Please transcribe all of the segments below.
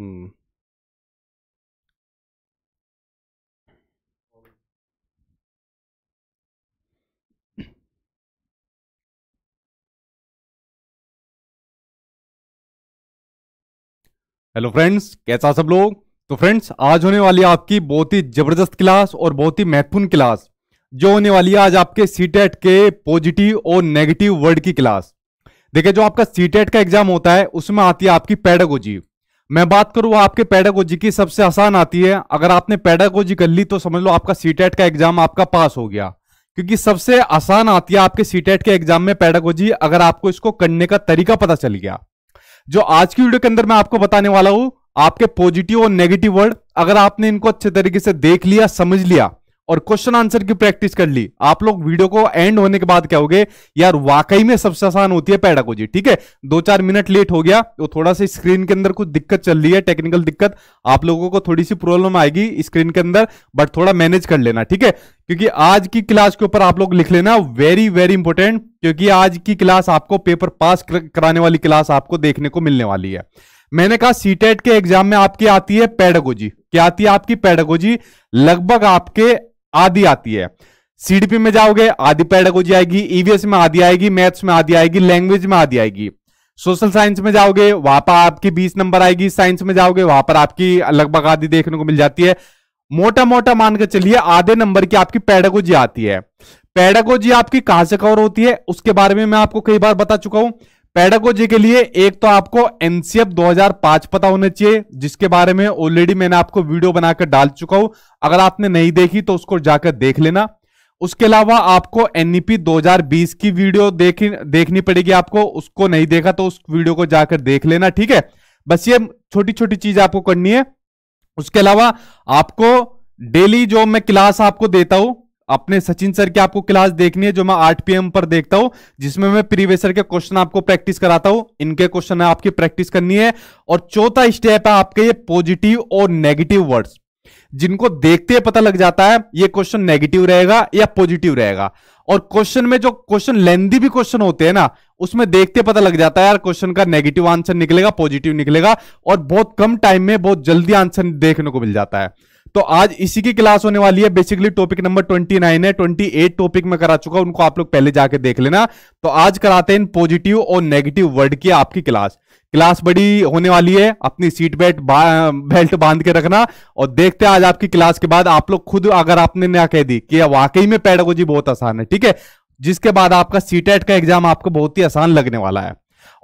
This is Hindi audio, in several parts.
Hello mm. फ्रेंड्स कैसा सब लोग तो फ्रेंड्स आज होने वाली है आपकी बहुत ही जबरदस्त क्लास और बहुत ही महत्वपूर्ण क्लास जो होने वाली है आज आपके सीटेट e के पॉजिटिव और नेगेटिव वर्ड की क्लास देखिए जो आपका सीटेट e का एग्जाम होता है उसमें आती है आपकी पैडागोजी मैं बात करूँ आपके पैडागोजी की सबसे आसान आती है अगर आपने पैडागोजी कर ली तो समझ लो आपका सीटेट e का एग्जाम आपका पास हो गया क्योंकि सबसे आसान आती है आपके सीटेट e के एग्जाम में पैडागोजी अगर आपको इसको करने का तरीका पता चल गया जो आज की वीडियो के अंदर मैं आपको बताने वाला हूं आपके पॉजिटिव और नेगेटिव वर्ड अगर आपने इनको अच्छे तरीके से देख लिया समझ लिया और क्वेश्चन आंसर की प्रैक्टिस कर ली आप लोग वीडियो को एंड होने के बाद क्या होगे यार वाकई में सबसे आसान होती है पैडाकोजी ठीक है दो चार मिनट लेट हो गया तो थोड़ा सा स्क्रीन के अंदर कुछ दिक्कत चल रही है टेक्निकल दिक्कत आप लोगों को थोड़ी सी प्रॉब्लम आएगी स्क्रीन के अंदर बट थोड़ा मैनेज कर लेना ठीक है क्योंकि आज की क्लास के ऊपर आप लोग लिख लेना वेरी वेरी इंपॉर्टेंट क्योंकि आज की क्लास आपको पेपर पास कराने वाली क्लास आपको देखने को मिलने वाली है मैंने कहा सीटेट e के एग्जाम में आपकी आती है पेडागोजी क्या आती है आपकी पेडागोजी लगभग आपके आदि आती है सीडीपी में जाओगे आधी पेडागोजी आएगी ईवीएस e में आधी आएगी मैथ्स में आधी आएगी लैंग्वेज में आधी आएगी सोशल साइंस में जाओगे वहां पर आपकी बीस नंबर आएगी साइंस में जाओगे वहां पर आपकी लगभग आधी देखने को मिल जाती है मोटा मोटा मानकर चलिए आधे नंबर की आपकी पेडागोजी आती है पेडागोजी आपकी कहां से कवर होती है उसके बारे में मैं आपको कई बार बता चुका हूं पेडागोजी के लिए एक तो आपको एनसीएफ 2005 पता होना चाहिए जिसके बारे में ऑलरेडी मैंने आपको वीडियो बनाकर डाल चुका हूं अगर आपने नहीं देखी तो उसको जाकर देख लेना उसके अलावा आपको एनईपी 2020 की वीडियो देख देखनी पड़ेगी आपको उसको नहीं देखा तो उस वीडियो को जाकर देख लेना ठीक है बस ये छोटी छोटी चीज आपको करनी है उसके अलावा आपको डेली जो मैं क्लास आपको देता हूं अपने सचिन सर की आपको क्लास देखनी है जो मैं आठ पीएम पर देखता हूं जिसमें मैं प्रीवेसर के क्वेश्चन आपको प्रैक्टिस कराता हूं इनके क्वेश्चन आपकी प्रैक्टिस करनी है और चौथा स्टेप है आपके ये पॉजिटिव और नेगेटिव वर्ड्स जिनको देखते ही पता लग जाता है ये क्वेश्चन नेगेटिव रहेगा या पॉजिटिव रहेगा और क्वेश्चन में जो क्वेश्चन लेंदी भी क्वेश्चन होते हैं ना उसमें देखते पता लग जाता है यार क्वेश्चन का नेगेटिव आंसर निकलेगा पॉजिटिव निकलेगा और बहुत कम टाइम में बहुत जल्दी आंसर देखने को मिल जाता है तो आज इसी की क्लास होने वाली है बेसिकली टॉपिक नंबर 29 है 28 टॉपिक में करा चुका उनको आप लोग पहले जाके देख लेना तो आज कराते हैं पॉजिटिव और नेगेटिव वर्ड की आपकी क्लास क्लास बड़ी होने वाली है अपनी सीट बेल्ट बा, बेल्ट बांध के रखना और देखते हैं आज आपकी क्लास के बाद आप लोग खुद अगर आपने ना कह दी कि वाकई में पेडोगोजी बहुत आसान है ठीक है जिसके बाद आपका सीटेट का एग्जाम आपको बहुत ही आसान लगने वाला है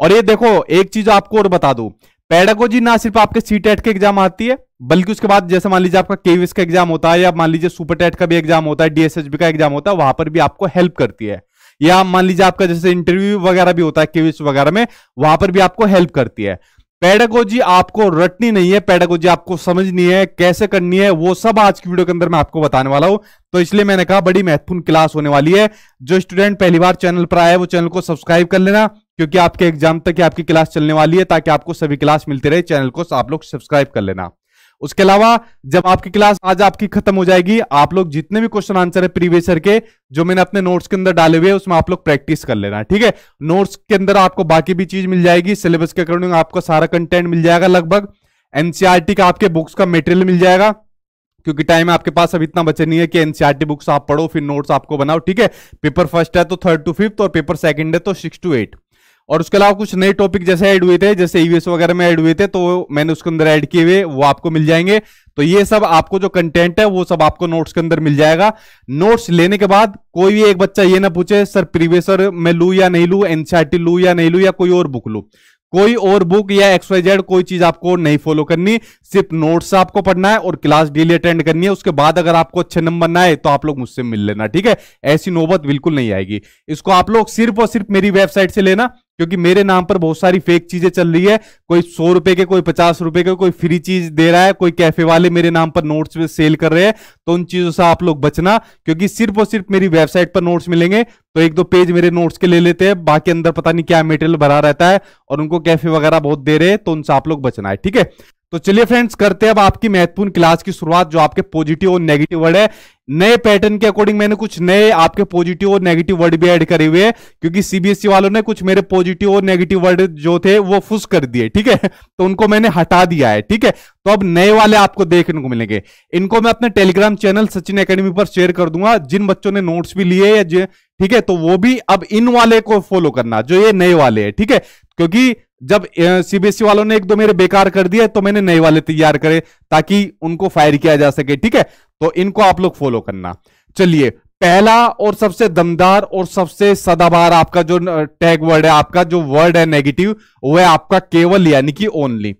और ये देखो एक चीज आपको और बता दू पेडागोजी ना सिर्फ आपके सीटेट के एग्जाम आती है बल्कि उसके बाद जैसे मान लीजिए आपका केवीएस का एग्जाम होता है या मान लीजिए सुपर टेट का भी एग्जाम होता है डीएसएसबी का एग्जाम होता है वहां पर भी आपको हेल्प करती है या मान लीजिए आपका जैसे इंटरव्यू वगैरह भी होता है केवीएस वगैरह में वहां पर भी आपको हेल्प करती है पेडागोजी आपको रटनी नहीं है पेडागोजी आपको समझनी है कैसे करनी है वो सब आज की वीडियो के अंदर मैं आपको बताने वाला हूं तो इसलिए मैंने कहा बड़ी महत्वपूर्ण क्लास होने वाली है जो स्टूडेंट पहली बार चैनल पर आया है वो चैनल को सब्सक्राइब कर लेना क्योंकि आपके एग्जाम तक आपकी क्लास चलने वाली है ताकि आपको सभी क्लास मिलती रहे चैनल को आप लोग सब्सक्राइब कर लेना उसके अलावा जब आपकी क्लास आज आपकी खत्म हो जाएगी आप लोग जितने भी क्वेश्चन आंसर है प्रीवियस ईयर के जो मैंने अपने नोट्स के अंदर डाले हुए उसमें आप लोग प्रैक्टिस कर लेना ठीक है नोट्स के अंदर आपको बाकी भी चीज मिल जाएगी सिलेबस के अकॉर्डिंग आपको सारा कंटेंट मिल जाएगा लगभग एनसीआरटी e का आपके बुक्स का मेटेरियल मिल जाएगा क्योंकि टाइम आपके पास अब इतना बचे नहीं है कि एनसीआरटी बुक्स e आप पढ़ो फिर नोट्स आपको बनाओ ठीक है पेपर फर्स्ट है तो थर्ड टू फिफ्थ और पेपर सेकंड है तो सिक्स टू एट और उसके अलावा कुछ नए टॉपिक जैसे ऐड हुए थे जैसे ईवीएस e वगैरह में ऐड हुए थे तो मैंने उसके अंदर ऐड किए हुए वो आपको मिल जाएंगे तो ये सब आपको जो कंटेंट है वो सब आपको नोट्स के अंदर मिल जाएगा नोट्स लेने के बाद कोई भी एक बच्चा ये ना पूछे सर प्रीवियस में लू या नहीं लू एनसीआरटी लू या नहीं लू या कोई और बुक लू कोई और बुक या एक्सवाइजेड कोई चीज आपको नहीं फॉलो करनी सिर्फ नोट्स आपको पढ़ना है और क्लास डेली अटेंड करनी है उसके बाद अगर आपको अच्छे नंबर ना आए तो आप लोग मुझसे मिल लेना ठीक है ऐसी नौबत बिल्कुल नहीं आएगी इसको आप लोग सिर्फ और सिर्फ मेरी वेबसाइट से लेना क्योंकि मेरे नाम पर बहुत सारी फेक चीजें चल रही है कोई सौ रुपए के कोई पचास रुपए के कोई फ्री चीज दे रहा है कोई कैफे वाले मेरे नाम पर नोट्स सेल कर रहे हैं तो उन चीजों से आप लोग बचना क्योंकि सिर्फ और सिर्फ मेरी वेबसाइट पर नोट्स मिलेंगे तो एक दो पेज मेरे नोट्स के ले लेते हैं बाकी अंदर पता नहीं क्या मेटेरियल भरा रहता है और उनको कैफे वगैरह बहुत दे रहे हैं तो उनसे आप लोग बचना है ठीक है तो चलिए फ्रेंड्स करते हैं अब आपकी महत्वपूर्ण क्लास की शुरुआत जो आपके पॉजिटिव और नेगेटिव वर्ड है नए पैटर्न के अकॉर्डिंग मैंने कुछ नए आपके पॉजिटिव और नेगेटिव वर्ड भी ऐड करे हुए हैं क्योंकि सीबीएसई e वालों ने कुछ मेरे पॉजिटिव और नेगेटिव वर्ड जो थे वो फुस कर दिए ठीक है तो उनको मैंने हटा दिया है ठीक है तो अब नए वाले आपको देखने को मिलेंगे इनको मैं अपने टेलीग्राम चैनल सचिन अकेडमी पर शेयर कर दूंगा जिन बच्चों ने नोट्स भी लिए ठीक है तो वो भी अब इन वाले को फॉलो करना जो ये नए वाले है ठीक है क्योंकि जब सीबीएसई e वालों ने एक दो मेरे बेकार कर दिए तो मैंने नए वाले तैयार करे ताकि उनको फायर किया जा सके ठीक है तो इनको आप लोग फॉलो करना चलिए पहला और सबसे दमदार और सबसे सदाबार आपका जो टैग वर्ड है आपका जो वर्ड है नेगेटिव वो है आपका केवल यानी कि ओनली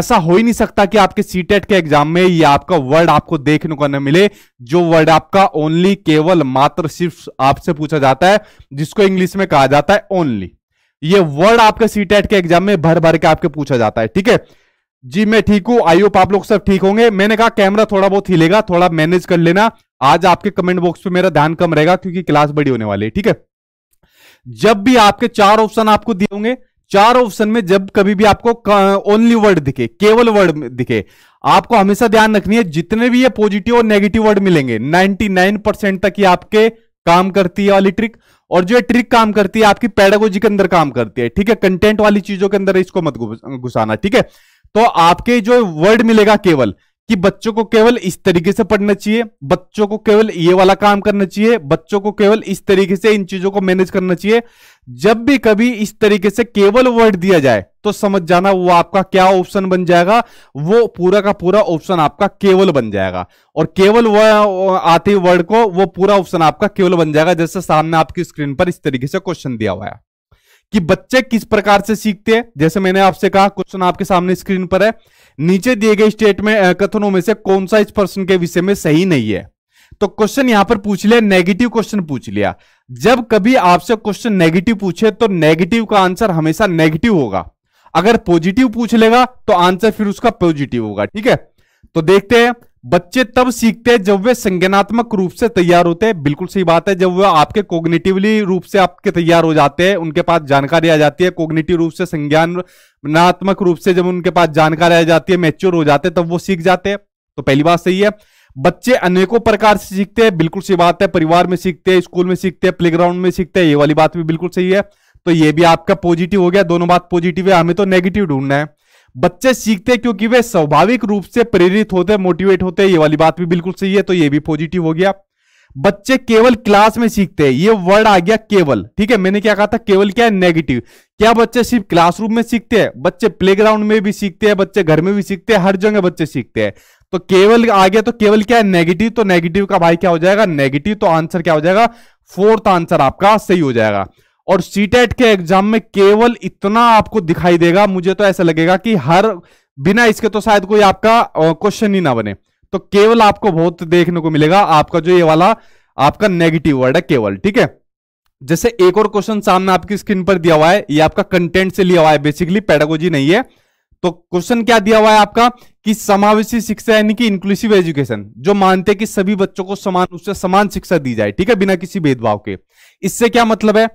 ऐसा हो ही नहीं सकता कि आपके सीटेट e के एग्जाम में ये आपका वर्ड आपको देखने को न मिले जो वर्ड आपका ओनली केवल मात्र सिर्फ आपसे पूछा जाता है जिसको इंग्लिश में कहा जाता है ओनली ये वर्ड आपके सी के एग्जाम में भर भर के आपके पूछा जाता है ठीक है जी मैं ठीक हूं आई होप आप लोग सब ठीक होंगे मैंने कहा कैमरा थोड़ा बहुत हिलेगा थोड़ा मैनेज कर लेना आज आपके कमेंट बॉक्स पे मेरा ध्यान कम रहेगा क्योंकि क्लास बड़ी होने वाली है ठीक है जब भी आपके चार ऑप्शन आपको दिए होंगे चार ऑप्शन में जब कभी भी आपको ओनली वर्ड दिखे केवल वर्ड दिखे आपको हमेशा ध्यान रखनी है जितने भी ये पॉजिटिव और नेगेटिव वर्ड मिलेंगे 99 परसेंट तक ये आपके काम करती है वाली ट्रिक और जो ये ट्रिक काम करती है आपकी पैडागोजी के अंदर काम करती है ठीक है कंटेंट वाली चीजों के अंदर इसको मत घुसाना ठीक है तो आपके जो वर्ड मिलेगा केवल कि बच्चों को केवल इस तरीके से पढ़ना चाहिए बच्चों को केवल ये वाला काम करना चाहिए बच्चों को केवल इस तरीके से इन चीजों को मैनेज करना चाहिए जब भी कभी इस तरीके से केवल वर्ड दिया जाए तो समझ जाना वो आपका क्या ऑप्शन बन जाएगा वो पूरा का पूरा ऑप्शन आपका केवल बन जाएगा और केवल आते वर्ड को वो पूरा ऑप्शन आपका केवल बन जाएगा जैसे सामने आपकी स्क्रीन पर इस तरीके से क्वेश्चन दिया हुआ है कि बच्चे किस प्रकार से सीखते हैं जैसे मैंने आपसे कहा क्वेश्चन आपके सामने स्क्रीन पर है नीचे दिए गए स्टेट में कथनों में से कौन सा इस प्रश्न के विषय में सही नहीं है तो क्वेश्चन यहां पर पूछ लिया नेगेटिव क्वेश्चन पूछ लिया जब कभी आपसे क्वेश्चन नेगेटिव पूछे तो नेगेटिव का आंसर हमेशा नेगेटिव होगा अगर पॉजिटिव पूछ लेगा तो आंसर फिर उसका पॉजिटिव होगा ठीक है तो देखते हैं बच्चे तब सीखते हैं जब वे संज्ञानात्मक रूप से तैयार होते हैं बिल्कुल सही बात है जब वह आपके कोग्निटिवली रूप से आपके तैयार हो जाते हैं उनके पास जानकारी आ जाती है कोग्निटिव रूप से संज्ञानात्मक रूप से जब उनके पास जानकारी आ जाती है मैच्योर हो जाते हैं तब वो सीख जाते हैं तो पहली बात सही है बच्चे अनेकों प्रकार से सीखते हैं बिल्कुल सही बात है परिवार में सीखते हैं स्कूल में सीखते हैं प्ले में सीखते हैं ये वाली बात भी बिल्कुल सही है तो ये भी आपका पॉजिटिव हो गया दोनों बात पॉजिटिव है हमें तो नेगेटिव ढूंढना है बच्चे सीखते हैं क्योंकि वे स्वाभाविक रूप से प्रेरित होते मोटिवेट होते ये वाली बात भी बिल्कुल सही है तो ये भी पॉजिटिव हो गया बच्चे केवल क्लास में सीखते हैं ये वर्ड आ गया केवल ठीक है मैंने क्या कहा था केवल क्या है नेगेटिव क्या बच्चे सिर्फ क्लासरूम में सीखते हैं बच्चे प्लेग्राउंड में भी सीखते हैं बच्चे घर में भी सीखते हैं हर जगह बच्चे सीखते हैं तो केवल आ गया तो केवल क्या है नेगेटिव तो नेगेटिव का भाई क्या हो जाएगा नेगेटिव तो आंसर क्या हो जाएगा फोर्थ आंसर आपका सही हो जाएगा और सीटेट e के एग्जाम में केवल इतना आपको दिखाई देगा मुझे तो ऐसा लगेगा कि हर बिना इसके तो शायद कोई आपका क्वेश्चन ही ना बने तो केवल आपको बहुत देखने को मिलेगा आपका जो ये वाला आपका नेगेटिव वर्ड है केवल ठीक है जैसे एक और क्वेश्चन सामने आपकी स्क्रीन पर दिया हुआ है ये आपका कंटेंट से लिया हुआ है बेसिकली पेडागोजी नहीं है तो क्वेश्चन क्या दिया हुआ है आपका कि समावेशी शिक्षा यानी कि इंक्लूसिव एजुकेशन जो मानते हैं कि सभी बच्चों को समान उससे समान शिक्षा दी जाए ठीक है बिना किसी भेदभाव के इससे क्या मतलब है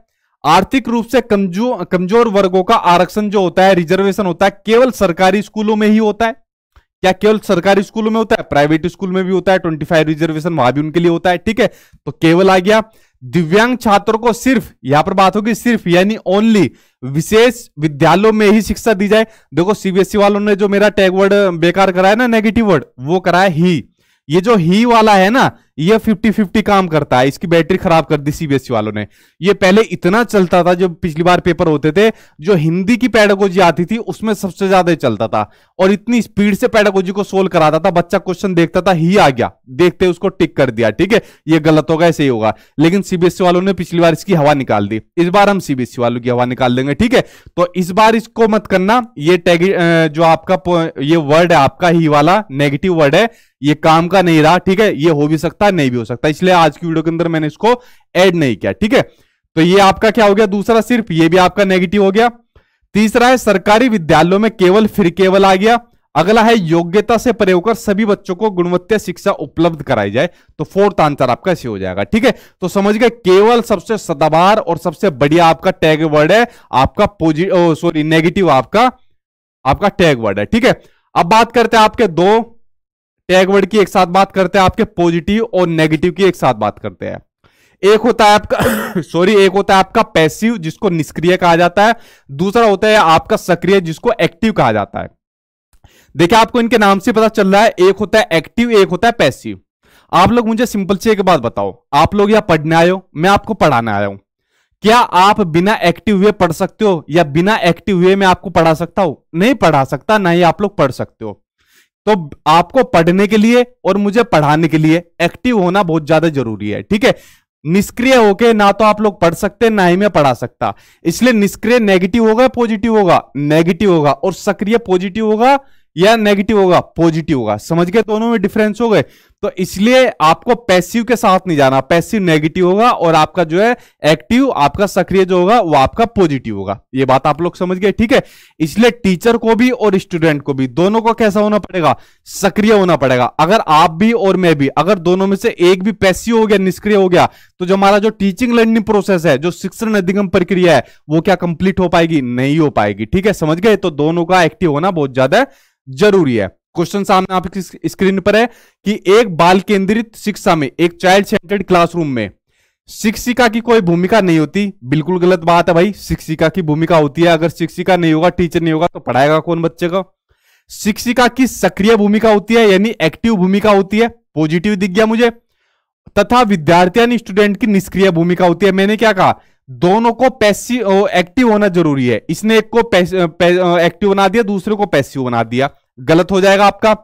आर्थिक रूप से कमजोर कमजोर वर्गों का आरक्षण जो होता है रिजर्वेशन होता है केवल सरकारी स्कूलों में ही होता है क्या केवल सरकारी स्कूलों में होता है प्राइवेट स्कूल में भी होता है ट्वेंटी फाइव रिजर्वेशन वहां भी उनके लिए होता है ठीक है तो केवल आ गया दिव्यांग छात्रों को सिर्फ यहां पर बात होगी सिर्फ यानी ओनली विशेष विद्यालयों में ही शिक्षा दी जाए देखो सीबीएसई e वालों ने जो मेरा टैग वर्ड बेकार कराया ना नेगेटिव वर्ड वो कराया ही ये जो ही वाला है ना ये फिफ्टी फिफ्टी काम करता है इसकी बैटरी खराब कर दी सीबीएसई e वालों ने ये पहले इतना चलता था जो पिछली बार पेपर होते थे जो हिंदी की पैडागोजी आती थी उसमें सबसे ज्यादा चलता था और इतनी स्पीड से पैडागोजी को सोल्व कराता था बच्चा क्वेश्चन देखता था ही आ गया देखते उसको टिक कर दिया ठीक है ये गलत होगा ऐसे ही होगा लेकिन सीबीएसई e वालों ने पिछली बार इसकी हवा निकाल दी इस बार हम सीबीएसई e वालों की हवा निकाल देंगे ठीक है तो इस बार इसको मत करना ये टैग जो आपका ये वर्ड है आपका ही वाला नेगेटिव वर्ड है ये काम का नहीं रहा ठीक है ये हो भी सकता है नहीं भी हो सकता इसलिए आज की वीडियो के अंदर मैंने इसको ऐड नहीं किया ठीक है तो ये आपका क्या हो गया दूसरा सिर्फ ये भी आपका नेगेटिव हो गया तीसरा है सरकारी विद्यालयों में केवल फिर केवल आ गया अगला है योग्यता से प्रयोग कर सभी बच्चों को गुणवत्ता शिक्षा उपलब्ध कराई जाए तो फोर्थ आंसर आपका ऐसे हो जाएगा ठीक है तो समझ गए केवल सबसे सदाबार और सबसे बढ़िया आपका टैग वर्ड है आपका पॉजिटिव सॉरी नेगेटिव आपका आपका टैग वर्ड है ठीक है अब बात करते हैं आपके दो टैग वर्ड की एक साथ बात करते हैं आपके पॉजिटिव और नेगेटिव की एक साथ बात करते हैं एक होता है आपका सॉरी एक होता है आपका पैसिव जिसको निष्क्रिय कहा जाता है दूसरा होता है आपका सक्रिय जिसको एक्टिव कहा जाता है देखिए आपको इनके नाम से पता चल रहा है एक होता है एक्टिव एक होता है पैसिव आप लोग मुझे सिंपल से एक बात बताओ आप लोग यहां पढ़ने आयो हो मैं आपको पढ़ाने आया हूं क्या आप बिना एक्टिव हुए पढ़ सकते हो या बिना एक्टिव हुए मैं आपको पढ़ा सकता हूं नहीं पढ़ा सकता ना ही आप लोग पढ़ सकते हो तो आपको पढ़ने के लिए और मुझे पढ़ाने के लिए एक्टिव होना बहुत ज्यादा जरूरी है ठीक है निष्क्रिय होके ना तो आप लोग पढ़ सकते ना ही मैं पढ़ा सकता इसलिए निष्क्रिय नेगेटिव होगा पॉजिटिव होगा नेगेटिव होगा और सक्रिय पॉजिटिव होगा या नेगेटिव होगा पॉजिटिव होगा समझ गए दोनों में डिफरेंस हो गए तो इसलिए आपको पैसिव के साथ नहीं जाना पैसिव नेगेटिव होगा और आपका जो है एक्टिव आपका सक्रिय जो होगा वो आपका पॉजिटिव होगा ये बात आप लोग समझ गए ठीक है इसलिए टीचर को भी और स्टूडेंट को भी दोनों को कैसा होना पड़ेगा सक्रिय होना पड़ेगा अगर आप भी और मैं भी अगर दोनों में से एक भी पैसिव हो गया निष्क्रिय हो गया तो जो हमारा जो टीचिंग लर्निंग प्रोसेस है जो शिक्षण अधिगम प्रक्रिया है वो क्या कंप्लीट हो पाएगी नहीं हो पाएगी ठीक है समझ गए तो दोनों का एक्टिव होना बहुत ज्यादा जरूरी है क्वेश्चन सामने आपकी स्क्रीन पर है कि एक बाल केंद्रित शिक्षा में एक चाइल्ड सेंटर्ड क्लासरूम में शिक्षिका की कोई भूमिका नहीं होती बिल्कुल गलत बात है भाई शिक्षिका की भूमिका होती है अगर शिक्षिका नहीं होगा टीचर नहीं होगा तो पढ़ाएगा कौन बच्चे का शिक्षिका की सक्रिय भूमिका होती है यानी एक्टिव भूमिका होती है पॉजिटिव दिख गया मुझे तथा विद्यार्थी यानी स्टूडेंट की निष्क्रिय भूमिका होती है मैंने क्या कहा दोनों को पैसिव एक्टिव होना जरूरी है इसने एक को एक्टिव बना दिया दूसरे को पैसिव बना दिया गलत हो जाएगा आपका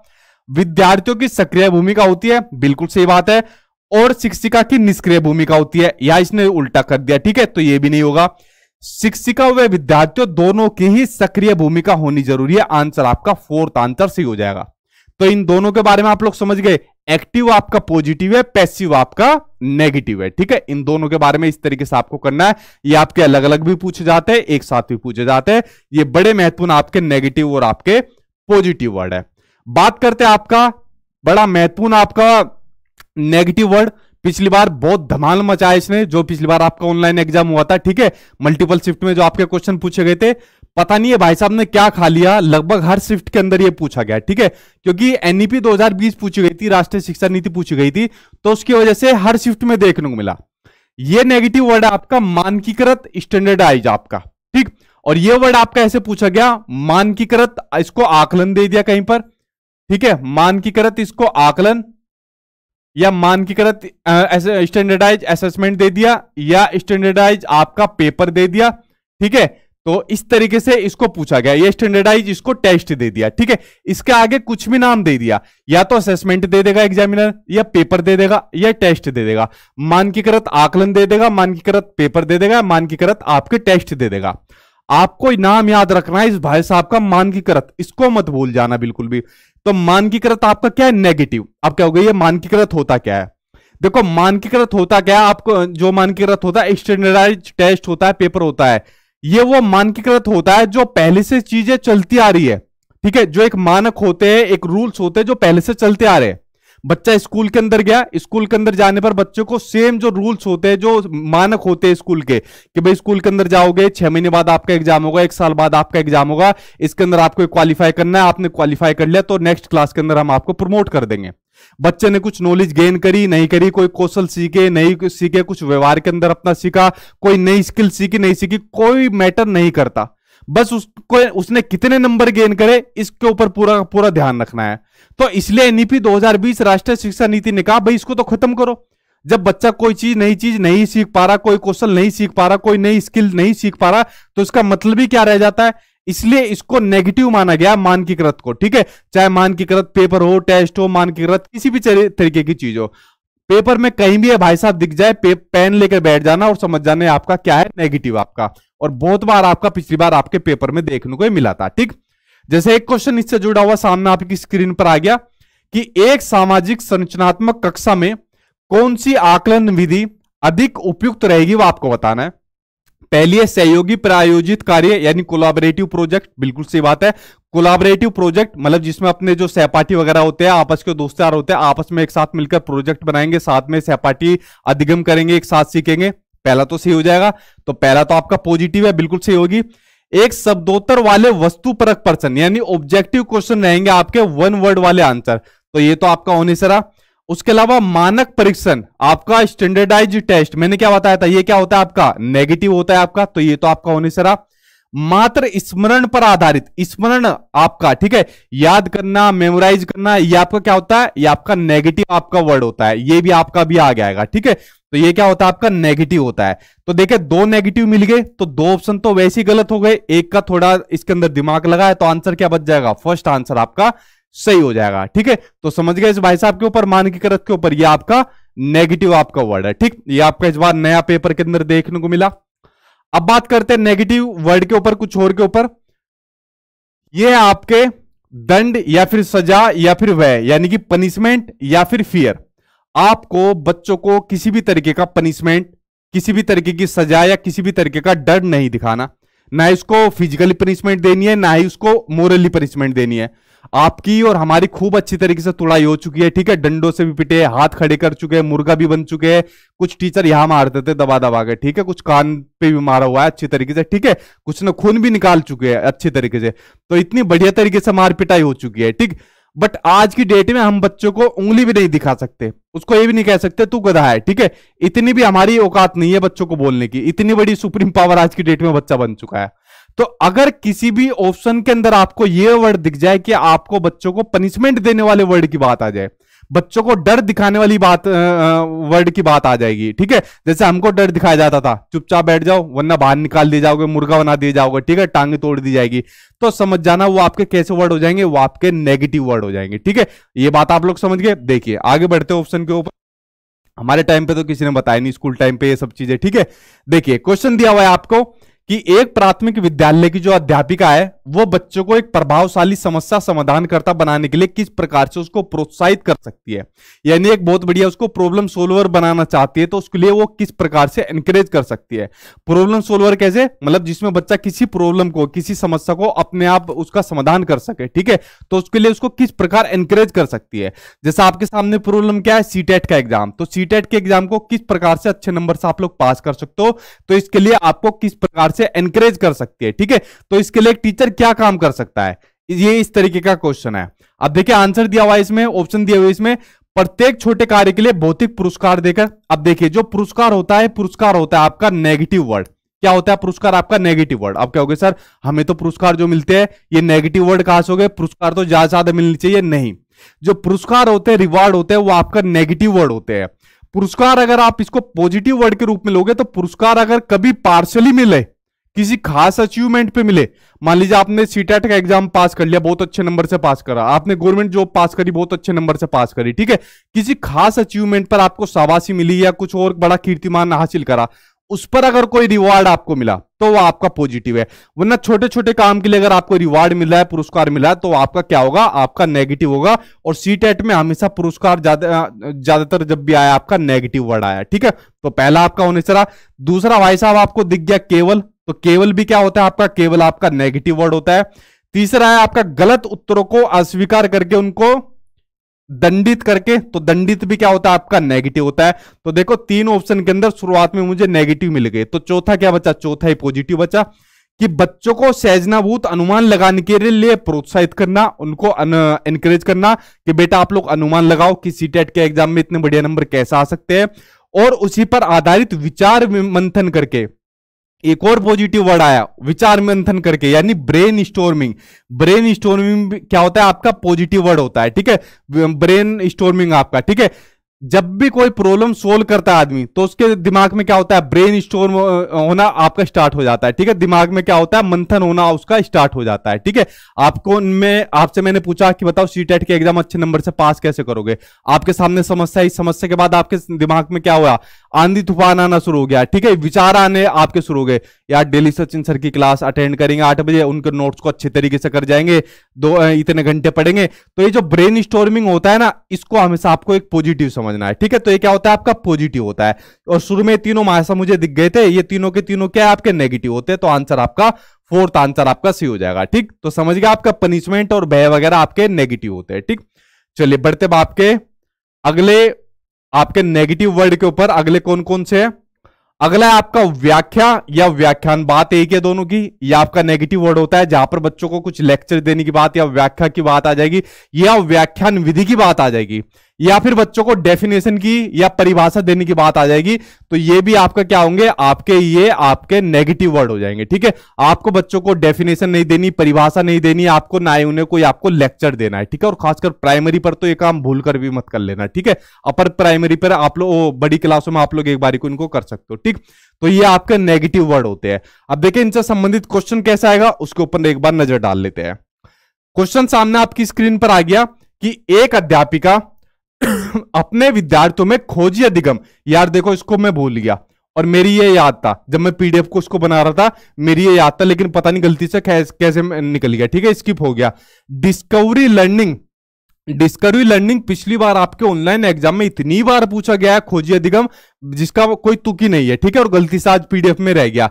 विद्यार्थियों की सक्रिय भूमिका होती है बिल्कुल सही बात है और शिक्षिका की निष्क्रिय भूमिका होती है या इसने उल्टा कर दिया ठीक है तो यह भी नहीं होगा शिक्षिका व विद्यार्थियों दोनों की ही सक्रिय भूमिका होनी जरूरी है आंसर आपका फोर्थ आंसर सही हो जाएगा तो इन दोनों के बारे में आप लोग समझ गए एक्टिव आपका पॉजिटिव है पैसिव आपका नेगेटिव है ठीक है इन दोनों के बारे में इस तरीके से आपको करना है ये आपके अलग अलग भी पूछे जाते हैं एक साथ भी पूछे जाते हैं ये बड़े महत्वपूर्ण आपके नेगेटिव और आपके पॉजिटिव वर्ड है बात करते हैं आपका बड़ा महत्वपूर्ण आपका नेगेटिव वर्ड पिछली बार बहुत धमाल मचा इसने जो पिछली बार आपका ऑनलाइन एग्जाम हुआ था ठीक है मल्टीपल शिफ्ट में जो आपके क्वेश्चन पूछे गए थे पता नहीं है भाई साहब ने क्या खा लिया लगभग हर शिफ्ट के अंदर ये पूछा गया ठीक है क्योंकि एनईपी 2020 पूछी गई थी राष्ट्रीय शिक्षा नीति पूछी गई थी तो उसकी वजह से हर शिफ्ट में देखने को मिला ये नेगेटिव वर्ड आपका मानकीकृत स्टैंडर्डाइज आपका ठीक और यह वर्ड आपका ऐसे पूछा गया मानकीकृत इसको आकलन दे दिया कहीं पर ठीक है मानकीकृत इसको आकलन या मानकीकृत स्टैंडर्डाइज असेसमेंट दे दिया या स्टैंडर्डाइज आपका पेपर दे दिया ठीक है तो इस तरीके से इसको पूछा गया ये स्टैंडर्डाइज इसको टेस्ट दे दिया ठीक है इसके आगे कुछ भी नाम दे दिया या तो असेसमेंट दे देगा एग्जामिनर या पेपर दे देगा या टेस्ट दे देगा मानकीकृत आकलन दे देगा मानकीकृत पेपर दे देगा मानकीकृत आपके टेस्ट दे देगा आपको नाम याद रखना है इस भाई साहब का मानकीकृत इसको मत भूल जाना बिल्कुल भी तो मानकीकृत आपका क्या है नेगेटिव आप क्या हो गया मानकीकृत होता क्या है देखो मानकीकृत होता क्या है आपको जो मानकीकृत होता है स्टैंडर्डाइज टेस्ट होता है पेपर होता है ये वो मानकीकृत होता है जो पहले से चीजें चलती आ रही है ठीक है जो एक मानक होते हैं एक रूल्स होते हैं जो पहले से चलते आ रहे हैं बच्चा स्कूल के अंदर गया स्कूल के अंदर जाने पर बच्चों को सेम जो रूल्स होते हैं जो मानक होते हैं स्कूल के कि भाई स्कूल के अंदर जाओगे छह महीने बाद आपका एग्जाम होगा एक साल बाद आपका एग्जाम होगा इसके अंदर आपको क्वालिफाई करना है आपने क्वालिफाई कर लिया तो नेक्स्ट क्लास के अंदर हम आपको प्रमोट कर देंगे बच्चे ने कुछ नॉलेज गेन करी नहीं करी कोई कौशल सीखे नहीं सीखे कुछ व्यवहार के अंदर अपना सीखा कोई नई स्किल सीखी नहीं सीखी कोई मैटर नहीं करता बस उसको उसने कितने नंबर गेन करे इसके ऊपर पूरा पूरा ध्यान रखना है तो इसलिए एनईपी 2020 राष्ट्रीय शिक्षा नीति ने कहा भाई इसको तो खत्म करो जब बच्चा कोई चीज नई चीज नहीं सीख पा रहा कोई कौशल नहीं सीख पा रहा कोई नई स्किल नहीं सीख पा रहा तो इसका मतलब ही क्या रह जाता है इसलिए इसको नेगेटिव माना गया मानकीकृत को ठीक है चाहे मानकीकृत पेपर हो टेस्ट हो मानकीकृत किसी भी तरीके की चीज हो पेपर में कहीं भी है भाई साहब दिख जाए पेन लेकर बैठ जाना और समझ जाना आपका क्या है नेगेटिव आपका और बहुत बार आपका पिछली बार आपके पेपर में देखने को मिला था ठीक जैसे एक क्वेश्चन इससे जुड़ा हुआ सामने आपकी स्क्रीन पर आ गया कि एक सामाजिक संरचनात्मक कक्षा में कौन सी आकलन विधि अधिक उपयुक्त रहेगी वो आपको बताना है पहली है सहयोगी प्रायोजित कार्य यानी कोलाबरेटिव प्रोजेक्ट बिल्कुल सही बात है कोलाबरेटिव प्रोजेक्ट मतलब जिसमें अपने जो सहपाठी वगैरह होते हैं आपस के दोस्त यार होते हैं आपस में एक साथ मिलकर प्रोजेक्ट बनाएंगे साथ में सहपाठी अधिगम करेंगे एक साथ सीखेंगे पहला तो सही हो जाएगा तो पहला तो आपका पॉजिटिव है बिल्कुल सही होगी एक शब्दोत्तर वाले वस्तु परक प्रश्न यानी ऑब्जेक्टिव क्वेश्चन रहेंगे आपके वन वर्ड वाले आंसर तो ये तो आपका होने रहा उसके अलावा मानक परीक्षण आपका स्टैंडर्डाइज टेस्ट मैंने क्या बताया था ये क्या होता है आपका नेगेटिव होता है आपका तो ये तो आपका होने रहा मात्र स्मरण पर आधारित स्मरण आपका ठीक है याद करना मेमोराइज करना ये आपका क्या होता है ये आपका नेगेटिव आपका वर्ड होता है ये भी आपका भी आ जाएगा ठीक है तो ये क्या होता है आपका नेगेटिव होता है तो देखिए दो नेगेटिव मिल गए तो दो ऑप्शन तो वैसे ही गलत हो गए एक का थोड़ा इसके अंदर दिमाग लगा है तो आंसर क्या बच जाएगा फर्स्ट आंसर आपका सही हो जाएगा ठीक है तो समझ गए इस भाई साहब के ऊपर मानकीकृत के ऊपर ये आपका नेगेटिव आपका वर्ड है ठीक ये आपका इस बार नया पेपर के अंदर देखने को मिला अब बात करते हैं नेगेटिव वर्ड के ऊपर कुछ और के ऊपर ये आपके दंड या फिर सजा या फिर वह यानी कि पनिशमेंट या फिर फियर आपको बच्चों को किसी भी तरीके का पनिशमेंट किसी भी तरीके की सजा या किसी भी तरीके का डर नहीं दिखाना ना इसको फिजिकली पनिशमेंट देनी है ना ही उसको मोरली पनिशमेंट देनी है आपकी और हमारी खूब अच्छी तरीके से तुड़ाई हो चुकी है ठीक है डंडों से भी पिटे हाथ खड़े कर चुके हैं मुर्गा भी बन चुके हैं कुछ टीचर यहां मारते थे दबा दबा के ठीक है कुछ कान पे भी मारा हुआ है अच्छी तरीके से ठीक है कुछ ने खून भी निकाल चुके हैं अच्छी तरीके से तो इतनी बढ़िया तरीके से मार पिटाई हो चुकी है ठीक बट आज की डेट में हम बच्चों को उंगली भी नहीं दिखा सकते उसको ये भी नहीं कह सकते तू गधा है ठीक है इतनी भी हमारी औकात नहीं है बच्चों को बोलने की इतनी बड़ी सुप्रीम पावर आज की डेट में बच्चा बन चुका है तो अगर किसी भी ऑप्शन के अंदर आपको यह वर्ड दिख जाए कि आपको बच्चों को पनिशमेंट देने वाले वर्ड की बात आ जाए बच्चों को डर दिखाने वाली बात वर्ड की बात आ जाएगी ठीक है जैसे हमको डर दिखाया जाता था चुपचाप बैठ जाओ वरना बाहर निकाल दिए जाओगे मुर्गा बना दिए जाओगे ठीक है टांगे तोड़ दी जाएगी तो समझ जाना वो आपके कैसे वर्ड हो जाएंगे वो आपके नेगेटिव वर्ड हो जाएंगे ठीक है ये बात आप लोग समझ गए देखिए आगे बढ़ते ऑप्शन के ऊपर हमारे टाइम पे तो किसी ने बताया नहीं स्कूल टाइम पे ये सब चीजें ठीक है देखिए क्वेश्चन दिया हुआ है आपको कि एक प्राथमिक विद्यालय की जो अध्यापिका है वो बच्चों को एक प्रभावशाली समस्या समाधान करता बनाने के लिए किस प्रकार से उसको प्रोत्साहित कर सकती है यानी एक बहुत बढ़िया उसको प्रॉब्लम सोल्वर बनाना चाहती है तो उसके लिए वो किस प्रकार से एनकरेज कर सकती है प्रॉब्लम सोल्वर कैसे मतलब जिसमें बच्चा किसी प्रॉब्लम को किसी समस्या को अपने आप उसका समाधान कर सके ठीक है तो उसके लिए उसको किस प्रकार एनकरेज कर सकती है जैसे आपके सामने प्रॉब्लम क्या है सीटेट e का एग्जाम तो सीटेट e के एग्जाम को किस प्रकार से अच्छे नंबर से आप लोग पास कर सकते हो तो इसके लिए आपको किस प्रकार से एनकरेज कर सकती है ठीक है तो इसके लिए टीचर क्या काम कर सकता है ये इस तरीके का क्वेश्चन है अब देखिए आंसर दिया हुआ इसमें ऑप्शन दिया हुआ इसमें प्रत्येक छोटे कार्य के लिए भौतिक पुरस्कार देकर अब देखिए जो पुरस्कार होता है पुरस्कार होता है आपका नेगेटिव वर्ड क्या होता है पुरस्कार आपका नेगेटिव वर्ड आप कहोगे सर हमें तो पुरस्कार जो मिलते हैं ये नेगेटिव वर्ड कहा से हो गए पुरस्कार तो ज्यादा ज्यादा मिलनी चाहिए नहीं जो पुरस्कार होते हैं रिवार्ड होते हैं वो आपका नेगेटिव वर्ड होते हैं पुरस्कार अगर आप इसको पॉजिटिव वर्ड के रूप में लोगे तो पुरस्कार अगर कभी पार्शली मिले किसी खास अचीवमेंट पे मिले मान लीजिए आपने सीटेट का एग्जाम पास कर लिया बहुत अच्छे नंबर से पास करा आपने गवर्नमेंट जॉब पास करी बहुत अच्छे नंबर से पास करी ठीक है किसी खास अचीवमेंट पर आपको शाबाशी मिली या कुछ और बड़ा कीर्तिमान हासिल करा उस पर अगर कोई रिवार्ड आपको मिला तो वो आपका पॉजिटिव है वरना छोटे छोटे काम के लिए अगर आपको रिवार्ड मिला है पुरस्कार मिला है तो आपका क्या होगा आपका नेगेटिव होगा और सी टेट में हमेशा पुरस्कार ज्यादातर जब भी आया आपका नेगेटिव वर्ड आया ठीक है तो पहला आपका होने चला दूसरा भाई साहब आपको दिख गया केवल तो केवल भी क्या होता है आपका केवल आपका नेगेटिव वर्ड होता है तीसरा है आपका गलत उत्तरों को अस्वीकार करके उनको दंडित करके तो दंडित भी क्या होता है आपका नेगेटिव होता है तो देखो तीन ऑप्शन के अंदर शुरुआत में मुझे नेगेटिव मिल गए तो चौथा क्या बचा चौथा ही पॉजिटिव बचा कि बच्चों को सहजनाभूत अनुमान लगाने के लिए प्रोत्साहित करना उनको एनकरेज करना कि बेटा आप लोग अनुमान लगाओ कि सी e के एग्जाम में इतने बढ़िया नंबर कैसे आ सकते हैं और उसी पर आधारित विचार मंथन करके एक और पॉजिटिव वर्ड आया विचार मंथन करके यानी ब्रेन स्टोर्मिंग ब्रेन स्टोर्मिंग क्या होता है आपका पॉजिटिव वर्ड होता है ठीक है ब्रेन स्टोर्मिंग आपका ठीक है जब भी कोई प्रॉब्लम सोल्व करता है आदमी तो उसके दिमाग में क्या होता है ब्रेन स्टोर होना आपका स्टार्ट हो जाता है ठीक है दिमाग में क्या होता है मंथन होना उसका स्टार्ट हो जाता है ठीक है आपको मैं आपसे मैंने पूछा कि बताओ सी टेट e के एग्जाम अच्छे नंबर से पास कैसे करोगे आपके सामने समस्या इस समस्या के बाद आपके दिमाग में क्या हुआ आंधी तूफान आना शुरू हो गया ठीक है विचार आने आपके शुरू हो गए यार डेली सचिन सर की क्लास अटेंड करेंगे आठ बजे उनके नोट्स को अच्छे तरीके से कर जाएंगे दो इतने घंटे पढ़ेंगे तो ये जो ब्रेन स्टोरमिंग होता है ना इसको हमेशा आपको एक पॉजिटिव समझना है ठीक है तो ये क्या होता है आपका पॉजिटिव होता है और शुरू में तीनों महासा मुझे दिख गए थे ये तीनों के तीनों क्या आपके नेगेटिव होते हैं तो आंसर आपका फोर्थ आंसर आपका सी हो जाएगा ठीक तो समझ गया आपका पनिशमेंट और भय वगैरह आपके नेगेटिव होते हैं ठीक चलिए बढ़ते बाप के अगले आपके नेगेटिव वर्ड के ऊपर अगले कौन कौन से है अगला है आपका व्याख्या या व्याख्यान बात एक है दोनों की या आपका नेगेटिव वर्ड होता है जहां पर बच्चों को कुछ लेक्चर देने की बात या व्याख्या की बात आ जाएगी या व्याख्यान विधि की बात आ जाएगी या फिर बच्चों को डेफिनेशन की या परिभाषा देने की बात आ जाएगी तो ये भी आपका क्या होंगे आपके ये आपके नेगेटिव वर्ड हो जाएंगे ठीक है आपको बच्चों को डेफिनेशन नहीं देनी परिभाषा नहीं देनी आपको ना ही उन्हें कोई आपको लेक्चर देना है ठीक है और खासकर प्राइमरी पर तो ये काम भूल कर भी मत कर लेना ठीक है अपर प्राइमरी पर आप लोग बड़ी क्लासों में आप लोग एक बार को इनको कर सकते हो ठीक तो ये आपके नेगेटिव वर्ड होते हैं अब देखिए इनसे संबंधित क्वेश्चन कैसा आएगा उसके ऊपर एक बार नजर डाल लेते हैं क्वेश्चन सामने आपकी स्क्रीन पर आ गया कि एक अध्यापिका अपने विद्यार्थियों में खोजी अधिगम यार देखो इसको मैं भूल गया और मेरी ये याद था जब मैं पीडीएफ को उसको बना रहा था मेरी ये याद था लेकिन पता नहीं गलती से कैसे निकल गया ठीक है स्किप हो गया डिस्कवरी लर्निंग डिस्कवरी लर्निंग पिछली बार आपके ऑनलाइन एग्जाम में इतनी बार पूछा गया है खोजी अधिगम जिसका कोई तुकी नहीं है ठीक है और गलती से आज पीडीएफ में रह गया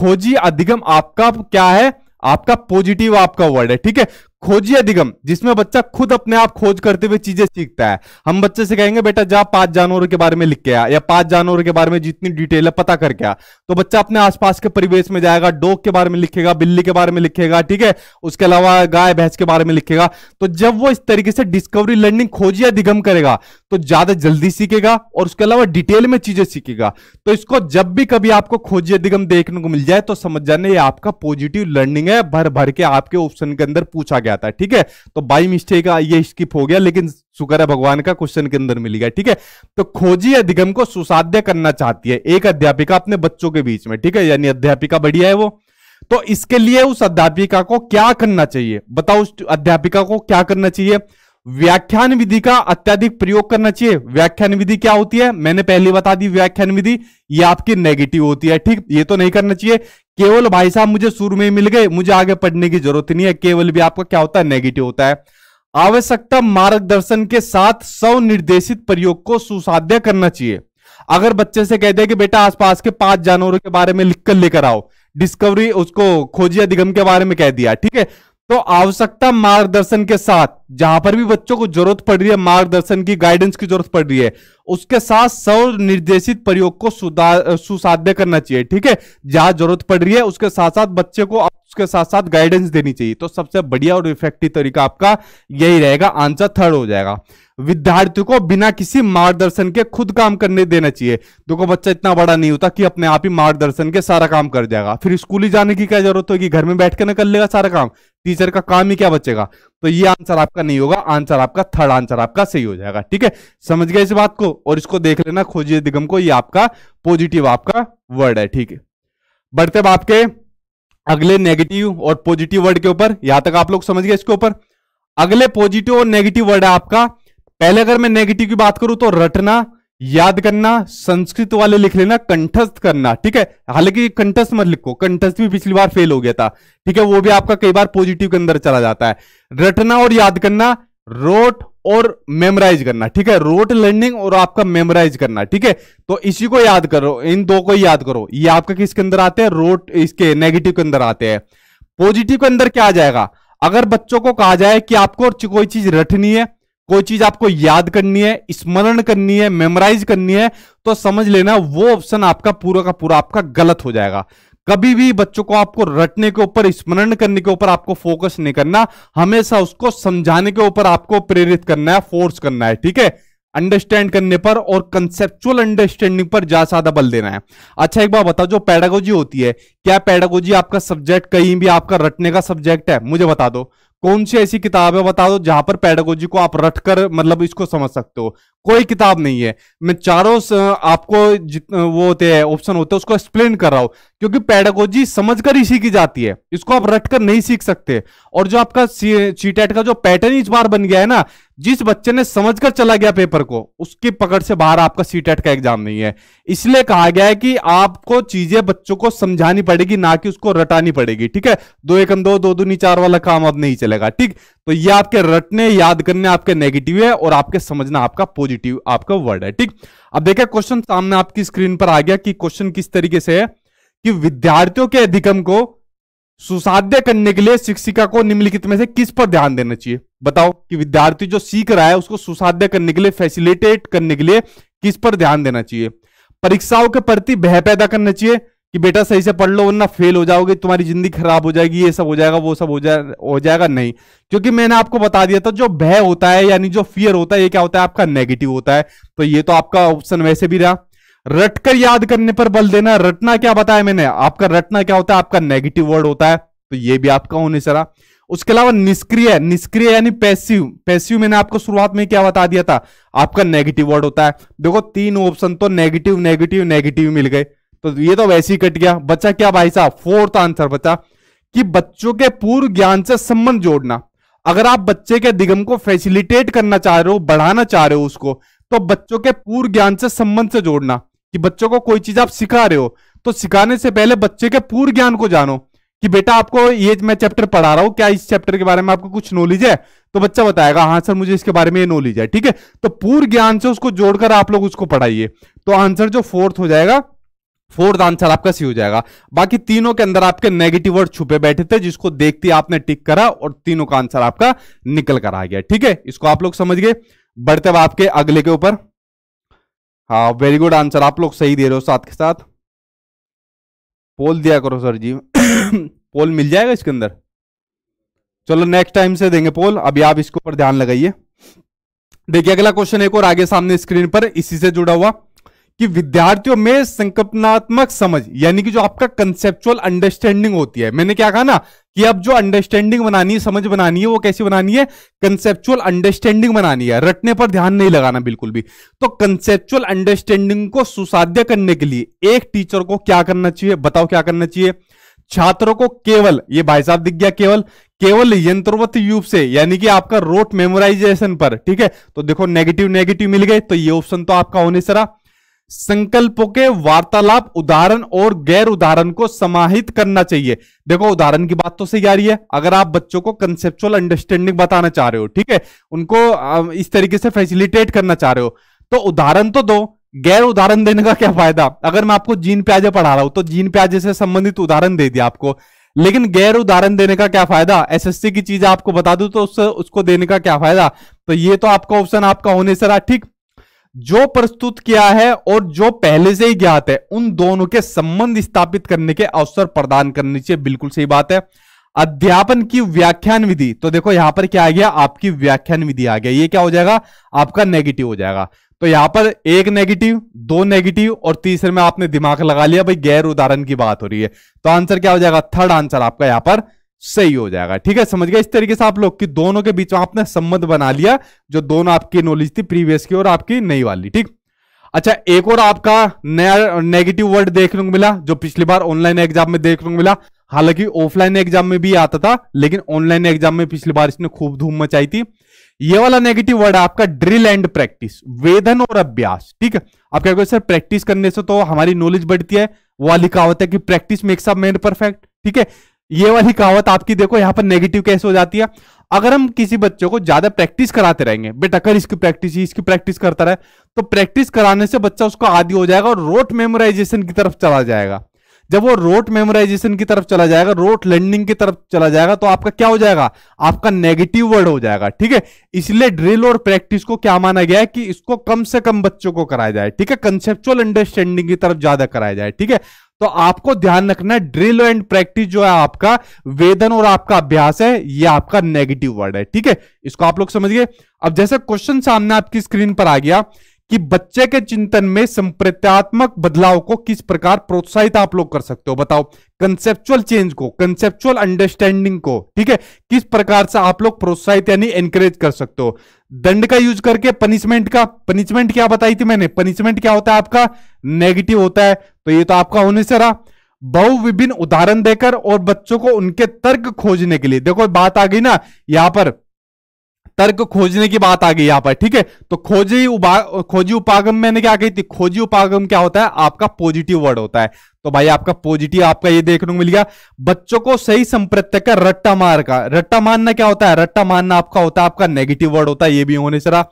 खोजी अधिगम आपका क्या है आपका पॉजिटिव आपका वर्ड है ठीक है खोजी अधिगम जिसमें बच्चा खुद अपने आप खोज करते हुए चीजें सीखता है हम बच्चे से कहेंगे बेटा जा पांच जानवरों के बारे में लिख के आ या पांच जानवरों के बारे में जितनी डिटेल है पता करके आ तो बच्चा अपने आसपास के परिवेश में जाएगा डॉग के बारे में लिखेगा बिल्ली के बारे में लिखेगा ठीक है उसके अलावा गाय भैंस के बारे में लिखेगा तो जब वो इस तरीके से डिस्कवरी लर्निंग खोजी अधिगम करेगा तो ज्यादा जल्दी सीखेगा और उसके अलावा डिटेल में चीजें सीखेगा तो इसको जब भी कभी आपको खोजी अधिगम देखने को मिल जाए तो समझ जाने ये आपका पॉजिटिव लर्निंग है भर भर के आपके ऑप्शन के अंदर पूछा गया आता है ठीक है तो बाई मिस्टेक ये स्किप हो गया लेकिन शुक्र है भगवान का क्वेश्चन के अंदर मिल गया ठीक है तो खोजी अधिगम को सुसाध्य करना चाहती है एक अध्यापिका अपने बच्चों के बीच में ठीक है यानी अध्यापिका बढ़िया है वो तो इसके लिए उस अध्यापिका को क्या करना चाहिए बताओ उस अध्यापिका को क्या करना चाहिए व्याख्यान विधि का अत्यधिक प्रयोग करना चाहिए व्याख्यान विधि क्या होती है मैंने पहले बता दी व्याख्यान विधि ये आपकी नेगेटिव होती है ठीक ये तो नहीं करना चाहिए केवल भाई साहब मुझे शुरू में ही मिल गए मुझे आगे पढ़ने की जरूरत नहीं है केवल भी आपका क्या होता है नेगेटिव होता है आवश्यकता मार्गदर्शन के साथ सौ निर्देशित प्रयोग को सुसाध्य करना चाहिए अगर बच्चे से कहते हैं कि बेटा आसपास के पांच जानवरों के बारे में लिखकर लेकर आओ डिस्कवरी उसको खोजिया दिगम के बारे में कह दिया ठीक है तो आवश्यकता मार्गदर्शन के साथ जहां पर भी बच्चों को जरूरत पड़ रही है मार्गदर्शन की गाइडेंस की जरूरत पड़ रही है उसके साथ स्व निर्देशित प्रयोग को सुधार सुसाध्य करना चाहिए ठीक है जहां जरूरत पड़ रही है उसके साथ साथ बच्चे को उसके साथ साथ गाइडेंस देनी चाहिए तो सबसे बढ़िया और इफेक्टिव तरीका आपका यही रहेगा आंसर थर्ड हो जाएगा विद्यार्थियों को बिना किसी मार्गदर्शन के खुद काम करने देना चाहिए देखो बच्चा इतना बड़ा नहीं होता कि अपने आप ही मार्गदर्शन के सारा काम कर जाएगा फिर स्कूल ही जाने की क्या जरूरत होगी घर में बैठ कर ना कर लेगा सारा काम टीचर का काम ही क्या बचेगा तो ये आंसर आपका नहीं होगा आंसर आपका थर्ड आंसर आपका सही हो जाएगा ठीक है समझ गया इस बात को और इसको देख लेना खोजिए दिगम को ये आपका पॉजिटिव आपका वर्ड है ठीक है बढ़ते बाप के अगले नेगेटिव और पॉजिटिव वर्ड के ऊपर यहां तक आप लोग समझ गए इसके ऊपर अगले पॉजिटिव और नेगेटिव वर्ड है आपका पहले अगर मैं नेगेटिव की बात करूं तो रटना याद करना संस्कृत वाले लिख लेना कंठस्थ करना ठीक है हालांकि कंठस्थ मत लिखो कंठस्थ भी पिछली बार फेल हो गया था ठीक है वो भी आपका कई बार पॉजिटिव के अंदर चला जाता है रटना और याद करना रोट और मेमोराइज करना ठीक है रोट लर्निंग और आपका मेमोराइज करना ठीक है तो इसी को याद करो इन दो को याद करो ये आपका किसके अंदर आते हैं रोट इसके नेगेटिव के अंदर आते हैं पॉजिटिव के अंदर क्या आ जाएगा अगर बच्चों को कहा जाए कि आपको कोई चीज रटनी है कोई चीज आपको याद करनी है स्मरण करनी है मेमोराइज करनी है तो समझ लेना वो ऑप्शन आपका पूरा का पूरा आपका गलत हो जाएगा कभी भी बच्चों को आपको रटने के ऊपर स्मरण करने के ऊपर आपको फोकस नहीं करना हमेशा उसको समझाने के ऊपर आपको प्रेरित करना है फोर्स करना है ठीक है अंडरस्टैंड करने पर और कंसेप्चुअल अंडरस्टैंडिंग पर ज्यादा ज्यादा बल देना है अच्छा एक बार बताओ जो पैडागोजी होती है क्या पैडागोजी आपका सब्जेक्ट कहीं भी आपका रटने का सब्जेक्ट है मुझे बता दो कौन सी ऐसी किताब है बता दो जहां पर पेडागोजी को आप रटकर मतलब इसको समझ सकते हो कोई किताब नहीं है मैं चारों आपको वो होते हैं ऑप्शन होते हैं उसको एक्सप्लेन कर रहा हूं क्योंकि पेडागोजी समझकर ही सीखी जाती है इसको आप रटकर नहीं सीख सकते और जो आपका चीटेट का जो पैटर्न इस बार बन गया है ना जिस बच्चे ने समझकर चला गया पेपर को उसकी पकड़ से बाहर आपका सी का एग्जाम नहीं है इसलिए कहा गया है कि आपको चीजें बच्चों को समझानी पड़ेगी ना कि उसको रटानी पड़ेगी ठीक है दो एकम दो दो दूनी चार वाला काम अब नहीं चलेगा ठीक तो ये आपके रटने याद करने आपके नेगेटिव है और आपके समझना आपका पॉजिटिव आपका वर्ड है ठीक अब देखिए क्वेश्चन सामने आपकी स्क्रीन पर आ गया कि क्वेश्चन किस तरीके से है कि विद्यार्थियों के अधिकम को सुसाध्य करने के लिए शिक्षिका को निम्नलिखित में से किस पर ध्यान देना चाहिए बताओ कि विद्यार्थी जो सीख रहा है उसको सुसाध्य करने के लिए फैसिलिटेट करने के लिए किस पर ध्यान देना चाहिए परीक्षाओं के प्रति भय पैदा करना चाहिए कि बेटा सही से पढ़ लो वरना फेल हो जाओगे तुम्हारी जिंदगी खराब हो जाएगी ये सब हो जाएगा वो सब हो जाए हो जाएगा नहीं क्योंकि मैंने आपको बता दिया था जो भय होता है यानी जो फियर होता है ये क्या होता है आपका नेगेटिव होता है तो ये तो आपका ऑप्शन वैसे भी रहा रटकर याद करने पर बल देना रटना क्या बताया मैंने आपका रटना क्या होता है आपका नेगेटिव वर्ड होता है तो ये भी आपका होने चला उसके अलावा निष्क्रिय निष्क्रिय यानी पैसिव पैसिव मैंने आपको शुरुआत में क्या बता दिया था आपका नेगेटिव वर्ड होता है देखो तीन ऑप्शन तो नेगेटिव नेगेटिव नेगेटिव मिल गए तो ये तो वैसे ही कट गया बच्चा क्या भाई साहब फोर्थ आंसर बच्चा कि बच्चों के पूर्व ज्ञान से संबंध जोड़ना अगर आप बच्चे के दिगम को फैसिलिटेट करना चाह रहे हो बढ़ाना चाह रहे हो उसको तो बच्चों के पूर्व ज्ञान से संबंध से जोड़ना कि बच्चों को कोई चीज आप सिखा रहे हो तो सिखाने से पहले बच्चे के पूर्ण ज्ञान को जानो कि बेटा आपको ये मैं चैप्टर पढ़ा रहा हूं क्या इस चैप्टर के बारे में आपको कुछ नॉलेज है तो बच्चा बताएगा हाँ सर मुझे इसके बारे में ये नॉलेज है ठीक है तो पूर्ण ज्ञान से उसको जोड़कर आप लोग उसको पढ़ाइए तो आंसर जो फोर्थ हो जाएगा फोर्थ आंसर आपका सी हो जाएगा बाकी तीनों के अंदर आपके नेगेटिव वर्ड छुपे बैठे थे जिसको देखते आपने टिक करा और तीनों का आंसर आपका निकल कर आ गया ठीक है इसको आप लोग समझ गए बढ़ते हुए आपके अगले के ऊपर हाँ वेरी गुड आंसर आप लोग सही दे रहे हो साथ के साथ पोल दिया करो सर जी पोल मिल जाएगा इसके अंदर चलो नेक्स्ट टाइम से देंगे पोल अभी आप इसके ऊपर ध्यान लगाइए देखिए अगला क्वेश्चन एक और आगे सामने स्क्रीन पर इसी से जुड़ा हुआ कि विद्यार्थियों में संकल्पनात्मक समझ यानी कि जो आपका कंसेप्चुअल अंडरस्टैंडिंग होती है मैंने क्या कहा ना कि अब जो अंडरस्टैंडिंग बनानी है समझ बनानी है वो कैसी बनानी है कंसेप्चुअल अंडरस्टैंडिंग बनानी है रटने पर ध्यान नहीं लगाना बिल्कुल भी तो कंसेप्चुअल अंडरस्टैंडिंग को सुसाध्य करने के लिए एक टीचर को क्या करना चाहिए बताओ क्या करना चाहिए छात्रों को केवल ये भाई साहब दिख गया केवल केवल यंत्रवत यूप से यानी कि आपका रोट मेमोराइजेशन पर ठीक है तो देखो नेगेटिव नेगेटिव मिल गए तो ये ऑप्शन तो आपका होने सरा संकल्पों के वार्तालाप उदाहरण और गैर उदाहरण को समाहित करना चाहिए देखो उदाहरण की बात तो सही आ रही है अगर आप बच्चों को कंसेप्चुअल अंडरस्टैंडिंग बताना चाह रहे हो ठीक है उनको इस तरीके से फैसिलिटेट करना चाह रहे हो तो उदाहरण तो दो गैर उदाहरण देने का क्या फायदा अगर मैं आपको जीन प्याजे पढ़ा रहा हूं तो जीन प्याजे से संबंधित उदाहरण दे दिया आपको लेकिन गैर उदाहरण देने का क्या फायदा एसएससी की चीज आपको बता दू तो उससे उसको देने का क्या फायदा तो ये तो आपका ऑप्शन आपका होने से रहा ठीक जो प्रस्तुत किया है और जो पहले से ही ज्ञात है उन दोनों के संबंध स्थापित करने के अवसर प्रदान करने चाहिए बिल्कुल सही बात है अध्यापन की व्याख्यान विधि तो देखो यहां पर क्या आ गया आपकी व्याख्यान विधि आ गया ये क्या हो जाएगा आपका नेगेटिव हो जाएगा तो यहां पर एक नेगेटिव दो नेगेटिव और तीसरे में आपने दिमाग लगा लिया भाई गैर उदाहरण की बात हो रही है तो आंसर क्या हो जाएगा थर्ड आंसर आपका यहां पर सही हो जाएगा ठीक है समझ गए इस तरीके से आप लोग कि दोनों के बीच में आपने संबंध बना लिया जो दोनों आपकी नॉलेज थी प्रीवियस की और आपकी नई वाली ठीक अच्छा एक और आपका नया नेगेटिव वर्ड देखने को मिला जो पिछली बार ऑनलाइन एग्जाम में देखने को मिला हालांकि ऑफलाइन एग्जाम में भी आता था लेकिन ऑनलाइन एग्जाम में पिछली बार इसने खूब धूम मचाई थी ये वाला नेगेटिव वर्ड है आपका ड्रिल एंड प्रैक्टिस वेदन और अभ्यास ठीक है आप क्या सर प्रैक्टिस करने से तो हमारी नॉलेज बढ़ती है वो लिखा होता है कि practice makes a man perfect ठीक है ये वाली कहावत आपकी देखो यहाँ पर नेगेटिव केस हो जाती है अगर हम किसी बच्चों को ज्यादा प्रैक्टिस कराते रहेंगे बेटा कर इसकी प्रैक्टिस इसकी प्रैक्टिस करता रहे तो प्रैक्टिस कराने से बच्चा उसको आदि हो जाएगा और रोट मेमोराइजेशन की तरफ चला जाएगा जब वो रोट मेमोराइजेशन की तरफ चला जाएगा रोट लर्निंग की तरफ चला जाएगा तो आपका क्या हो जाएगा आपका नेगेटिव वर्ड हो जाएगा ठीक है इसलिए ड्रिल और प्रैक्टिस को क्या माना गया है कि इसको कम से कम बच्चों को कराया जाए ठीक है कंसेप्चुअल अंडरस्टैंडिंग की तरफ ज्यादा कराया जाए ठीक है तो आपको ध्यान रखना है ड्रिल एंड प्रैक्टिस जो है आपका वेदन और आपका अभ्यास है ये आपका नेगेटिव वर्ड है ठीक है इसको आप लोग समझिए अब जैसे क्वेश्चन सामने आपकी स्क्रीन पर आ गया कि बच्चे के चिंतन में संप्रत्यात्मक बदलाव को किस प्रकार प्रोत्साहित आप लोग कर सकते हो बताओ कंसेप्चुअल चेंज को कंसेप्चुअल अंडरस्टैंडिंग को ठीक है किस प्रकार से आप लोग प्रोत्साहित यानी एनकरेज कर सकते हो दंड का यूज करके पनिशमेंट का पनिशमेंट क्या बताई थी मैंने पनिशमेंट क्या होता है आपका नेगेटिव होता है तो ये तो आपका होने से रहा बहु विभिन्न उदाहरण देकर और बच्चों को उनके तर्क खोजने के लिए देखो बात आ गई ना यहां पर तर्क खोजने की बात आ गई यहां पर ठीक है तो खोजी उपा खोजी उपागम मैंने क्या कही थी खोजी उपागम क्या होता है आपका पॉजिटिव वर्ड होता है तो भाई आपका पॉजिटिव आपका ये देखने को मिल गया बच्चों को सही संप्रत्य का रट्टा मार का रट्टा मारना क्या होता है रट्टा मारना आपका होता है आपका नेगेटिव वर्ड होता है ये भी होने सरा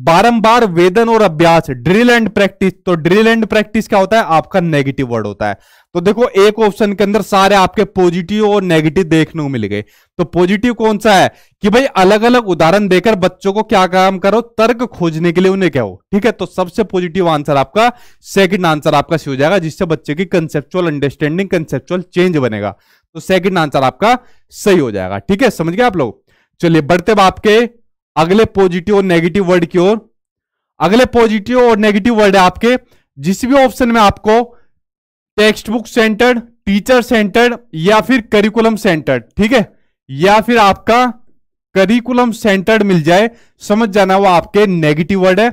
बारंबार वेदन और अभ्यास ड्रिल एंड प्रैक्टिस तो ड्रिल एंड प्रैक्टिस क्या होता है आपका नेगेटिव वर्ड होता है तो देखो एक ऑप्शन के अंदर सारे आपके पॉजिटिव और नेगेटिव देखने को मिल गए तो पॉजिटिव कौन सा है कि भाई अलग अलग उदाहरण देकर बच्चों को क्या काम करो तर्क खोजने के लिए उन्हें कहो ठीक है तो सबसे पॉजिटिव आंसर आपका सेकंड आंसर आपका सी हो जाएगा जिससे बच्चे की कंसेप्चुअल अंडरस्टैंडिंग कंसेप्चुअल चेंज बनेगा तो सेकंड आंसर आपका सही हो जाएगा ठीक है समझ गए आप लोग चलिए बढ़ते बाप के अगले पॉजिटिव और नेगेटिव वर्ड की ओर अगले पॉजिटिव और नेगेटिव वर्ड है आपके जिस भी ऑप्शन में आपको textbook centred teacher centred या फिर करिकुलम सेंटर्ड ठीक है या फिर आपका करिकुलम सेंटर्ड मिल जाए समझ जाना वो आपके नेगेटिव वर्ड है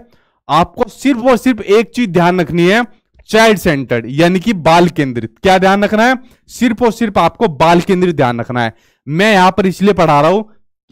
आपको सिर्फ और सिर्फ एक चीज ध्यान रखनी है चाइल्ड सेंटर्ड यानी कि बाल केंद्रित क्या ध्यान रखना है सिर्फ और सिर्फ आपको बाल केंद्रित ध्यान रखना है मैं यहां पर इसलिए पढ़ा रहा हूं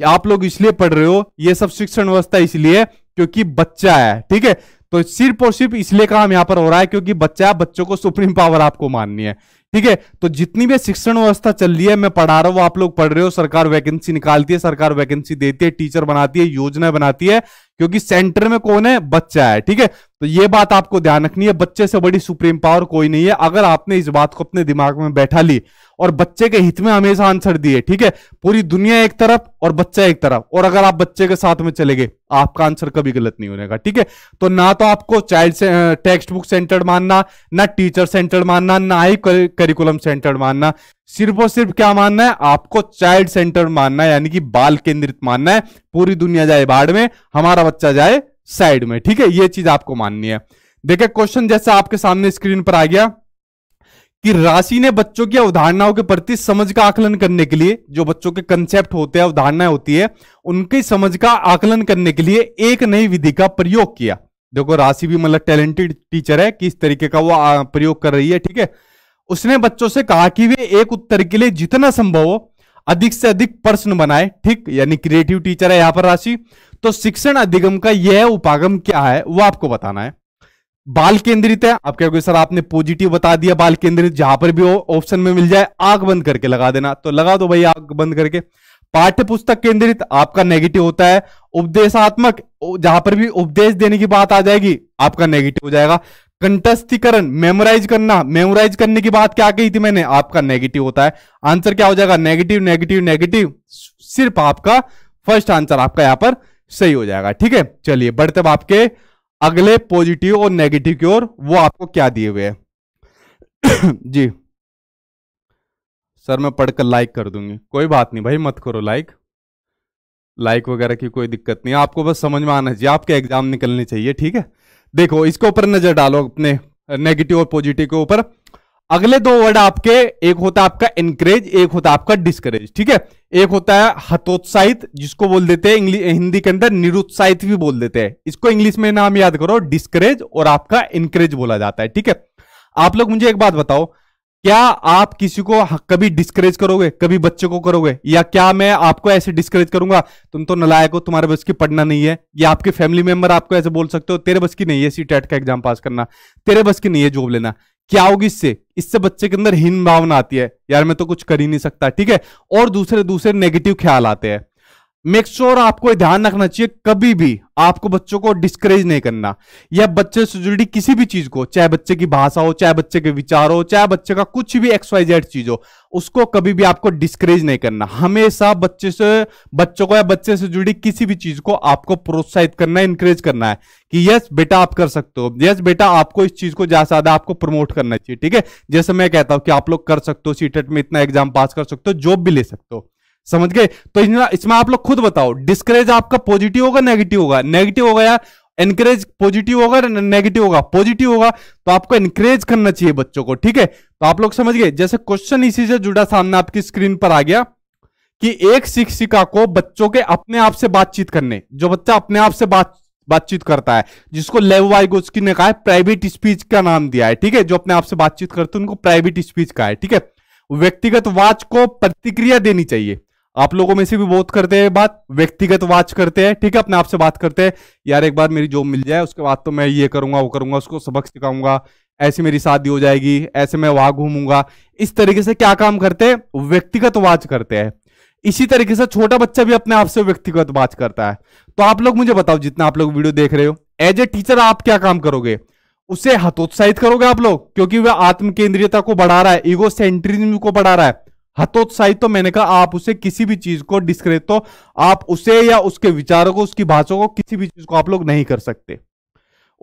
आप लोग इसलिए पढ़ रहे हो ये सब शिक्षण व्यवस्था इसलिए क्योंकि बच्चा है ठीक है तो सिर्फ और सिर्फ इसलिए काम यहां पर हो रहा है क्योंकि बच्चा बच्चों को सुप्रीम पावर आपको माननी है ठीक है तो जितनी भी शिक्षण व्यवस्था चल रही है मैं पढ़ा रहा हूं आप लोग पढ़ रहे हो सरकार वैकेंसी निकालती है सरकार वैकेंसी देती है टीचर बनाती है योजना बनाती है क्योंकि सेंटर में कौन है बच्चा है ठीक है तो ये बात आपको ध्यान रखनी है बच्चे से बड़ी सुप्रीम पावर कोई नहीं है अगर आपने इस बात को अपने दिमाग में बैठा ली और बच्चे के हित में हमेशा आंसर दिए ठीक है पूरी दुनिया एक तरफ और बच्चा एक तरफ और अगर आप बच्चे के साथ में चले गए आपका आंसर कभी गलत नहीं होने का ठीक है तो ना तो आपको चाइल्ड से, टेक्स्ट बुक सेंटर्ड मानना ना टीचर सेंटर्ड मानना ना ही करिकुलम सेंटर्ड मानना सिर्फ और सिर्फ क्या मानना है आपको चाइल्ड सेंटर्ड मानना है यानी कि बाल केंद्रित मानना है पूरी दुनिया जाए बाढ़ में हमारा बच्चा जाए साइड में ठीक है ये चीज आपको माननी है देखिए क्वेश्चन जैसा आपके सामने स्क्रीन पर आ गया कि राशि ने बच्चों की अवधारणाओं के प्रति समझ का आकलन करने के लिए जो बच्चों के कंसेप्ट होते हैं अवधारणाएं होती है उनकी समझ का आकलन करने के लिए एक नई विधि का प्रयोग किया देखो राशि भी मतलब टैलेंटेड टीचर है कि इस तरीके का वो प्रयोग कर रही है ठीक है उसने बच्चों से कहा कि वे एक उत्तर के लिए जितना संभव हो अधिक से अधिक प्रश्न बनाए ठीक यानी क्रिएटिव टीचर है यहां पर राशि तो शिक्षण अधिगम का यह उपागम क्या है वो आपको बताना है बाल केंद्रित है आप कहोगे सर आपने पॉजिटिव बता दिया बाल केंद्रित जहां पर भी ऑप्शन में मिल जाए आग बंद करके लगा देना तो लगा दो भाई आग बंद करके पाठ्य पुस्तक केंद्रित आपका नेगेटिव होता है उपदेशात्मक जहां पर भी उपदेश देने की बात आ जाएगी आपका नेगेटिव हो जाएगा कंटस्थीकरण मेमोराइज करना मेमोराइज करने की बात क्या कही थी मैंने आपका नेगेटिव होता है आंसर क्या हो जाएगा नेगेटिव नेगेटिव नेगेटिव सिर्फ आपका फर्स्ट आंसर आपका यहां पर सही हो जाएगा ठीक है चलिए बढ़ते अब आपके अगले पॉजिटिव और नेगेटिव की ओर वो आपको क्या दिए हुए हैं जी सर मैं पढ़कर लाइक कर दूंगी कोई बात नहीं भाई मत करो लाइक लाइक वगैरह की कोई दिक्कत नहीं आपको बस समझ में आना चाहिए आपके एग्जाम निकलने चाहिए ठीक है देखो इसके ऊपर नजर डालो अपने नेगेटिव और पॉजिटिव के ऊपर अगले दो वर्ड आपके एक होता है आपका एनकरेज एक होता है आपका डिस्करेज ठीक है एक होता है हतोत्साहित जिसको बोल देते हैं हिंदी के अंदर निरुत्साहित भी बोल देते हैं इसको इंग्लिश में नाम याद करो डिस्करेज और आपका इनक्रेज बोला जाता है ठीक है आप लोग मुझे एक बात बताओ क्या आप किसी को कभी डिस्करेज करोगे कभी बच्चे को करोगे या क्या मैं आपको ऐसे डिस्करेज करूंगा तुम तो नलायक हो तुम्हारे बस की पढ़ना नहीं है या आपके फैमिली मेंबर आपको ऐसे बोल सकते हो तेरे बस की नहीं है सी टेट का एग्जाम पास करना तेरे बस की नहीं है जॉब लेना क्या होगी इससे इससे बच्चे के अंदर हीन भावना आती है यार मैं तो कुछ कर ही नहीं सकता ठीक है और दूसरे दूसरे नेगेटिव ख्याल आते हैं मेक श्योर sure आपको ध्यान रखना चाहिए कभी भी आपको बच्चों को डिस्करेज नहीं करना या बच्चे से जुड़ी किसी भी चीज को चाहे बच्चे की भाषा हो चाहे बच्चे के विचार हो चाहे बच्चे का कुछ भी वाई जेड चीज हो उसको कभी भी आपको डिस्करेज नहीं करना हमेशा बच्चे से बच्चों को या बच्चे से जुड़ी किसी भी चीज को आपको प्रोत्साहित करना है इंकरेज करना है कि यस बेटा आप कर सकते हो यस बेटा आपको इस चीज को ज्यादा ज्यादा आपको प्रमोट करना चाहिए ठीक है जैसे मैं कहता हूं कि आप लोग कर सकते हो सीटेट e में इतना एग्जाम पास कर सकते हो जॉब भी ले सकते हो समझ गए तो इसमें आप लोग खुद बताओ डिस्करेज आपका पॉजिटिव होगा नेगेटिव होगा नेगेटिव होगा या एनकरेज पॉजिटिव होगा नेगेटिव होगा पॉजिटिव होगा तो आपको एनकरेज करना चाहिए बच्चों को ठीक है तो आप लोग समझ गए जैसे क्वेश्चन इसी से जुड़ा सामने आपकी स्क्रीन पर आ गया कि एक शिक्षिका को बच्चों के अपने आप से बातचीत करने जो बच्चा अपने आप से बात बातचीत करता है जिसको लेव वाइगोस्की ने कहा है प्राइवेट स्पीच का नाम दिया है ठीक है जो अपने आप से बातचीत करते हैं उनको प्राइवेट स्पीच कहा है ठीक है व्यक्तिगत वाच को प्रतिक्रिया देनी चाहिए आप लोगों में से भी बहुत करते हैं बात व्यक्तिगत वाच करते हैं ठीक है अपने आप से बात करते हैं यार एक बार मेरी जॉब मिल जाए उसके बाद तो मैं ये करूंगा वो करूंगा उसको सबक सिखाऊंगा ऐसी मेरी शादी हो जाएगी ऐसे मैं वहां घूमूंगा इस तरीके से क्या काम करते हैं व्यक्तिगत वाच करते हैं इसी तरीके से छोटा बच्चा भी अपने आप से व्यक्तिगत बात करता है तो आप लोग मुझे बताओ जितना आप लोग वीडियो देख रहे हो एज ए टीचर आप क्या काम करोगे उसे हतोत्साहित करोगे आप लोग क्योंकि वह आत्म केंद्रीयता को बढ़ा रहा है ईगो सेंट्रिज्म को बढ़ा रहा है हतोत्साहित तो मैंने कहा आप उसे किसी भी चीज को डिस्करेज तो आप उसे या उसके विचारों को उसकी भाषा को किसी भी चीज को आप लोग नहीं कर सकते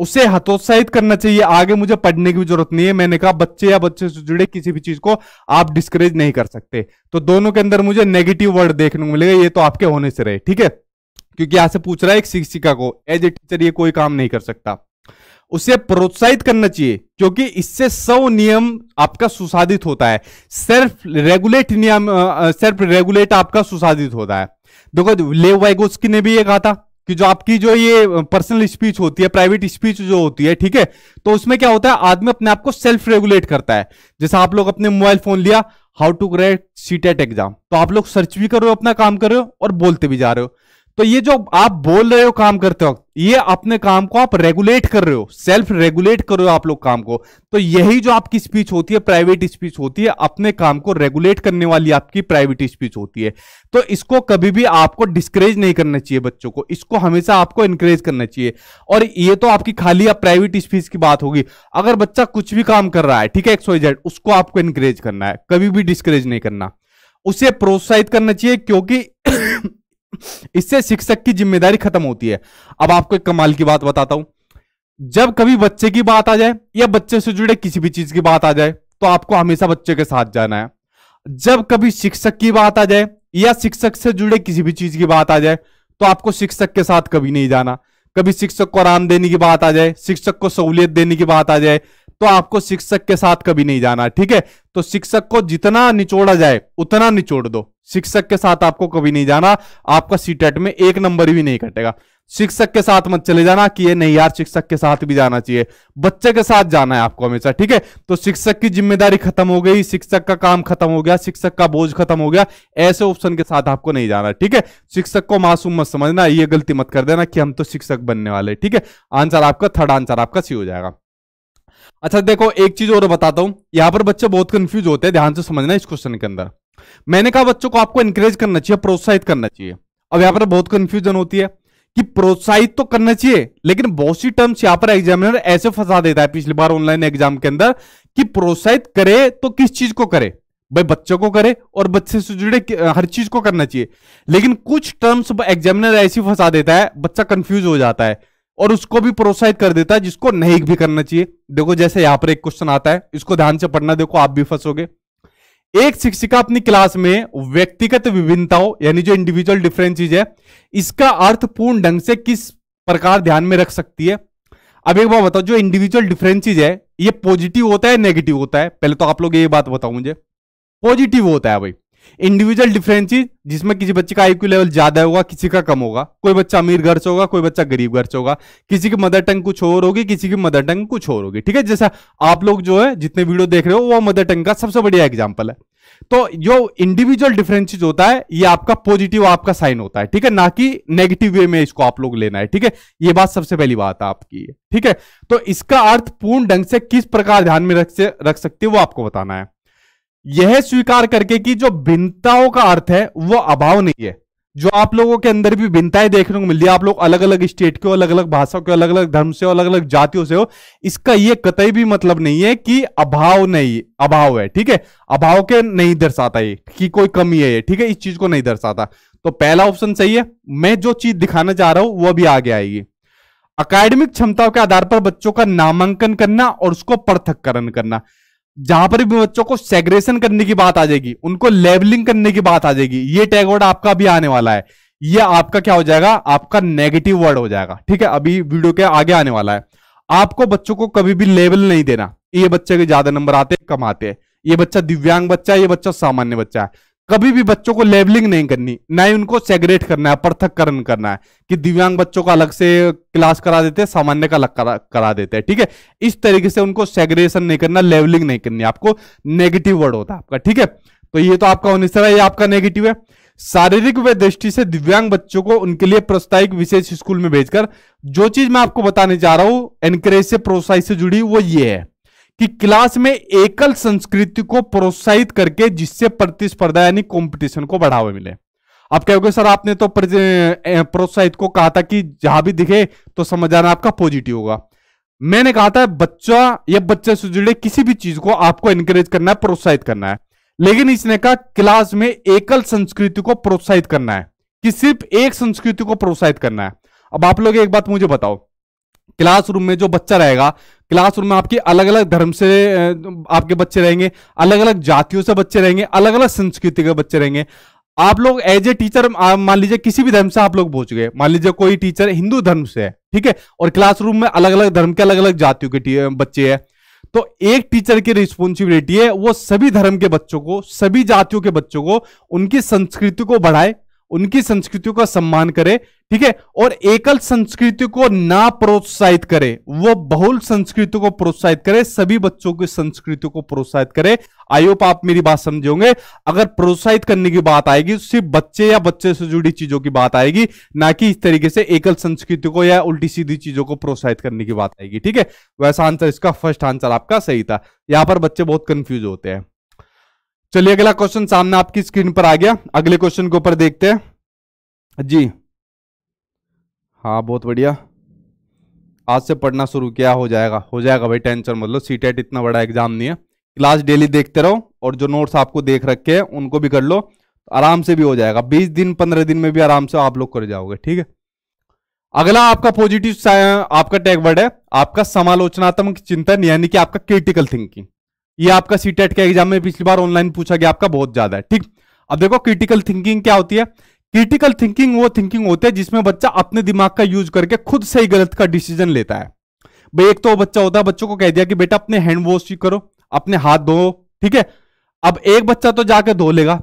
उसे हतोत्साहित करना चाहिए आगे मुझे पढ़ने की जरूरत नहीं है मैंने कहा बच्चे या बच्चे से जुड़े किसी भी चीज को आप डिस्करेज नहीं कर सकते तो दोनों के अंदर मुझे नेगेटिव वर्ड देखने को मिलेगा ये तो आपके होने से रहे ठीक है क्योंकि यहां से पूछ रहा है एक शिक्षिका को एज ए टीचर ये कोई काम नहीं कर सकता उसे प्रोत्साहित करना चाहिए क्योंकि इससे सौ नियम आपका सुसाधित होता है सेल्फ रेगुलेट नियम सेल्फ रेगुलेट आपका सुसाधित होता है देखो लेव वाइगोस्की ने भी ये कहा था कि जो आपकी जो ये पर्सनल स्पीच होती है प्राइवेट स्पीच जो होती है ठीक है तो उसमें क्या होता है आदमी अपने आप को सेल्फ रेगुलेट करता है जैसे आप लोग अपने मोबाइल फोन लिया how to crack C exam तो आप लोग सर्च भी कर रहे हो अपना काम कर रहे हो और बोलते भी जा रहे हो तो ये जो आप बोल रहे हो काम करते वक्त ये अपने काम को आप रेगुलेट कर रहे हो सेल्फ रेगुलेट कर रहे हो आप लोग काम को तो यही जो आपकी स्पीच होती है प्राइवेट स्पीच होती है अपने काम को रेगुलेट करने वाली आपकी प्राइवेट स्पीच होती है तो इसको कभी भी आपको डिस्करेज नहीं करना चाहिए बच्चों को इसको हमेशा आपको इंकरेज करना चाहिए और ये तो आपकी खाली या प्राइवेट स्पीच की बात होगी अगर बच्चा कुछ भी काम कर रहा है ठीक है जेड उसको आपको इंकरेज करना है कभी भी डिस्करेज नहीं करना उसे प्रोत्साहित करना चाहिए क्योंकि इससे शिक्षक की जिम्मेदारी खत्म होती है अब आपको एक कमाल की बात बताता हूं जब कभी बच्चे की बात आ जाए या बच्चे से जुड़े किसी भी चीज की बात आ जाए तो आपको हमेशा बच्चे के साथ जाना है जब कभी शिक्षक की बात आ जाए या शिक्षक से जुड़े किसी भी चीज की बात आ जाए तो आपको शिक्षक के साथ कभी नहीं जाना कभी शिक्षक को आराम देने की बात आ जाए शिक्षक को सहूलियत देने की बात आ जाए तो आपको शिक्षक के साथ कभी नहीं जाना ठीक है तो शिक्षक को जितना निचोड़ा जाए उतना निचोड़ दो शिक्षक के साथ आपको कभी नहीं जाना आपका सीटेट में एक नंबर भी नहीं कटेगा शिक्षक के साथ मत चले जाना कि ये नहीं यार शिक्षक के साथ भी जाना चाहिए बच्चे के साथ जाना है आपको हमेशा ठीक है तो शिक्षक की जिम्मेदारी खत्म हो गई शिक्षक का काम खत्म हो गया शिक्षक का बोझ खत्म हो गया ऐसे ऑप्शन के साथ आपको नहीं जाना ठीक है शिक्षक को मासूम मत समझना ये गलती मत कर देना कि हम तो शिक्षक बनने वाले ठीक है आंसर आपका थर्ड आंसर आपका सी हो जाएगा अच्छा देखो एक चीज और बताता हूं यहां पर बच्चे बहुत कंफ्यूज होते हैं ध्यान से समझना इस क्वेश्चन के अंदर मैंने कहा बच्चों को आपको इंकरेज करना चाहिए प्रोत्साहित करना चाहिए अब यहां पर बहुत कंफ्यूजन होती है कि प्रोत्साहित तो करना चाहिए लेकिन बहुत सी टर्म्स यहां पर एग्जामिनर ऐसे फंसा देता है पिछली बार ऑनलाइन एग्जाम के अंदर कि प्रोत्साहित करे तो किस चीज को करे भाई बच्चों को करे और बच्चे से जुड़े हर चीज को करना चाहिए लेकिन कुछ टर्म्स एग्जामिनर ऐसी फंसा देता है बच्चा कंफ्यूज हो जाता है और उसको भी प्रोत्साहित कर देता है जिसको नहीं भी करना चाहिए देखो जैसे यहां पर एक क्वेश्चन आता है इसको ध्यान से पढ़ना देखो आप भी फंसोगे एक शिक्षिका अपनी क्लास में व्यक्तिगत विभिन्नताओं यानी जो इंडिविजुअल डिफरेंसेज है इसका अर्थ पूर्ण ढंग से किस प्रकार ध्यान में रख सकती है अब एक बार बताओ जो इंडिविजुअल डिफरेंसेज है ये पॉजिटिव होता है नेगेटिव होता है पहले तो आप लोग ये बात बताओ मुझे पॉजिटिव होता है भाई इंडिविजुअल डिफरेंसेज जिसमें किसी बच्चे का आईक्यू लेवल ज्यादा होगा किसी का कम होगा कोई बच्चा अमीर घर से होगा कोई बच्चा गरीब घर से होगा किसी की मदर टंग कुछ और होगी किसी की मदर टंग कुछ और होगी ठीक है जैसा आप लोग जो है जितने वीडियो देख रहे हो वो मदर टंग का सबसे बढ़िया एग्जाम्पल है तो जो इंडिविजुअल डिफरेंसिस होता है ये आपका पॉजिटिव आपका साइन होता है ठीक है ना कि नेगेटिव वे में इसको आप लोग लेना है ठीक है ये बात सबसे पहली बात है आपकी ठीक है तो इसका अर्थ पूर्ण ढंग से किस प्रकार ध्यान में रख, रख सकते हो वो आपको बताना है यह स्वीकार करके कि जो भिन्नताओं का अर्थ है वो अभाव नहीं है जो आप लोगों के अंदर भी भिन्नताएं देखने को मिलती है आप लोग अलग अलग स्टेट के हो अलग अलग भाषा के अलग अलग धर्म से हो अलग अलग जातियों से हो इसका यह कतई भी मतलब नहीं है कि अभाव नहीं अभाव है ठीक है अभाव के नहीं दर्शाता ये कि कोई कमी है ये ठीक है इस चीज को नहीं दर्शाता तो पहला ऑप्शन सही है मैं जो चीज दिखाना चाह रहा हूं वह भी आगे आएगी अकाडमिक क्षमताओं के आधार पर बच्चों का नामांकन करना और उसको पृथककरण करना जहां पर भी बच्चों को सेग्रेशन करने की बात आ जाएगी उनको लेवलिंग करने की बात आ जाएगी ये टैग वर्ड आपका भी आने वाला है ये आपका क्या हो जाएगा आपका नेगेटिव वर्ड हो जाएगा ठीक है अभी वीडियो के आगे आने वाला है आपको बच्चों को कभी भी लेवल नहीं देना ये बच्चे के ज्यादा नंबर आते कम आते हैं ये बच्चा दिव्यांग बच्चा है ये बच्चा सामान्य बच्चा है कभी भी बच्चों को लेबलिंग नहीं करनी ना ही उनको सेग्रेट करना है पृथककरण करना है कि दिव्यांग बच्चों का अलग से क्लास करा देते हैं सामान्य का अलग करा, करा देते हैं ठीक है इस तरीके से उनको सेग्रेशन नहीं करना लेवलिंग नहीं करनी आपको नेगेटिव वर्ड होता है आपका ठीक है तो ये तो आपका होने से ये आपका नेगेटिव है शारीरिक व दृष्टि से दिव्यांग बच्चों को उनके लिए प्रस्ताविक विशेष स्कूल में भेजकर जो चीज मैं आपको बताने जा रहा हूं एनकरेज से प्रोत्साहित से जुड़ी वो ये है कि क्लास में एकल संस्कृति को प्रोत्साहित करके जिससे प्रतिस्पर्धा यानी कंपटीशन को बढ़ावा मिले आप कहोगे सर आपने तो प्रोत्साहित को कहा था कि जहां भी दिखे तो समझ आना आपका पॉजिटिव होगा मैंने कहा था बच्चा या बच्चे से जुड़े किसी भी चीज को आपको एनकरेज करना है प्रोत्साहित करना है लेकिन इसने कहा क्लास में एकल संस्कृति को प्रोत्साहित करना है कि सिर्फ एक संस्कृति को प्रोत्साहित करना है अब आप लोग एक बात मुझे बताओ क्लासरूम में जो बच्चा रहेगा क्लासरूम में आपके अलग अलग धर्म से आपके बच्चे रहेंगे अलग अलग जातियों से बच्चे रहेंगे अलग अलग संस्कृति के बच्चे रहेंगे आप लोग एज ए टीचर मान लीजिए किसी भी धर्म से आप लोग पहुंच गए मान लीजिए कोई टीचर हिंदू धर्म से है ठीक है और क्लासरूम में अलग अलग धर्म के अलग अलग जातियों के बच्चे हैं तो एक टीचर की रिस्पॉन्सिबिलिटी है वो सभी धर्म के बच्चों को सभी जातियों के बच्चों को उनकी संस्कृति को बढ़ाए उनकी संस्कृतियों का सम्मान करे ठीक है और एकल संस्कृति को ना प्रोत्साहित करे वो बहुल संस्कृति को प्रोत्साहित करे सभी बच्चों की संस्कृति को प्रोत्साहित करे आई होप आप मेरी बात समझे होंगे अगर प्रोत्साहित करने की बात आएगी सिर्फ बच्चे या बच्चे से जुड़ी चीजों की बात आएगी ना कि इस तरीके से एकल संस्कृति को या उल्टी सीधी चीजों को प्रोत्साहित करने की बात आएगी ठीक है वैसा आंसर इसका फर्स्ट आंसर आपका सही था यहां पर बच्चे बहुत कंफ्यूज होते हैं चलिए अगला क्वेश्चन सामने आपकी स्क्रीन पर आ गया अगले क्वेश्चन के ऊपर देखते हैं जी हाँ बहुत बढ़िया आज से पढ़ना शुरू किया हो जाएगा हो जाएगा भाई टेंशन मतलब सी टेट इतना बड़ा एग्जाम नहीं है क्लास डेली देखते रहो और जो नोट्स आपको देख रखे हैं उनको भी कर लो आराम से भी हो जाएगा बीस दिन पंद्रह दिन में भी आराम से आप लोग कर जाओगे ठीक है अगला आपका पॉजिटिव आपका टैग वर्ड है आपका समालोचनात्मक चिंतन यानी कि आपका क्रिटिकल थिंकिंग ये आपका सी टेट e के एग्जाम में पिछली बार ऑनलाइन पूछा गया आपका बहुत ज्यादा है ठीक अब देखो क्रिटिकल थिंकिंग क्या होती है क्रिटिकल थिंकिंग वो थिंकिंग होती है जिसमें बच्चा अपने दिमाग का यूज करके खुद से ही गलत का डिसीजन लेता है भाई एक तो बच्चा होता है बच्चों को कह दिया कि बेटा अपने हैंड वॉश करो अपने हाथ धो ठीक है अब एक बच्चा तो जाके धो लेगा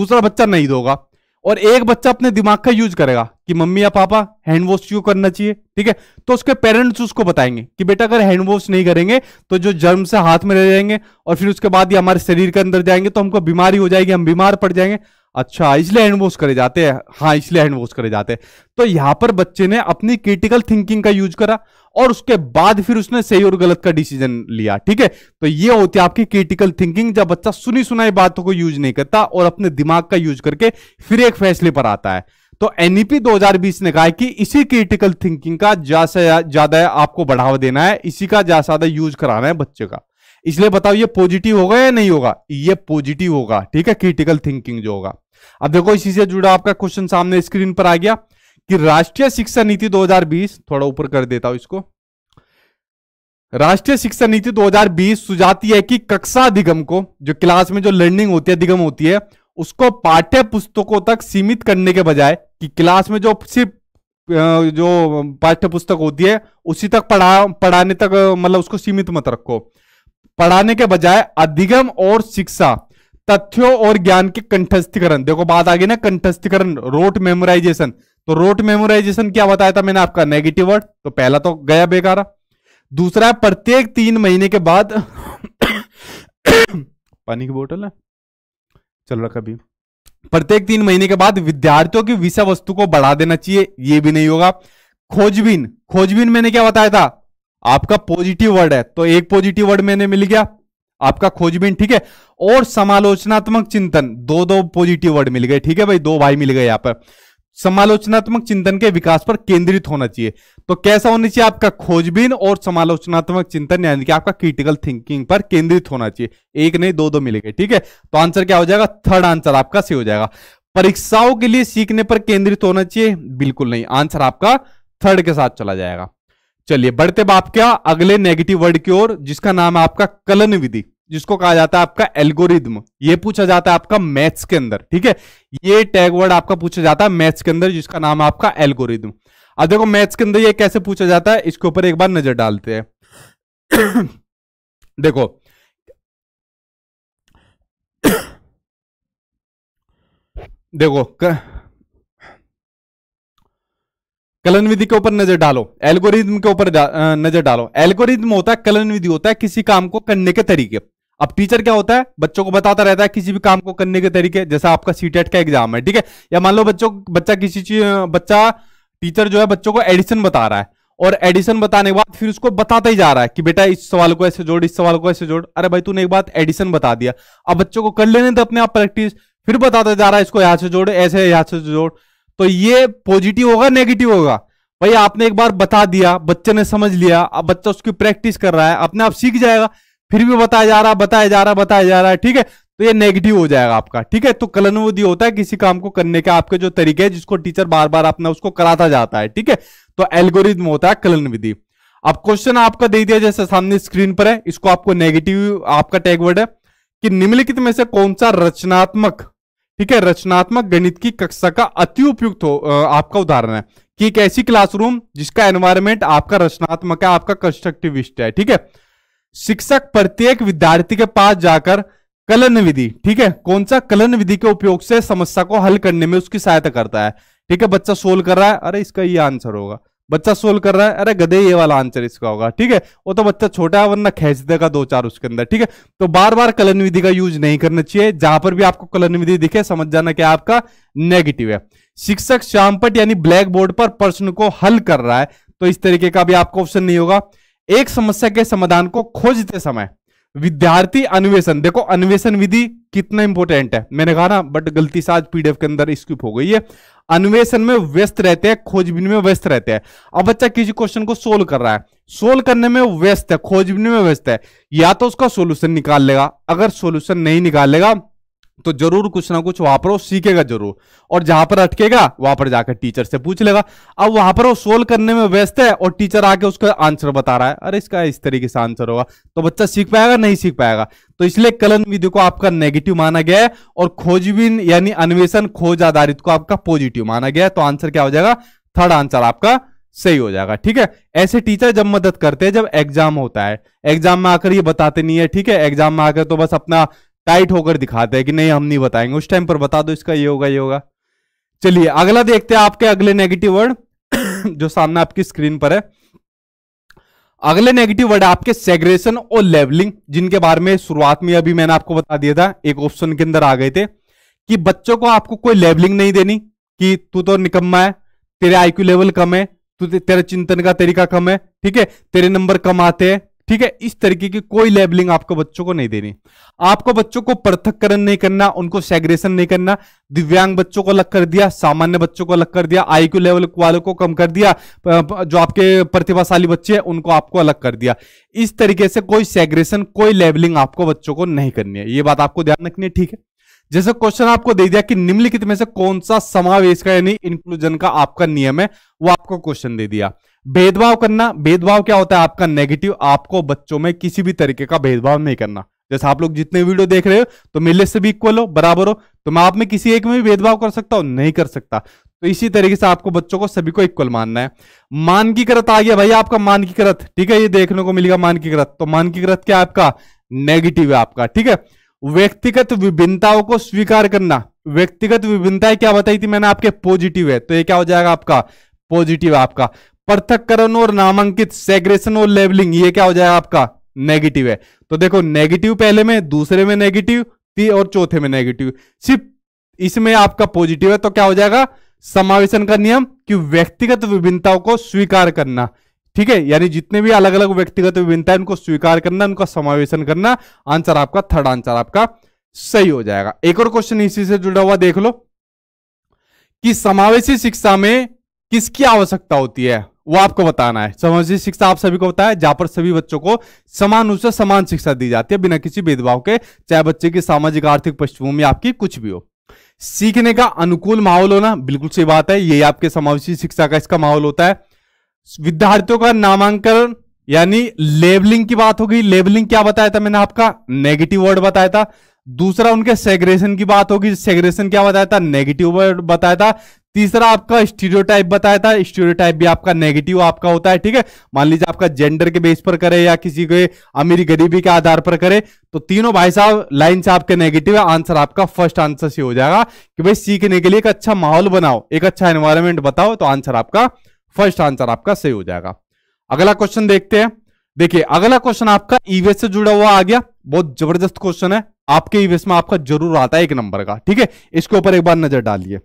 दूसरा बच्चा नहीं धोगा और एक बच्चा अपने दिमाग का यूज करेगा कि मम्मी या पापा हैंड वॉश क्यों करना चाहिए ठीक है तो उसके पेरेंट्स उसको बताएंगे कि बेटा अगर हैंड वॉश नहीं करेंगे तो जो जर्म से हाथ में रह जाएंगे और फिर उसके बाद ये हमारे शरीर के अंदर जाएंगे तो हमको बीमारी हो जाएगी हम बीमार पड़ जाएंगे अच्छा इसलिए हैंड वॉश करे जाते हैं हाँ इसलिए हैंड वॉश करे जाते हैं तो यहां पर बच्चे ने अपनी क्रिटिकल थिंकिंग का यूज करा और उसके बाद फिर उसने सही और गलत का डिसीजन लिया ठीक है तो ये होती है आपकी क्रिटिकल थिंकिंग जब बच्चा सुनी सुनाई बातों को यूज नहीं करता और अपने दिमाग का यूज करके फिर एक फैसले पर आता है तो एनईपी e 2020 ने कहा है कि इसी क्रिटिकल थिंकिंग का ज्यादा ज्यादा आपको बढ़ावा देना है इसी का ज्यादा ज्यादा यूज कराना है बच्चे का इसलिए बताओ ये पॉजिटिव होगा या नहीं होगा ये पॉजिटिव होगा ठीक है क्रिटिकल थिंकिंग जो होगा अब देखो इसी से जुड़ा आपका क्वेश्चन सामने स्क्रीन पर आ गया कि राष्ट्रीय शिक्षा नीति 2020 थोड़ा ऊपर कर देता हूं इसको राष्ट्रीय शिक्षा नीति 2020 सुझाती है कि कक्षा अधिगम को जो क्लास में जो लर्निंग होती है अधिगम होती है उसको पाठ्य पुस्तकों तक सीमित करने के बजाय कि क्लास में जो सिर्फ जो पाठ्य पुस्तक होती है उसी तक पढ़ा पढ़ाने तक मतलब उसको सीमित मत रखो पढ़ाने के बजाय अधिगम और शिक्षा तथ्यों और ज्ञान के कंठस्थीकरण देखो बात आ गई ना कंठस्थीकरण रोट मेमोराइजेशन तो रोट मेमोराइजेशन क्या बताया था मैंने आपका नेगेटिव वर्ड तो पहला तो गया बेकार दूसरा प्रत्येक तीन महीने के बाद पानी की बोतल है चलो रखा भी प्रत्येक तीन महीने के बाद विद्यार्थियों की विषय वस्तु को बढ़ा देना चाहिए यह भी नहीं होगा खोजबीन खोजबीन मैंने क्या बताया था आपका पॉजिटिव वर्ड है तो एक पॉजिटिव वर्ड मैंने मिल गया आपका खोजबीन ठीक है और समालोचनात्मक चिंतन दो दो पॉजिटिव वर्ड मिल गए ठीक है भाई दो भाई मिल गए यहां पर समालोचनात्मक चिंतन के विकास पर केंद्रित होना चाहिए तो कैसा होना चाहिए आपका खोजबीन और समालोचनात्मक चिंतन यानी कि आपका क्रिटिकल थिंकिंग पर केंद्रित होना चाहिए एक नहीं दो दो मिलेंगे ठीक है तो आंसर क्या हो जाएगा थर्ड आंसर आपका सी हो जाएगा परीक्षाओं के लिए सीखने पर केंद्रित होना चाहिए बिल्कुल नहीं आंसर आपका थर्ड के साथ चला जाएगा चलिए बढ़ते बाप क्या अगले नेगेटिव वर्ड की ओर जिसका नाम है आपका कलन विधि जिसको कहा जाता है आपका एल्गोरिदम ये पूछा जाता है आपका मैथ्स के अंदर ठीक है ये टैग वर्ड आपका पूछा जाता है मैथ्स के अंदर जिसका नाम है आपका एल्गोरिदम अब देखो मैथ्स के अंदर ये कैसे पूछा जाता है इसके ऊपर एक बार नजर डालते हैं देखो देखो कलन विधि के ऊपर नजर डालो एल्गोरिज्म के ऊपर डा, नजर डालो एल्गोरिज्म होता है कलन विधि होता है किसी काम को करने के तरीके अब टीचर क्या होता है बच्चों को बताता रहता है किसी भी काम को करने के तरीके जैसा आपका सीटेट e का एग्जाम है ठीक है या मान लो बच्चों बच्चा किसी चीज बच्चा टीचर जो है बच्चों को एडिशन बता रहा है और एडिशन बताने के बाद फिर उसको बताता ही जा रहा है कि बेटा इस सवाल को ऐसे जोड़ इस सवाल को ऐसे जोड़ अरे भाई तूने एक बात एडिशन बता दिया अब बच्चों को कर लेने तो अपने आप प्रैक्टिस फिर बताता जा रहा है इसको यहां से जोड़ ऐसे यहां से जोड़ तो ये पॉजिटिव होगा नेगेटिव होगा भाई आपने एक बार बता दिया बच्चे ने समझ लिया अब बच्चा उसकी प्रैक्टिस कर रहा है अपने आप सीख जाएगा फिर भी बताया जा रहा बताया जा रहा बताया जा रहा है ठीक है तो ये नेगेटिव हो जाएगा आपका ठीक है तो कलनवोदी होता है किसी काम को करने का आपके जो तरीके है जिसको टीचर बार बार अपना उसको कराता जाता है ठीक है तो एल्गोरिज्म होता है कलन विधि अब क्वेश्चन आपका दे दिया जैसे सामने स्क्रीन पर है इसको आपको नेगेटिव आपका टैगवर्ड है कि निम्नलिखित में से कौन सा रचनात्मक ठीक है रचनात्मक गणित की कक्षा का अति उपयुक्त हो आपका उदाहरण है कि एक ऐसी क्लासरूम जिसका एनवायरमेंट आपका रचनात्मक है आपका कंस्ट्रक्टिविस्ट है ठीक है शिक्षक प्रत्येक विद्यार्थी के पास जाकर कलन विधि ठीक है कौन सा कलन विधि के उपयोग से समस्या को हल करने में उसकी सहायता करता है ठीक है बच्चा सोल्व कर रहा है अरे इसका ये आंसर होगा बच्चा सोल्व कर रहा है अरे गधे ये वाला आंसर इसका होगा ठीक है वो तो बच्चा छोटा है वरना खेच देगा दो चार उसके अंदर ठीक है तो बार बार कलन विधि का यूज नहीं करना चाहिए जहां पर भी आपको कलन विधि दिखे समझ जाना क्या आपका नेगेटिव है शिक्षक श्यामपट यानी ब्लैक बोर्ड पर प्रश्न को हल कर रहा है तो इस तरीके का भी आपको ऑप्शन नहीं होगा एक समस्या के समाधान को खोजते समय विद्यार्थी अन्वेषण देखो अन्वेषण विधि कितना इंपॉर्टेंट है मैंने कहा ना बट गलती से आज पीडीएफ के अंदर स्क्यूप हो गई है अन्वेषण में व्यस्त रहते हैं खोजबीन में व्यस्त रहते हैं अब बच्चा किसी क्वेश्चन को सोल्व कर रहा है सोल्व करने में व्यस्त है खोजबीन में व्यस्त है या तो उसका सोल्यूशन निकाल लेगा अगर सोल्यूशन नहीं निकालेगा तो जरूर कुछ ना कुछ वहां पर वो सीखेगा जरूर और जहां पर अटकेगा वहां पर जाकर टीचर से पूछ लेगा अब वहां पर वो सोल्व करने में व्यस्त है और टीचर आके उसका आंसर बता रहा है अरे इसका इस तरीके से आंसर होगा तो बच्चा सीख पाएगा नहीं सीख पाएगा तो इसलिए कलन विधि को आपका नेगेटिव माना गया है और खोजबीन यानी अन्वेषण खोज आधारित को आपका पॉजिटिव माना गया है तो आंसर क्या हो जाएगा थर्ड आंसर आपका सही हो जाएगा ठीक है ऐसे टीचर जब मदद करते हैं जब एग्जाम होता है एग्जाम में आकर ये बताते नहीं है ठीक है एग्जाम में आकर तो बस अपना टाइट होकर दिखाते हैं कि नहीं हम नहीं बताएंगे उस टाइम पर बता दो इसका ये होगा ये होगा चलिए अगला देखते हैं आपके अगले नेगेटिव वर्ड जो सामने आपकी स्क्रीन पर है अगले नेगेटिव वर्ड आपके सेग्रेशन और लेवलिंग जिनके बारे में शुरुआत में अभी मैंने आपको बता दिया था एक ऑप्शन के अंदर आ गए थे कि बच्चों को आपको कोई लेवलिंग नहीं देनी कि तू तो निकम्मा है तेरे आईक्यू लेवल कम है तू तेरा चिंतन का तरीका कम है ठीक है तेरे नंबर कम आते हैं ठीक है इस तरीके की कोई लेबलिंग आपको बच्चों को नहीं देनी आपको बच्चों को पृथककरण नहीं करना उनको सेग्रेशन नहीं करना दिव्यांग बच्चों को अलग कर दिया सामान्य बच्चों को अलग कर दिया आईक्यू लेवल वालों को कम कर दिया जो आपके प्रतिभाशाली बच्चे हैं उनको आपको अलग कर दिया इस तरीके से कोई सेग्रेशन कोई लेबलिंग आपको बच्चों को नहीं करनी है ये बात आपको ध्यान रखनी है ठीक है जैसे क्वेश्चन आपको दे दिया कि निम्नलिखित में से कौन सा समावेश का यानी इंक्लूजन का आपका नियम है वो आपको क्वेश्चन दे दिया भेदभाव करना भेदभाव क्या होता है आपका नेगेटिव आपको बच्चों में किसी भी तरीके का भेदभाव नहीं करना जैसे आप लोग जितने वीडियो देख रहे हो तो मेरे से भी इक्वल हो बराबर हो तो मैं आप में किसी एक में भी भेदभाव कर सकता हूं नहीं कर सकता तो इसी तरीके से आपको बच्चों को सभी को इक्वल मानना है मान की करत आ गया भाई आपका मानकीकृत करत ठीक है ये देखने को मिलेगा मानकीकृत करत तो मानकीकृत करत क्या आपका नेगेटिव है आपका ठीक है व्यक्तिगत विभिन्नताओं को स्वीकार करना व्यक्तिगत विभिन्नताएं क्या बताई थी मैंने आपके पॉजिटिव है तो ये क्या हो जाएगा आपका पॉजिटिव आपका पृथककरण और नामांकित सेग्रेशन और लेवलिंग ये क्या हो जाएगा आपका नेगेटिव है तो देखो नेगेटिव पहले में दूसरे में नेगेटिव ती और चौथे में नेगेटिव सिर्फ इसमें आपका पॉजिटिव है तो क्या हो जाएगा समावेशन का नियम कि व्यक्तिगत विभिन्नताओं को स्वीकार करना ठीक है यानी जितने भी अलग अलग व्यक्तिगत विभिन्नता है उनको स्वीकार करना उनका समावेशन करना आंसर आपका थर्ड आंसर आपका सही हो जाएगा एक और क्वेश्चन इसी से जुड़ा हुआ देख लो कि समावेशी शिक्षा में किसकी आवश्यकता होती है वो आपको बताना है समावेशी शिक्षा आप सभी को बताया जहां पर सभी बच्चों को समान रूप से समान शिक्षा दी जाती है बिना किसी भेदभाव के चाहे बच्चे की सामाजिक आर्थिक पृष्ठभूमि आपकी कुछ भी हो सीखने का अनुकूल माहौल होना बिल्कुल सही बात है यही आपके समावेशी शिक्षा का इसका माहौल होता है विद्यार्थियों का नामांकन यानी लेबलिंग की बात हो गई लेबलिंग क्या बताया था मैंने आपका नेगेटिव वर्ड बताया था दूसरा उनके सेग्रेशन की बात होगी सेग्रेशन क्या बताया था नेगेटिव वर्ड बताया था तीसरा आपका स्टीरियोटाइप बताया था स्टीरियोटाइप भी आपका नेगेटिव आपका होता है ठीक है मान लीजिए आपका जेंडर के बेस पर करे या किसी के अमीरी गरीबी के आधार पर करे तो तीनों भाई साहब लाइन से आपके नेगेटिव है आंसर आपका फर्स्ट आंसर से हो जाएगा कि भाई सीखने के लिए एक अच्छा माहौल बनाओ एक अच्छा एनवायरमेंट बताओ तो आंसर आपका फर्स्ट आंसर आपका सही हो जाएगा अगला क्वेश्चन देखते हैं देखिए अगला क्वेश्चन आपका ईवेस e से जुड़ा हुआ आ गया बहुत जबरदस्त क्वेश्चन है आपके ईवेस e में आपका जरूर आता है एक नंबर का ठीक है इसके ऊपर एक बार नजर डालिए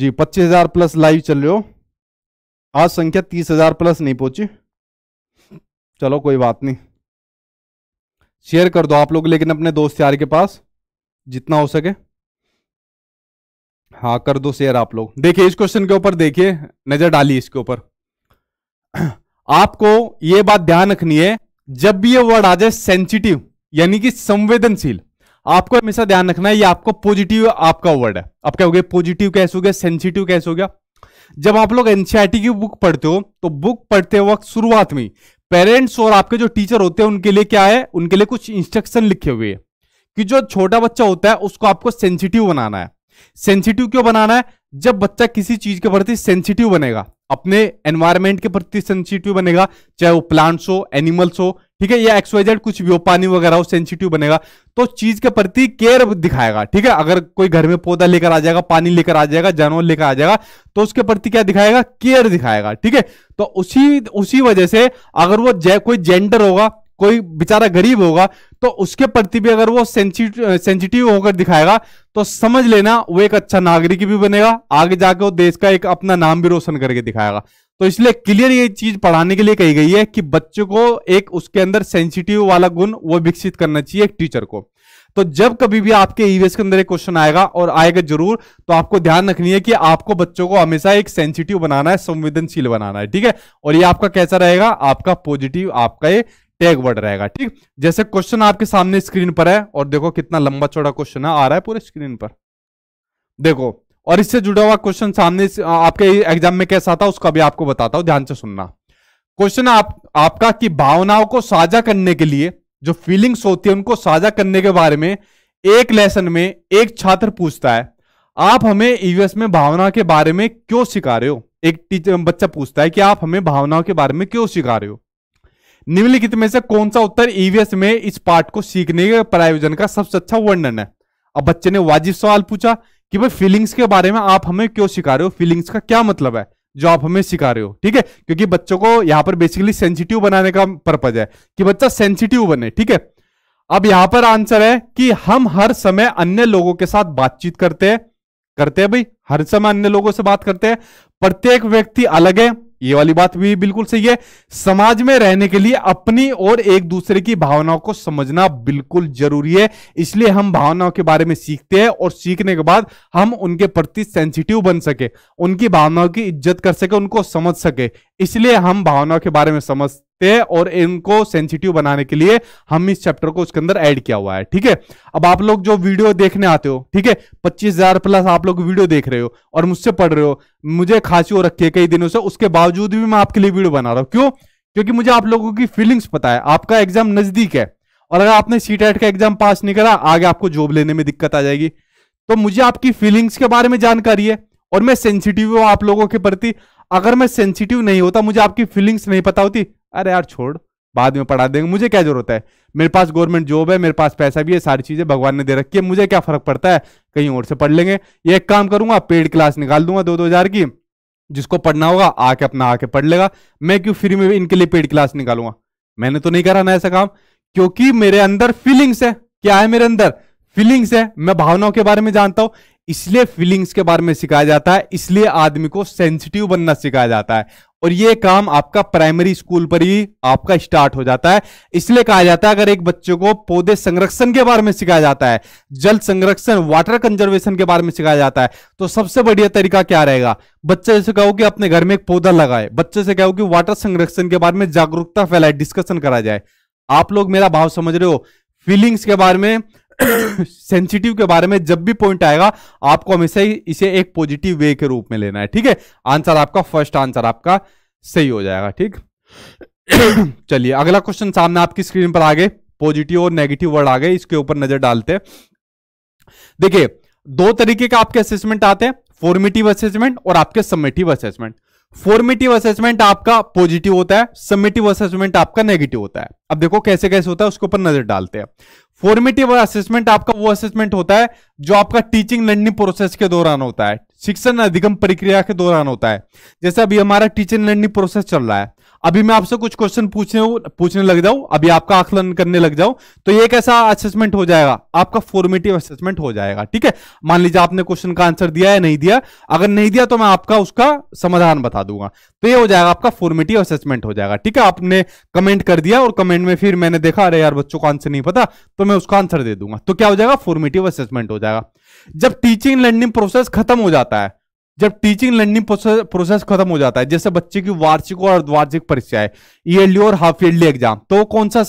जी पच्चीस हजार प्लस लाइव चल रहे हो आज संख्या तीस हजार प्लस नहीं पहुंची चलो कोई बात नहीं शेयर कर दो आप लोग लेकिन अपने दोस्त यार के पास जितना हो सके हाँ कर दो शेयर आप लोग देखिए इस क्वेश्चन के ऊपर देखिए नजर डाली इसके ऊपर आपको यह बात ध्यान रखनी है जब भी ये वर्ड आ जाए सेंसिटिव यानी कि संवेदनशील आपको हमेशा ध्यान रखना है ये आपको पॉजिटिव आपका वर्ड है आप क्या हो गया पॉजिटिव कैसे हो गया सेंसिटिव कैसे हो गया जब आप लोग एनसीआरटी की बुक पढ़ते हो तो बुक पढ़ते वक्त शुरुआत में पेरेंट्स और आपके जो टीचर होते हैं उनके लिए क्या है उनके लिए कुछ इंस्ट्रक्शन लिखे हुए हैं कि जो छोटा बच्चा होता है उसको आपको सेंसिटिव बनाना है सेंसिटिव क्यों बनाना है जब बच्चा किसी चीज के प्रति सेंसिटिव बनेगा अपने एनवायरमेंट के प्रति सेंसिटिव बनेगा चाहे वो प्लांट्स हो एनिमल्स हो ठीक है या एक्सवाइजेड कुछ भी हो पानी वगैरह हो सेंसिटिव बनेगा तो चीज के प्रति केयर दिखाएगा ठीक है अगर कोई घर में पौधा लेकर आ जाएगा पानी लेकर आ जाएगा जानवर लेकर आ जाएगा तो उसके प्रति क्या दिखाएगा केयर दिखाएगा ठीक है तो उसी उसी वजह से अगर वो जै, कोई जेंडर होगा कोई बेचारा गरीब होगा तो उसके प्रति भी अगर वो सेंसिटिव होकर दिखाएगा तो समझ लेना वो एक अच्छा नागरिक भी बनेगा आगे जाके वो देश का एक अपना नाम भी रोशन करके दिखाएगा तो इसलिए क्लियर ये चीज पढ़ाने के लिए कही गई है कि बच्चों को एक उसके अंदर सेंसिटिव वाला गुण वो विकसित करना चाहिए एक टीचर को तो जब कभी भी आपके ईवीएस e के अंदर एक क्वेश्चन आएगा और आएगा जरूर तो आपको ध्यान रखनी है कि आपको बच्चों को हमेशा एक सेंसिटिव बनाना है संवेदनशील बनाना है ठीक है और ये आपका कैसा रहेगा आपका पॉजिटिव आपका ये टैग वर्ड रहेगा ठीक जैसे क्वेश्चन आपके सामने स्क्रीन पर है और देखो कितना लंबा चौड़ा क्वेश्चन है आ रहा है पूरे स्क्रीन पर देखो और इससे जुड़ा हुआ क्वेश्चन सामने आपके एग्जाम में कैसा था उसका भी आपको बताता हूं ध्यान से सुनना क्वेश्चन आप आपका कि भावनाओं को साझा करने के लिए जो फीलिंग्स होती है उनको साझा करने के बारे में एक लेसन में एक छात्र पूछता है आप हमें यूएस में भावना के बारे में क्यों सिखा रहे हो एक टीचर बच्चा पूछता है कि आप हमें भावनाओं के बारे में क्यों सिखा रहे हो निम्नलिखित में से कौन सा उत्तर ईवीएस e में इस पाठ को सीखने के प्रायोजन का सबसे अच्छा वर्णन है अब बच्चे ने वाजिब सवाल पूछा कि भाई फीलिंग्स के बारे में आप हमें क्यों सिखा रहे हो फीलिंग्स का क्या मतलब है जो आप हमें सिखा रहे हो ठीक है क्योंकि बच्चों को यहां पर बेसिकली सेंसिटिव बनाने का पर्पज है कि बच्चा सेंसिटिव बने ठीक है अब यहां पर आंसर है कि हम हर समय अन्य लोगों के साथ बातचीत करते हैं करते हैं भाई हर समय अन्य लोगों से बात करते हैं प्रत्येक व्यक्ति अलग है ये वाली बात भी बिल्कुल सही है समाज में रहने के लिए अपनी और एक दूसरे की भावनाओं को समझना बिल्कुल जरूरी है इसलिए हम भावनाओं के बारे में सीखते हैं और सीखने के बाद हम उनके प्रति सेंसिटिव बन सके उनकी भावनाओं की इज्जत कर सके उनको समझ सके इसलिए हम भावनाओं के बारे में समझ सकते हैं और इनको सेंसिटिव बनाने के लिए हम इस चैप्टर को उसके अंदर ऐड किया हुआ है ठीक है अब आप लोग जो वीडियो देखने आते हो ठीक है पच्चीस हजार प्लस आप लोग वीडियो देख रहे हो और मुझसे पढ़ रहे हो मुझे खांसी हो रखी है कई दिनों से उसके बावजूद भी मैं आपके लिए वीडियो बना रहा हूं क्यों क्योंकि मुझे आप लोगों की फीलिंग्स पता है आपका एग्जाम नजदीक है और अगर आपने सी e का एग्जाम पास नहीं करा आगे आपको जॉब लेने में दिक्कत आ जाएगी तो मुझे आपकी फीलिंग्स के बारे में जानकारी है और मैं सेंसिटिव हूं आप लोगों के प्रति अगर मैं सेंसिटिव नहीं होता मुझे आपकी फीलिंग्स नहीं पता होती अरे यार छोड़ बाद में पढ़ा देंगे मुझे क्या जरूरत है मेरे पास गवर्नमेंट जॉब है मेरे पास पैसा भी है सारी चीजें भगवान ने दे रखी है मुझे क्या फर्क पड़ता है कहीं और से पढ़ लेंगे ये एक काम करूंगा पेड क्लास निकाल दूंगा दो दो हजार की जिसको पढ़ना होगा आके अपना आके पढ़ लेगा मैं क्यों फ्री में इनके लिए पेड क्लास निकालूंगा मैंने तो नहीं करा ना ऐसा काम क्योंकि मेरे अंदर फीलिंग्स है क्या है मेरे अंदर फीलिंग्स है मैं भावनाओं के बारे में जानता हूं इसलिए फीलिंग्स के बारे में सिखाया जाता है इसलिए आदमी को सेंसिटिव बनना सिखाया जाता है और ये काम आपका प्राइमरी स्कूल पर ही आपका स्टार्ट हो जाता है इसलिए कहा जाता है अगर एक बच्चे को पौधे संरक्षण के बारे में सिखाया जाता है जल संरक्षण वाटर कंजर्वेशन के बारे में सिखाया जाता है तो सबसे बढ़िया तरीका क्या रहेगा बच्चे से कहो कि अपने घर में एक पौधा लगाए बच्चे से कहो कि वाटर संरक्षण के बारे में जागरूकता फैलाए डिस्कशन करा जाए आप लोग मेरा भाव समझ रहे हो फीलिंग्स के बारे में सेंसिटिव के बारे में जब भी पॉइंट आएगा आपको हमेशा इसे एक पॉजिटिव वे के रूप में लेना है ठीक है आंसर आपका फर्स्ट आंसर आपका सही हो जाएगा ठीक चलिए अगला क्वेश्चन सामने आपकी स्क्रीन पर आ गए पॉजिटिव और नेगेटिव वर्ड आ गए इसके ऊपर नजर डालते देखिए दो तरीके का आपके असेसमेंट आते हैं फॉर्मेटिव असेसमेंट और आपके सबमेटिव असेसमेंट फॉर्मेटिव असेसमेंट आपका पॉजिटिव होता है सबमेटिव असेसमेंट आपका नेगेटिव होता है अब देखो कैसे कैसे होता है उसके ऊपर नजर डालते हैं फॉर्मेटिव असेसमेंट आपका वो असेसमेंट होता है जो आपका टीचिंग लर्निंग प्रोसेस के दौरान होता है शिक्षण अधिगम प्रक्रिया के दौरान होता है जैसे अभी हमारा टीचिंग लर्निंग प्रोसेस चल रहा है अभी मैं आपसे कुछ क्वेश्चन पूछने पूछने लग जाऊं अभी आपका आकलन करने लग जाऊं तो ये कैसा असेसमेंट हो जाएगा आपका फॉर्मेटिव असेसमेंट हो जाएगा ठीक है मान लीजिए आपने क्वेश्चन का आंसर दिया या नहीं दिया अगर नहीं दिया तो मैं आपका उसका समाधान बता दूंगा तो ये हो जाएगा आपका फॉर्मेटिव असेसमेंट हो जाएगा ठीक है आपने कमेंट कर दिया और कमेंट में फिर मैंने देखा अरे यार बच्चों को आंसर नहीं पता तो मैं उसका आंसर दे दूंगा तो क्या हो जाएगा फॉर्मेटिव असेसमेंट हो जाएगा जब टीचिंग लर्निंग प्रोसेस खत्म हो जाता है जब टीचिंग लर्निंग प्रोसेस खत्म हो जाता है जैसे बच्चे की वार्षिक और अर्धवार्षिक परीक्षा है ईयरली और हाफ ईयरली एग्जाम तो कौन सा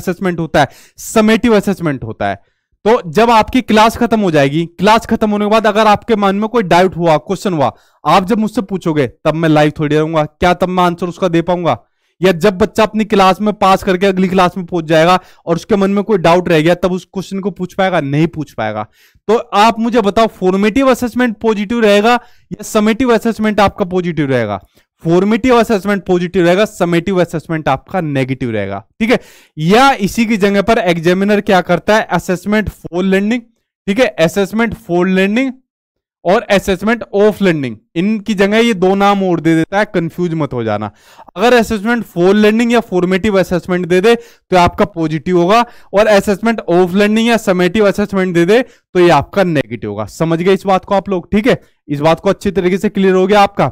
असेसमेंट होता है समेटिव असेसमेंट होता है तो जब आपकी क्लास खत्म हो जाएगी क्लास खत्म होने के बाद अगर आपके मन में कोई डाउट हुआ क्वेश्चन हुआ आप जब मुझसे पूछोगे तब मैं लाइव थोड़ी रहूंगा क्या तब मैं आंसर उसका दे पाऊंगा या जब बच्चा अपनी क्लास में पास करके अगली क्लास में पहुंच जाएगा और उसके मन में कोई डाउट रह गया तब उस क्वेश्चन को पूछ पाएगा नहीं पूछ पाएगा तो आप मुझे बताओ फॉर्मेटिव असेसमेंट पॉजिटिव रहेगा या समेटिव असेसमेंट आपका पॉजिटिव रहेगा फॉर्मेटिव असेसमेंट पॉजिटिव रहेगा समेटिव असेसमेंट आपका नेगेटिव रहेगा ठीक है या इसी की जगह पर एग्जामिनर क्या करता है असेसमेंट फॉर लर्निंग ठीक है असेसमेंट फॉर लर्निंग और असेसमेंट ऑफ लर्निंग इनकी जगह ये दो नाम और दे देता है कंफ्यूज मत हो जाना अगर असेसमेंट फॉर लर्निंग या फॉर्मेटिव असेसमेंट दे दे तो आपका पॉजिटिव होगा और असेसमेंट ऑफ लर्निंग या समेटिव असेसमेंट दे दे तो ये आपका नेगेटिव तो होगा समझ गए इस बात को आप लोग ठीक है इस बात को अच्छी तरीके से क्लियर हो गया आपका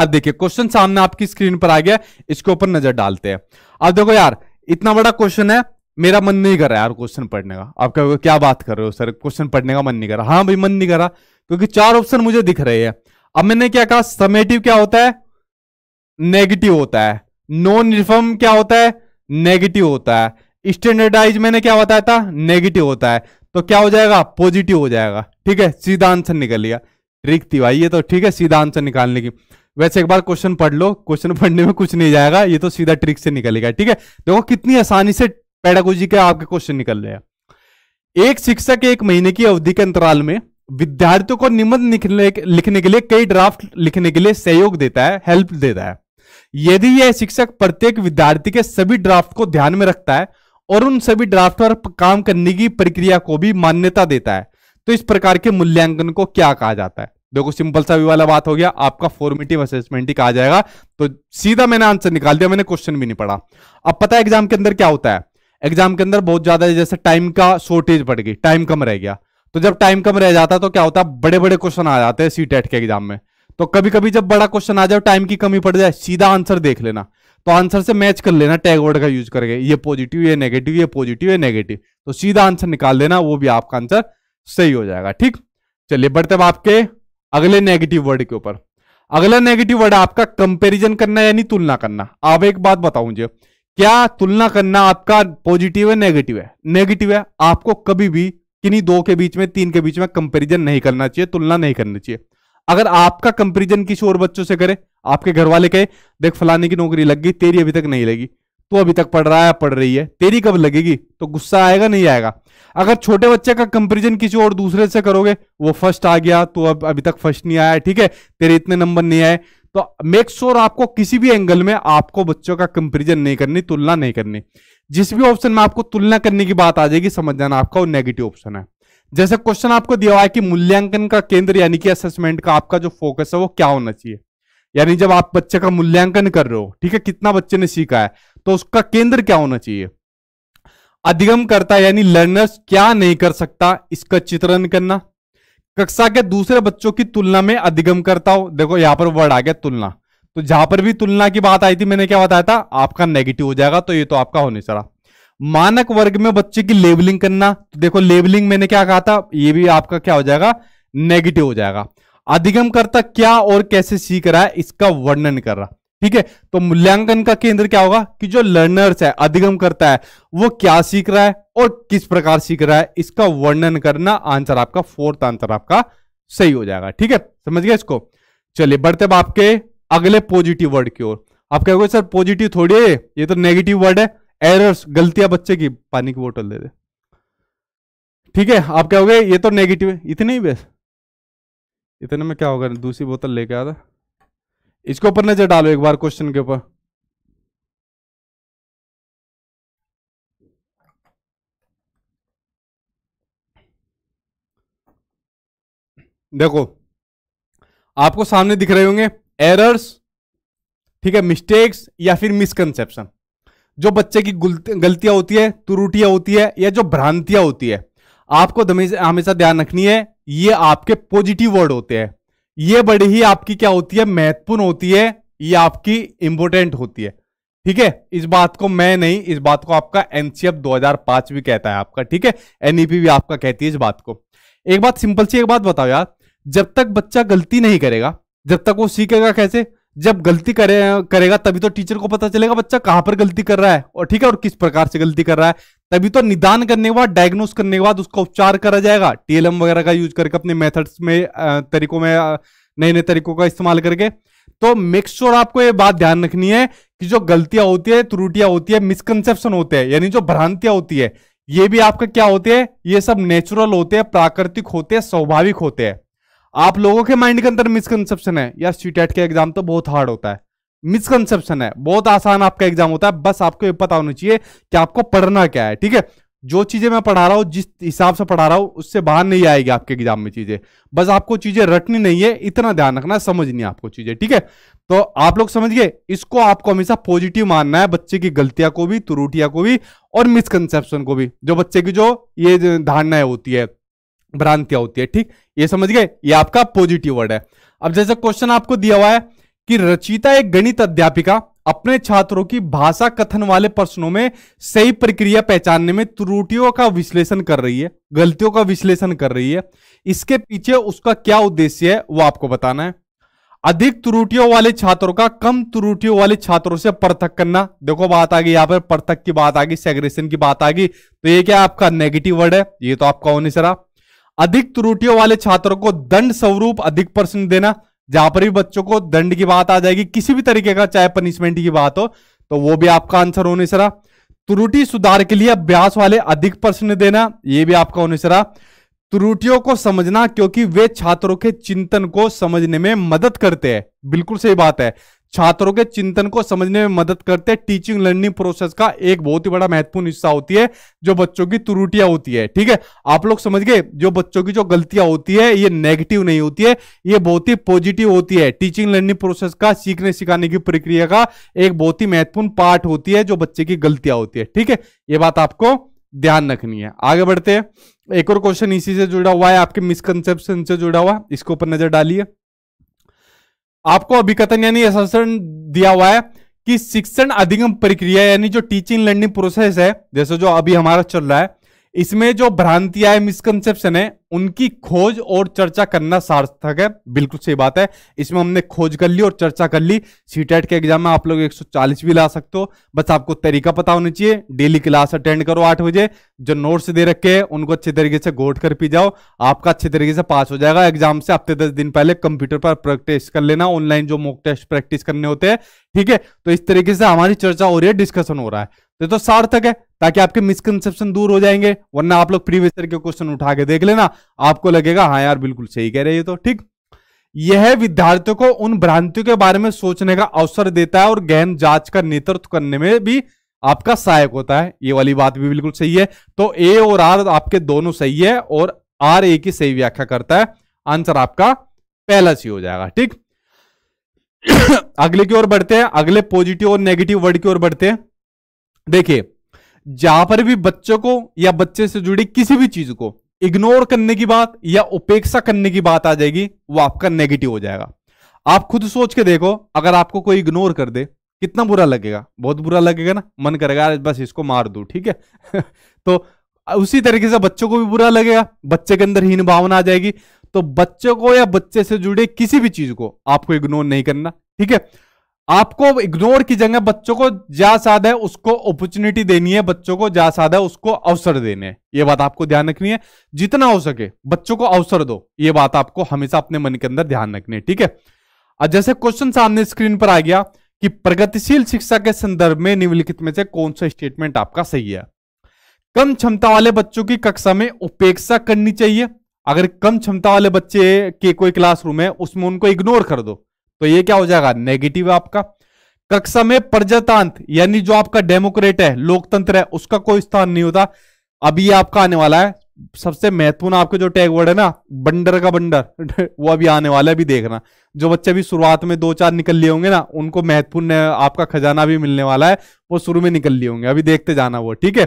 अब देखिए क्वेश्चन सामने आपकी स्क्रीन पर आ गया इसके ऊपर नजर डालते हैं अब देखो यार इतना बड़ा क्वेश्चन है मेरा मन नहीं कर रहा यार क्वेश्चन पढ़ने का आप क्या बात कर रहे हो सर क्वेश्चन पढ़ने का मन नहीं कर रहा हाँ भाई मन नहीं कर रहा क्योंकि चार ऑप्शन मुझे दिख रहे हैं अब मैंने क्या कहा समेटिव क्या होता है नेगेटिव होता है नॉन रिफॉर्म क्या होता है नेगेटिव होता है स्टैंडर्डाइज मैंने क्या बताया था नेगेटिव होता है तो क्या हो जाएगा पॉजिटिव हो जाएगा ठीक है सीधा आंसर निकल लिया ट्रिक थी भाई ये तो ठीक है सीधा आंसर निकालने की वैसे एक बार क्वेश्चन पढ़ लो क्वेश्चन पढ़ने में कुछ नहीं जाएगा ये तो सीधा ट्रिक से निकलेगा ठीक है देखो कितनी आसानी से पेडागोजी के आपके क्वेश्चन निकल रहे हैं एक शिक्षक एक महीने की अवधि के अंतराल में विद्यार्थियों को निबंध लिखने, के लिए कई ड्राफ्ट लिखने के लिए सहयोग देता है हेल्प देता है यदि यह शिक्षक प्रत्येक विद्यार्थी के सभी ड्राफ्ट को ध्यान में रखता है और उन सभी ड्राफ्ट पर काम करने की प्रक्रिया को भी मान्यता देता है तो इस प्रकार के मूल्यांकन को क्या कहा जाता है देखो सिंपल सा भी वाला बात हो गया आपका फॉर्मेटिव असेसमेंट ही कहा जाएगा तो सीधा मैंने आंसर निकाल दिया मैंने क्वेश्चन भी नहीं पढ़ा अब पता है एग्जाम के अंदर क्या होता है एग्जाम के अंदर बहुत ज्यादा जैसे टाइम का शॉर्टेज पड़ गई टाइम कम रह गया तो जब टाइम कम रह जाता तो क्या होता है बड़े बड़े क्वेश्चन आ जाते हैं सी टेट e के एग्जाम में तो कभी कभी जब बड़ा क्वेश्चन आ जाए टाइम की कमी पड़ जाए सीधा आंसर देख लेना तो आंसर से मैच कर लेना टैग वर्ड का यूज करके ये पॉजिटिव ये नेगेटिव ये पॉजिटिव ये नेगेटिव तो सीधा आंसर निकाल लेना वो भी आपका आंसर सही हो जाएगा ठीक चलिए बढ़ते हैं आपके अगले नेगेटिव वर्ड के ऊपर अगला नेगेटिव वर्ड आपका कंपेरिजन करना यानी तुलना करना आप एक बात बताओ मुझे क्या तुलना करना आपका पॉजिटिव है नेगेटिव है नेगेटिव है आपको कभी भी किन्हीं दो के बीच में तीन के बीच में कंपेरिजन नहीं करना चाहिए तुलना नहीं करनी चाहिए अगर आपका कंपेरिजन किसी और बच्चों से करे आपके घर वाले कहे देख फलाने की नौकरी लग गई तेरी अभी तक नहीं लगी तो अभी तक पढ़ रहा है पढ़ रही है तेरी कब लगेगी तो गुस्सा आएगा नहीं आएगा अगर छोटे बच्चे का कंपेरिजन किसी और दूसरे से करोगे वो फर्स्ट आ गया तो अब अभी तक फर्स्ट नहीं आया ठीक है तेरे इतने नंबर नहीं आए तो मेक श्योर sure आपको किसी भी एंगल में आपको बच्चों का कंपेरिजन नहीं करनी तुलना नहीं करनी जिस भी ऑप्शन में आपको तुलना करने की बात आ जाएगी समझ जाना आपका वो नेगेटिव ऑप्शन है जैसे क्वेश्चन आपको दिया हुआ है कि मूल्यांकन का केंद्र यानी कि असेसमेंट का आपका जो फोकस है वो क्या होना चाहिए यानी जब आप बच्चे का मूल्यांकन कर रहे हो ठीक है कितना बच्चे ने सीखा है तो उसका केंद्र क्या होना चाहिए अधिगम करता यानी लर्नर्स क्या नहीं कर सकता इसका चित्रण करना कक्षा के दूसरे बच्चों की तुलना में अधिगम करता हो देखो यहां पर वर्ड आ गया तुलना तो जहां पर भी तुलना की बात आई थी मैंने क्या बताया था आपका नेगेटिव हो जाएगा तो ये तो आपका होने चला मानक वर्ग में बच्चे की लेबलिंग करना तो देखो लेबलिंग मैंने क्या कहा था ये भी आपका क्या हो जाएगा नेगेटिव हो जाएगा अधिगम करता क्या और कैसे सीख रहा है इसका वर्णन कर रहा ठीक है तो मूल्यांकन का केंद्र क्या होगा कि जो लर्नर्स है अधिगम करता है वो क्या सीख रहा है और किस प्रकार सीख रहा है इसका वर्णन करना आंसर आपका फोर्थ आंसर आपका सही हो जाएगा ठीक है समझ गया इसको चलिए बढ़ते अब आपके अगले पॉजिटिव वर्ड की ओर आप कहोगे सर पॉजिटिव थोड़ी है ये तो नेगेटिव वर्ड है एरर्स गलतियां बच्चे की पानी की बोतल दे दे ठीक है आप कहोगे ये तो नेगेटिव है इतने ही बेस इतने में क्या होगा दूसरी बोतल लेके आता इसके ऊपर नजर डालो एक बार क्वेश्चन के ऊपर देखो आपको सामने दिख रहे होंगे एरर्स ठीक है मिस्टेक्स या फिर मिसकंसेप्शन जो बच्चे की गलतियां होती है त्रुटियां होती है या जो भ्रांतियां होती है आपको हमेशा ध्यान रखनी है ये आपके पॉजिटिव वर्ड होते हैं ये बड़ी ही आपकी क्या होती है महत्वपूर्ण होती है ये आपकी इंपोर्टेंट होती है ठीक है इस बात को मैं नहीं इस बात को आपका एनसीएफ 2005 भी कहता है आपका ठीक है एनईपी e भी आपका कहती है इस बात को एक बात सिंपल सी एक बात बताओ यार जब तक बच्चा गलती नहीं करेगा जब तक वो सीखेगा कैसे जब गलती करे करेगा तभी तो टीचर को पता चलेगा बच्चा कहां पर गलती कर रहा है और ठीक है और किस प्रकार से गलती कर रहा है तभी तो निदान करने के बाद डायग्नोस करने के बाद उसका उपचार करा जाएगा टीएलएम वगैरह का यूज करके अपने मेथड्स में तरीकों में नए नए तरीकों का इस्तेमाल करके तो मेक श्योर आपको ये बात ध्यान रखनी है कि जो गलतियां होती है त्रुटियां होती है मिसकनसेप्शन होते हैं यानी जो भ्रांतियां होती है ये भी आपका क्या होते हैं ये सब नेचुरल होते हैं प्राकृतिक होते हैं स्वाभाविक होते हैं आप लोगों के माइंड के अंदर मिसकनसेप्शन है यार सीटेट के एग्जाम तो बहुत हार्ड होता है मिसकंसेप्शन है बहुत आसान आपका एग्जाम होता है बस आपको ये पता होना चाहिए कि आपको पढ़ना क्या है ठीक है जो चीजें मैं पढ़ा रहा हूं जिस हिसाब से पढ़ा रहा हूं उससे बाहर नहीं आएगी आपके एग्जाम में चीजें बस आपको चीजें रटनी नहीं है इतना ध्यान रखना समझनी आपको चीजें ठीक है तो आप लोग समझिए इसको आपको हमेशा पॉजिटिव मानना है बच्चे की गलतियां को भी तुरुटिया को भी और मिसकनसेप्शन को भी जो बच्चे की जो ये धारणाएं होती है भ्रांतियां होती है ठीक ये समझ गए ये आपका पॉजिटिव वर्ड है अब जैसे क्वेश्चन आपको दिया हुआ है कि रचिता एक गणित अध्यापिका अपने छात्रों की भाषा कथन वाले प्रश्नों में सही प्रक्रिया पहचानने में त्रुटियों का विश्लेषण कर रही है गलतियों का विश्लेषण कर रही है इसके पीछे उसका क्या उद्देश्य है वो आपको बताना है अधिक त्रुटियों वाले छात्रों का कम त्रुटियों वाले छात्रों से पृथक करना देखो बात आ गई यहां पर पृथक की बात आ गई सेग्रेशन की बात आ गई तो ये क्या आपका नेगेटिव वर्ड है ये तो आपका होने सरा अधिक त्रुटियों वाले छात्रों को दंड स्वरूप अधिक प्रश्न देना जहां पर भी बच्चों को दंड की बात आ जाएगी किसी भी तरीके का चाहे पनिशमेंट की बात हो तो वो भी आपका आंसर होने से रहा त्रुटि सुधार के लिए अभ्यास वाले अधिक प्रश्न देना ये भी आपका होने से रहा त्रुटियों को समझना क्योंकि वे छात्रों के चिंतन को समझने में मदद करते हैं बिल्कुल सही बात है छात्रों के चिंतन को समझने में मदद करते हैं टीचिंग लर्निंग प्रोसेस का एक बहुत ही बड़ा महत्वपूर्ण हिस्सा होती है जो बच्चों की त्रुटियां होती है ठीक है आप लोग समझ गए जो बच्चों की जो गलतियां होती है ये नेगेटिव नहीं होती है ये बहुत ही पॉजिटिव होती है टीचिंग लर्निंग प्रोसेस का सीखने सिखाने की प्रक्रिया का एक बहुत ही महत्वपूर्ण पार्ट होती है जो बच्चे की गलतियां होती है ठीक है ये बात आपको ध्यान रखनी है आगे बढ़ते हैं एक और क्वेश्चन इसी से जुड़ा हुआ है आपके मिसकनसेप्शन से जुड़ा हुआ इसके ऊपर नजर डालिए आपको अभिकथन यानी असंसरण दिया हुआ है कि शिक्षण अधिगम प्रक्रिया यानी जो टीचिंग लर्निंग प्रोसेस है जैसे जो अभी हमारा चल रहा है इसमें जो भ्रांतियां है मिसकनसेप्शन है उनकी खोज और चर्चा करना सार्थक है बिल्कुल सही बात है इसमें हमने खोज कर ली और चर्चा कर ली सीटेट के एग्जाम में आप लोग 140 भी ला सकते हो बस आपको तरीका पता होना चाहिए डेली क्लास अटेंड करो आठ बजे जो नोट्स दे रखे हैं उनको अच्छे तरीके से गोट कर पी जाओ आपका अच्छे तरीके से पास हो जाएगा एग्जाम से हफ्ते दस दिन पहले कंप्यूटर पर प्रैक्टिस कर लेना ऑनलाइन जो मॉक टेस्ट प्रैक्टिस करने होते हैं ठीक है तो इस तरीके से हमारी चर्चा हो रही है डिस्कशन हो रहा है तो, तो सार्थक है ताकि आपके मिसकनसेप्शन दूर हो जाएंगे वरना आप लोग प्रीवियस ईयर के क्वेश्चन उठा के देख लेना आपको लगेगा हाँ यार बिल्कुल सही कह रहे ये तो ठीक यह विद्यार्थियों को उन भ्रांतियों के बारे में सोचने का अवसर देता है और गहन जांच का नेतृत्व करने में भी आपका सहायक होता है ये वाली बात भी बिल्कुल सही है तो ए और आर आपके दोनों सही है और आर ए की सही व्याख्या करता है आंसर आपका पहला सी हो जाएगा ठीक अगले की ओर बढ़ते हैं अगले पॉजिटिव और नेगेटिव वर्ड की ओर बढ़ते हैं देखिए जहां पर भी बच्चों को या बच्चे से जुड़ी किसी भी चीज को इग्नोर करने की बात या उपेक्षा करने की बात आ जाएगी वो आपका नेगेटिव हो जाएगा आप खुद सोच के देखो अगर आपको कोई इग्नोर कर दे कितना बुरा लगेगा बहुत बुरा लगेगा ना मन करेगा बस इसको मार दू ठीक है तो उसी तरीके से बच्चों को भी बुरा लगेगा बच्चे के अंदर हीन भावना आ जाएगी तो बच्चों को या बच्चे से जुड़े किसी भी चीज को आपको इग्नोर नहीं करना ठीक है आपको इग्नोर की जगह बच्चों को जा साधा है उसको अपॉर्चुनिटी देनी है बच्चों को जा साधा है उसको अवसर देने हैं ये बात आपको ध्यान रखनी है जितना हो सके बच्चों को अवसर दो ये बात आपको हमेशा अपने मन के अंदर ध्यान रखनी है ठीक है और जैसे क्वेश्चन सामने स्क्रीन पर आ गया कि प्रगतिशील शिक्षा के संदर्भ में निम्नलिखित में से कौन सा स्टेटमेंट आपका सही है कम क्षमता वाले बच्चों की कक्षा में उपेक्षा करनी चाहिए अगर कम क्षमता वाले बच्चे के कोई क्लासरूम है उसमें उनको इग्नोर कर दो तो ये क्या हो जाएगा नेगेटिव आपका कक्षा में प्रजातांत्र यानी जो आपका डेमोक्रेट है लोकतंत्र है उसका कोई स्थान नहीं होता अभी आपका आने वाला है सबसे महत्वपूर्ण आपके जो टैग वर्ड है ना बंडर का बंडर वो अभी आने वाला है अभी देखना जो बच्चे भी शुरुआत में दो चार निकल लिए होंगे ना उनको महत्वपूर्ण आपका खजाना भी मिलने वाला है वो शुरू में निकल लिए होंगे अभी देखते जाना वो ठीक है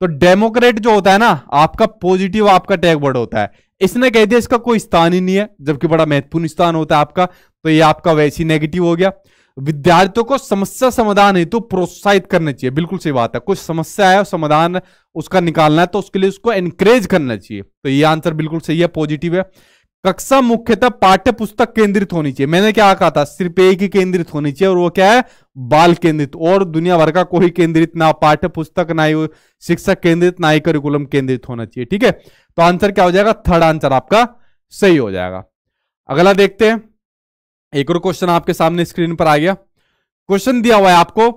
तो डेमोक्रेट जो होता है ना आपका पॉजिटिव आपका टैग वर्ड होता है इसने कह दिया इसका कोई स्थान ही नहीं है जबकि बड़ा महत्वपूर्ण स्थान होता है आपका तो ये आपका वैसे ही नेगेटिव हो गया विद्यार्थियों को समस्या समाधान हेतु तो प्रोत्साहित करना चाहिए बिल्कुल सही बात है कुछ समस्या है और समाधान उसका निकालना है तो उसके लिए उसको एनकरेज करना चाहिए तो ये आंसर बिल्कुल सही है पॉजिटिव है कक्षा मुख्यतः पाठ्य पुस्तक केंद्रित होनी चाहिए मैंने क्या कहा था सिर्फ एक ही केंद्रित होनी चाहिए और वो क्या है बाल केंद्रित और दुनिया भर का कोई केंद्रित ना पाठ्य पुस्तक ना ही शिक्षक केंद्रित ना ही करिकुलम केंद्रित होना चाहिए ठीक है तो आंसर क्या हो जाएगा थर्ड आंसर आपका सही हो जाएगा अगला देखते हैं एक और क्वेश्चन आपके सामने स्क्रीन पर आ गया क्वेश्चन दिया हुआ है आपको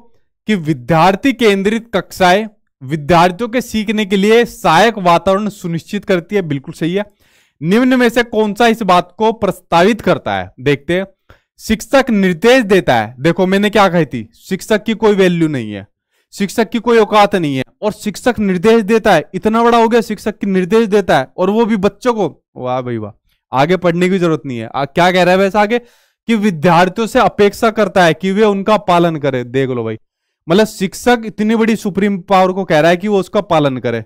कि विद्यार्थी केंद्रित कक्षाएं विद्यार्थियों के सीखने के लिए सहायक वातावरण सुनिश्चित करती है बिल्कुल सही है निम्न में से कौन सा इस बात को प्रस्तावित करता है देखते हैं शिक्षक निर्देश देता है देखो मैंने क्या कही थी शिक्षक की कोई वैल्यू नहीं है शिक्षक की कोई औकात नहीं है और शिक्षक निर्देश देता है इतना बड़ा हो गया शिक्षक की निर्देश देता है और वो भी बच्चों को वाह भाई वाह आगे पढ़ने की जरूरत नहीं है आ, क्या कह रहा है वैसे आगे कि विद्यार्थियों से अपेक्षा करता है कि वे उनका पालन करें देख लो भाई मतलब शिक्षक इतनी बड़ी सुप्रीम पावर को कह रहा है कि वो उसका पालन करे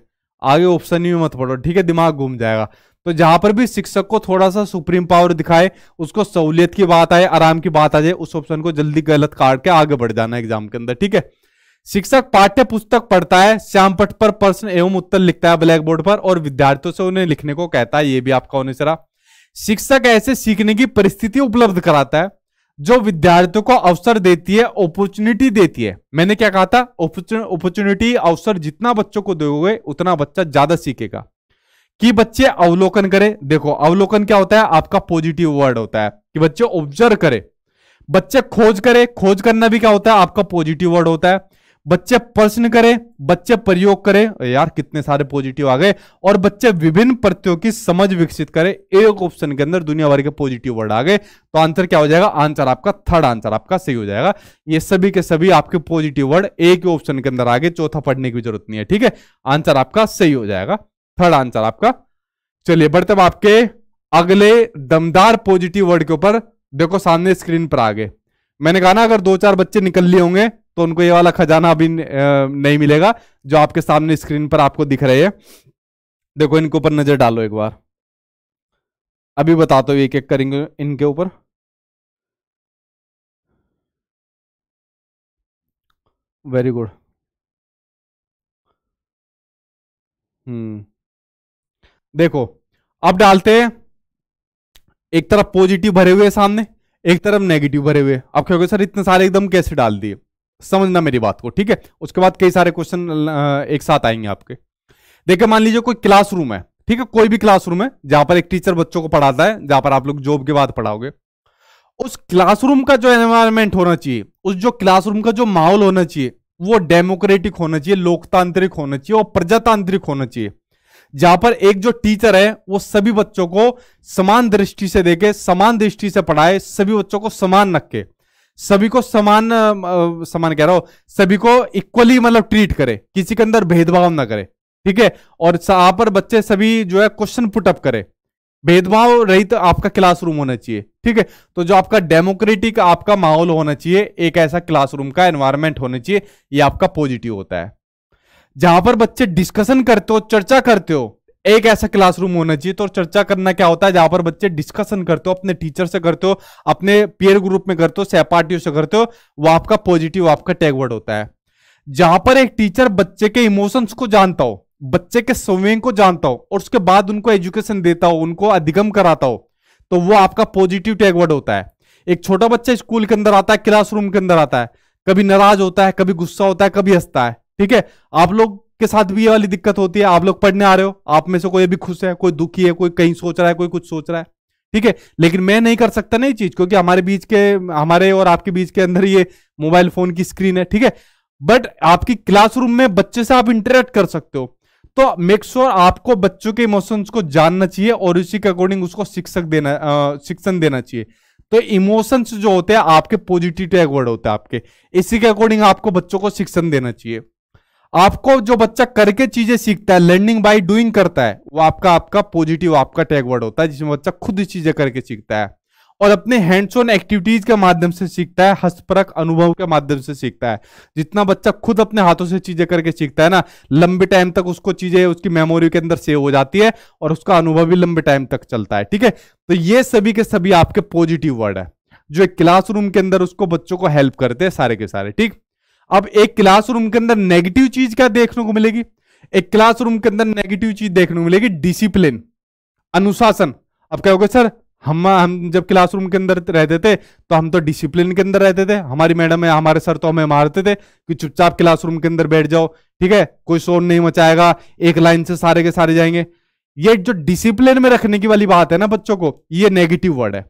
आगे ऑप्शन ही मत पढ़ो ठीक है दिमाग घूम जाएगा तो जहां पर भी शिक्षक को थोड़ा सा सुप्रीम पावर दिखाए उसको सहूलियत की बात आए आराम की बात आ जाए उस ऑप्शन को जल्दी गलत काट के आगे बढ़ जाना एग्जाम के अंदर ठीक है शिक्षक पाठ्य पुस्तक पढ़ता है श्यामपट पर प्रश्न एवं उत्तर लिखता है ब्लैक बोर्ड पर और विद्यार्थियों से उन्हें लिखने को कहता है ये भी आपका होने से रहा शिक्षक ऐसे सीखने की परिस्थिति उपलब्ध कराता है जो विद्यार्थियों को अवसर देती है अपॉर्चुनिटी देती है मैंने क्या कहा था अपॉर्चुनिटी अवसर जितना बच्चों को दोगे उतना बच्चा ज्यादा सीखेगा कि बच्चे अवलोकन करें देखो अवलोकन क्या होता है आपका पॉजिटिव वर्ड होता है कि बच्चे ऑब्जर्व करें बच्चे खोज करें खोज करना भी क्या होता है आपका पॉजिटिव वर्ड होता है बच्चे प्रश्न करें बच्चे प्रयोग करें यार कितने सारे पॉजिटिव आ गए और बच्चे विभिन्न प्रत्यो की समझ विकसित करें एक ऑप्शन के अंदर दुनिया भर के पॉजिटिव वर्ड आ गए तो आंसर क्या हो जाएगा आंसर आपका थर्ड आंसर आपका सही हो जाएगा ये सभी के सभी आपके पॉजिटिव वर्ड एक ही ऑप्शन के अंदर आ गए चौथा पढ़ने की जरूरत नहीं है ठीक है आंसर आपका सही हो जाएगा थर्ड आंसर आपका चलिए बढ़ते आपके अगले दमदार पॉजिटिव वर्ड के ऊपर देखो सामने स्क्रीन पर आ गए मैंने कहा ना अगर दो चार बच्चे निकल लिए होंगे तो उनको ये वाला खजाना अभी नहीं मिलेगा जो आपके सामने स्क्रीन पर आपको दिख रहे हैं देखो इनके ऊपर नज़र डालो एक बार अभी बता दो एक एक करेंगे इनके ऊपर वेरी गुड हम्म देखो अब डालते हैं एक तरफ पॉजिटिव भरे हुए सामने एक तरफ नेगेटिव भरे हुए अब क्या सर इतने सारे एकदम कैसे डाल दिए समझना मेरी बात को ठीक है उसके बाद कई सारे क्वेश्चन एक साथ आएंगे आपके देखिए मान लीजिए कोई क्लासरूम है ठीक है कोई भी क्लासरूम है जहां पर एक टीचर बच्चों को पढ़ाता है जहां पर आप लोग जॉब के बाद पढ़ाओगे उस क्लासरूम का जो एनवायरमेंट होना चाहिए उस जो क्लासरूम का जो माहौल होना चाहिए वो डेमोक्रेटिक होना चाहिए लोकतांत्रिक होना चाहिए और प्रजातांत्रिक होना चाहिए जहां पर एक जो टीचर है वो सभी बच्चों को समान दृष्टि से देखे समान दृष्टि से पढ़ाए सभी बच्चों को समान रखे सभी को समान आ, समान कह रहा हो सभी को इक्वली मतलब ट्रीट करे किसी के अंदर भेदभाव ना करे ठीक है और आप पर बच्चे सभी जो है क्वेश्चन पुटअप करे भेदभाव रहित तो आपका क्लासरूम होना चाहिए ठीक है तो जो आपका डेमोक्रेटिक आपका माहौल होना चाहिए एक ऐसा क्लासरूम का एनवायरमेंट होना चाहिए ये आपका पॉजिटिव होता है जहां पर बच्चे डिस्कशन करते हो चर्चा करते हो एक ऐसा क्लासरूम होना चाहिए तो चर्चा करना क्या होता है जहां पर बच्चे डिस्कशन करते हो अपने टीचर से करते हो अपने पेयर ग्रुप में करते हो सहपाठियों से करते हो वो आपका पॉजिटिव आपका टैगवर्ड होता है जहां पर एक टीचर बच्चे के इमोशंस को जानता हो बच्चे के स्वयं को जानता हो और उसके बाद उनको एजुकेशन देता हो उनको अधिगम कराता हो तो वो आपका पॉजिटिव टैगवर्ड होता है एक छोटा बच्चा स्कूल के अंदर आता है क्लासरूम के अंदर आता है कभी नाराज होता है कभी गुस्सा होता है कभी हंसता है ठीक है आप लोग के साथ भी ये वाली दिक्कत होती है आप लोग पढ़ने आ रहे हो आप में से कोई अभी खुश है कोई दुखी है कोई कहीं सोच रहा है कोई कुछ सोच रहा है ठीक है लेकिन मैं नहीं कर सकता ना ये चीज क्योंकि हमारे बीच के हमारे और आपके बीच के अंदर ये मोबाइल फोन की स्क्रीन है ठीक है बट आपकी क्लासरूम में बच्चे से आप इंटरेक्ट कर सकते हो तो मेक श्योर sure आपको बच्चों के इमोशंस को जानना चाहिए और इसी के अकॉर्डिंग उसको शिक्षक देना शिक्षण देना चाहिए तो इमोशंस जो होते हैं आपके पॉजिटिव टैग वर्ड होते हैं आपके इसी के अकॉर्डिंग आपको बच्चों को शिक्षण देना चाहिए आपको जो बच्चा करके चीजें सीखता है लर्निंग बाय डूइंग करता है वो आपका आपका पॉजिटिव आपका टैगवर्ड होता है जिसमें बच्चा खुद चीजें करके सीखता है और अपने हैंड्स ऑन एक्टिविटीज के माध्यम से सीखता है हस्तपरक अनुभव के माध्यम से सीखता है जितना बच्चा खुद अपने हाथों से चीजें करके सीखता है ना लंबे टाइम तक उसको चीजें उसकी मेमोरी के अंदर सेव हो जाती है और उसका अनुभव भी लंबे टाइम तक चलता है ठीक है तो ये सभी के सभी आपके पॉजिटिव वर्ड है जो एक क्लासरूम के अंदर उसको बच्चों को हेल्प करते हैं सारे के सारे ठीक अब एक क्लासरूम के अंदर नेगेटिव चीज क्या देखने को मिलेगी एक क्लासरूम के अंदर नेगेटिव चीज देखने को मिलेगी डिसिप्लिन अनुशासन अब क्या होगा सर हम हम जब क्लासरूम के अंदर रहते थे तो हम तो डिसिप्लिन के अंदर रहते थे हमारी मैडम है हमारे सर तो हमें मारते थे कि चुपचाप क्लासरूम के अंदर बैठ जाओ ठीक है कोई शोर नहीं मचाएगा एक लाइन से सारे के सारे जाएंगे ये जो डिसिप्लिन में रखने की वाली बात है ना बच्चों को ये नेगेटिव वर्ड है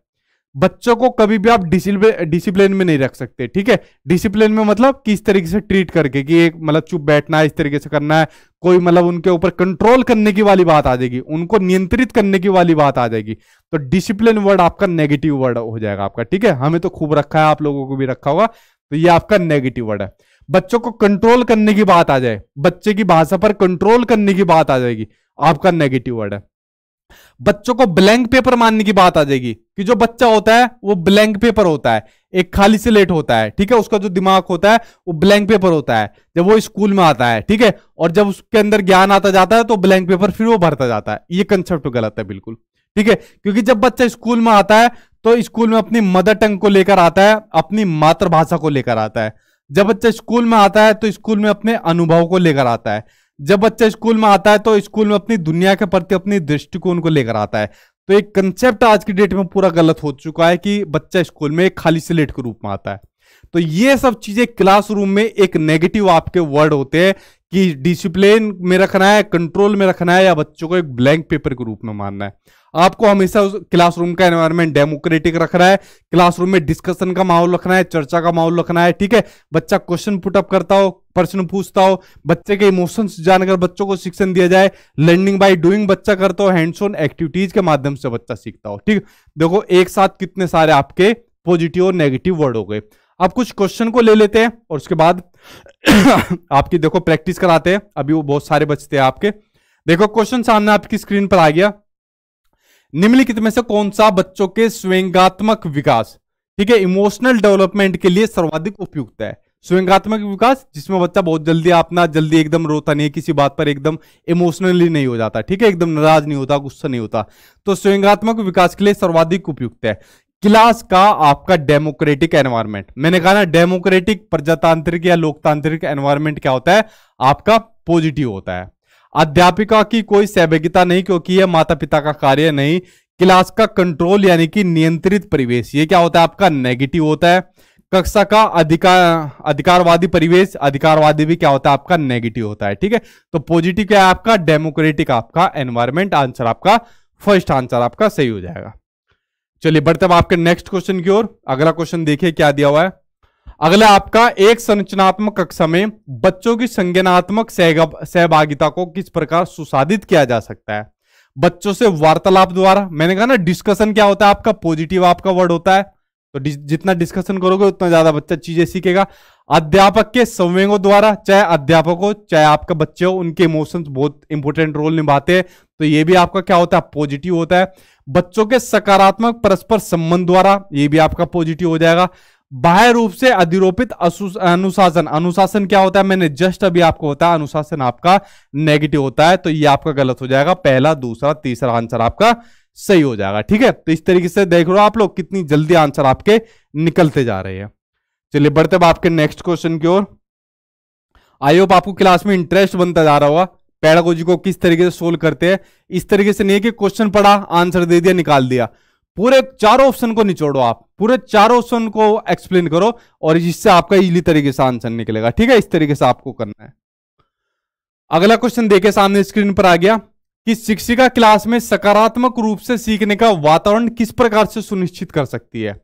बच्चों को कभी भी आप डिसिप्लिन में नहीं रख सकते ठीक है डिसिप्लिन में मतलब किस तरीके से ट्रीट करके कि एक मतलब चुप बैठना है इस तरीके से करना है कोई मतलब उनके ऊपर कंट्रोल करने की वाली बात आ जाएगी उनको नियंत्रित करने की वाली बात आ जाएगी तो डिसिप्लिन वर्ड आपका नेगेटिव वर्ड हो जाएगा आपका ठीक है हमें तो खूब रखा है आप लोगों को भी रखा होगा तो ये आपका नेगेटिव वर्ड है बच्चों को कंट्रोल करने की बात आ जाए बच्चे की भाषा पर कंट्रोल करने की बात आ जाएगी आपका नेगेटिव वर्ड है बच्चों को ब्लैंक पेपर मानने की बात आ जाएगी कि जो बच्चा होता है वो ब्लैंक पेपर होता है एक खाली से लेट होता है ठीक है उसका जो दिमाग होता है वो ब्लैंक पेपर होता है जब वो स्कूल में आता है ठीक है और जब उसके अंदर ज्ञान आता जाता है तो ब्लैंक पेपर फिर वो भरता जाता है ये कंसेप्ट गलत है बिल्कुल ठीक है क्योंकि जब बच्चा स्कूल में आता है तो स्कूल में अपनी मदर टंग को लेकर आता है अपनी मातृभाषा को लेकर आता है जब बच्चा स्कूल में आता है तो स्कूल में अपने अनुभव को लेकर आता है जब बच्चा स्कूल में आता है तो स्कूल में अपनी दुनिया के प्रति अपनी दृष्टिकोण को लेकर आता है तो एक कंसेप्ट आज की डेट में पूरा गलत हो चुका है कि बच्चा स्कूल में एक खाली स्लेट के रूप में आता है तो ये सब चीजें क्लासरूम में एक नेगेटिव आपके वर्ड होते हैं कि डिसिप्लिन में रखना है कंट्रोल में रखना है या बच्चों को एक ब्लैंक पेपर के रूप में मानना है आपको हमेशा उस क्लासरूम का एनवायरमेंट डेमोक्रेटिक रख रहा है क्लासरूम में डिस्कशन का माहौल रखना है चर्चा का माहौल रखना है ठीक है बच्चा क्वेश्चन पुटअप करता हो प्रश्न पूछता हो बच्चे के इमोशंस जानकर बच्चों को शिक्षण दिया जाए लर्निंग बाय डूइंग बच्चा करता हो हैंड्स ऑन एक्टिविटीज के माध्यम से बच्चा सीखता हो ठीक देखो एक साथ कितने सारे आपके पॉजिटिव और नेगेटिव वर्ड हो गए अब कुछ क्वेश्चन को ले लेते हैं और उसके बाद आपकी देखो प्रैक्टिस कराते हैं अभी वो बहुत सारे बचते हैं आपके देखो क्वेश्चन सामने आपकी स्क्रीन पर आ गया निम्नलिखित में से कौन सा बच्चों के स्वयंगात्मक विकास ठीक है इमोशनल डेवलपमेंट के लिए सर्वाधिक उपयुक्त है स्वयंगात्मक विकास जिसमें बच्चा बहुत जल्दी अपना जल्दी एकदम रोता नहीं किसी बात पर एकदम इमोशनली नहीं हो जाता ठीक है एकदम नाराज नहीं होता गुस्सा नहीं होता तो स्वयंगात्मक विकास के लिए सर्वाधिक उपयुक्त है क्लास का आपका डेमोक्रेटिक एनवायरमेंट मैंने कहा ना डेमोक्रेटिक प्रजातांत्रिक या लोकतांत्रिक एनवायरमेंट क्या होता है आपका पॉजिटिव होता है अध्यापिका की कोई सहभागिता नहीं क्योंकि यह माता पिता का कार्य नहीं क्लास का कंट्रोल यानी कि नियंत्रित परिवेश ये क्या होता है आपका नेगेटिव होता है कक्षा का अधिकार अधिकारवादी परिवेश अधिकारवादी भी क्या होता है आपका नेगेटिव होता है ठीक है तो पॉजिटिव क्या है आपका डेमोक्रेटिक आपका एनवायरमेंट आंसर आपका फर्स्ट आंसर आपका सही हो जाएगा चलिए बढ़ते हैं आपके नेक्स्ट क्वेश्चन की ओर अगला क्वेश्चन देखिए क्या दिया हुआ है अगला आपका एक संरचनात्मक कक्षा में बच्चों की संज्ञानात्मक सहभागिता को किस प्रकार सुसाधित किया जा सकता है बच्चों से वार्तालाप द्वारा मैंने कहा ना डिस्कशन क्या होता है आपका पॉजिटिव आपका वर्ड होता है तो जितना डिस्कशन करोगे उतना ज्यादा बच्चा चीजें सीखेगा अध्यापक के संवेगों द्वारा चाहे अध्यापक हो चाहे आपका बच्चे हो उनके इमोशंस बहुत इंपॉर्टेंट रोल निभाते हैं तो ये भी आपका क्या होता है पॉजिटिव होता है बच्चों के सकारात्मक परस्पर संबंध द्वारा ये भी आपका पॉजिटिव हो जाएगा बाह्य रूप से अधिरोपित अनुशासन अनुशासन क्या होता है मैंने जस्ट अभी आपको बताया अनुशासन आपका नेगेटिव होता है तो ये आपका गलत हो जाएगा पहला दूसरा तीसरा आंसर आपका सही हो जाएगा ठीक है तो इस तरीके से देख रहे हो आप लोग कितनी जल्दी आंसर आपके निकलते जा रहे हैं चलिए बढ़ते आपके नेक्स्ट क्वेश्चन की ओर आई होप आपको क्लास में इंटरेस्ट बनता जा रहा होगा पेड़ा को किस तरीके से सोल्व करते हैं इस तरीके से नहीं कि क्वेश्चन पढ़ा आंसर दे दिया निकाल दिया पूरे चारों ऑप्शन को निचोड़ो आप पूरे चारों ऑप्शन को एक्सप्लेन करो और इससे आपका इजी तरीके से आंसर निकलेगा ठीक है इस तरीके से आपको करना है अगला क्वेश्चन देखे सामने स्क्रीन पर आ गया कि शिक्षिका क्लास में सकारात्मक रूप से सीखने का वातावरण किस प्रकार से सुनिश्चित कर सकती है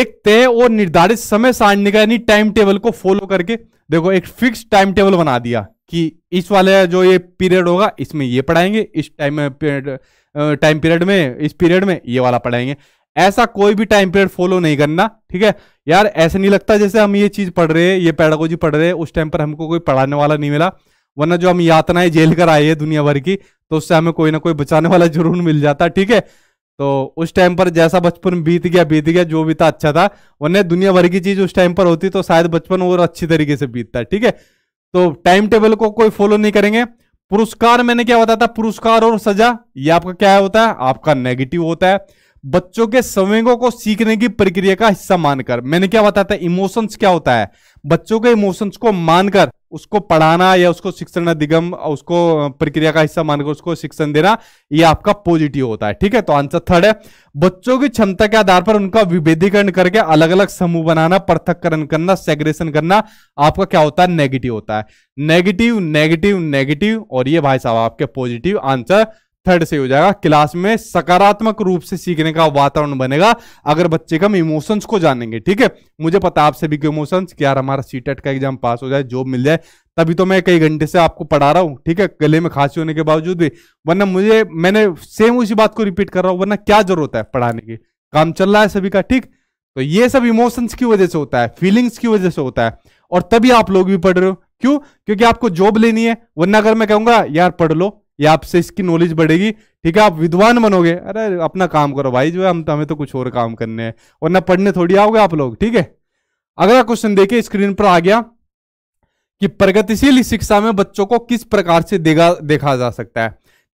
एक तय और निर्धारित समय सारणी का यानी टाइम टेबल को फॉलो करके देखो एक फिक्स टाइम टेबल बना दिया कि इस वाले जो ये पीरियड होगा इसमें ये पढ़ाएंगे इस टाइम में टाइम पीरियड में इस पीरियड में ये वाला पढ़ाएंगे ऐसा कोई भी टाइम पीरियड फॉलो नहीं करना ठीक है यार ऐसे नहीं लगता जैसे हम ये चीज़ पढ़ रहे हैं ये पैडागोजी पढ़ रहे हैं उस टाइम पर हमको कोई पढ़ाने वाला नहीं मिला वरना जो हम यातनाएं झेल कर आए हैं दुनिया भर की तो उससे हमें कोई ना कोई बचाने वाला जरूर मिल जाता ठीक है तो उस टाइम पर जैसा बचपन बीत गया बीत गया जो भी था अच्छा था वरना दुनिया भर की चीज़ उस टाइम पर होती तो शायद बचपन और अच्छी तरीके से बीतता ठीक है तो टाइम टेबल को कोई फॉलो नहीं करेंगे पुरस्कार मैंने क्या बताया था पुरस्कार और सजा ये आपका क्या होता है आपका नेगेटिव होता है बच्चों के संवेगों को सीखने की प्रक्रिया का हिस्सा मानकर मैंने क्या बताया था इमोशंस क्या होता है बच्चों के इमोशंस को मानकर उसको पढ़ाना या उसको शिक्षण अधिगम उसको प्रक्रिया का हिस्सा मानकर उसको शिक्षण देना ये आपका पॉजिटिव होता है ठीक है तो आंसर थर्ड है बच्चों की क्षमता के आधार पर उनका विभेदीकरण करके अलग अलग समूह बनाना पृथककरण करना सेग्रेशन करना आपका क्या होता है नेगेटिव होता है नेगेटिव नेगेटिव नेगेटिव और ये भाई साहब आपके पॉजिटिव आंसर थर्ड से हो जाएगा क्लास में सकारात्मक रूप से सीखने का वातावरण बनेगा अगर बच्चे का हम इमोशंस को जानेंगे ठीक है मुझे पता आप सभी के इमोशंस कि यार हमारा सी e का एग्जाम पास हो जाए जॉब मिल जाए तभी तो मैं कई घंटे से आपको पढ़ा रहा हूँ ठीक है गले में खांसी होने के बावजूद भी वरना मुझे मैंने सेम उसी बात को रिपीट कर रहा हूँ वरना क्या जरूरत है पढ़ाने की काम चल रहा है सभी का ठीक तो ये सब इमोशंस की वजह से होता है फीलिंग्स की वजह से होता है और तभी आप लोग भी पढ़ रहे हो क्यों क्योंकि आपको जॉब लेनी है वरना अगर मैं कहूंगा यार पढ़ लो या आपसे इसकी नॉलेज बढ़ेगी ठीक है आप विद्वान बनोगे अरे अपना काम करो भाई जो है हम तो हमें तो कुछ और काम करने हैं और ना पढ़ने थोड़ी आओगे आप लोग ठीक है अगला क्वेश्चन देखिए स्क्रीन पर आ गया कि प्रगतिशील शिक्षा में बच्चों को किस प्रकार से देगा देखा जा सकता है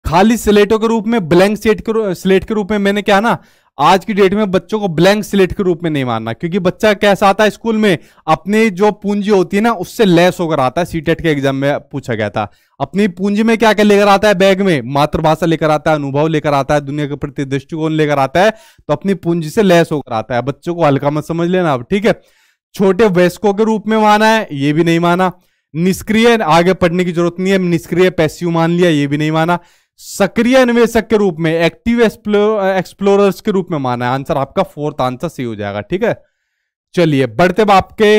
खाली स्लेटों के रूप में ब्लैंक सेट के स्लेट के रूप में मैंने क्या ना आज की डेट में बच्चों को ब्लैंक स्लेट के रूप में नहीं मानना क्योंकि बच्चा कैसा आता है स्कूल में अपनी जो पूंजी होती है ना उससे लेस होकर आता है सीटेट e के एग्जाम में पूछा गया था अपनी पूंजी में क्या क्या लेकर आता है बैग में मातृभाषा लेकर आता है अनुभव लेकर आता है दुनिया के प्रति दृष्टिकोण लेकर आता है तो अपनी पूंजी से लेस होकर आता है बच्चों को हल्का मत समझ लेना आप ठीक है छोटे वयस्कों के रूप में माना है ये भी नहीं माना निष्क्रिय आगे पढ़ने की जरूरत नहीं है निष्क्रिय पैस्यू मान लिया ये भी नहीं माना सक्रिय निवेशक के रूप में एक्टिव एक्सप्लोरर्स के रूप में माना है आंसर आपका फोर्थ आंसर सही हो जाएगा ठीक है चलिए बढ़ते बाप के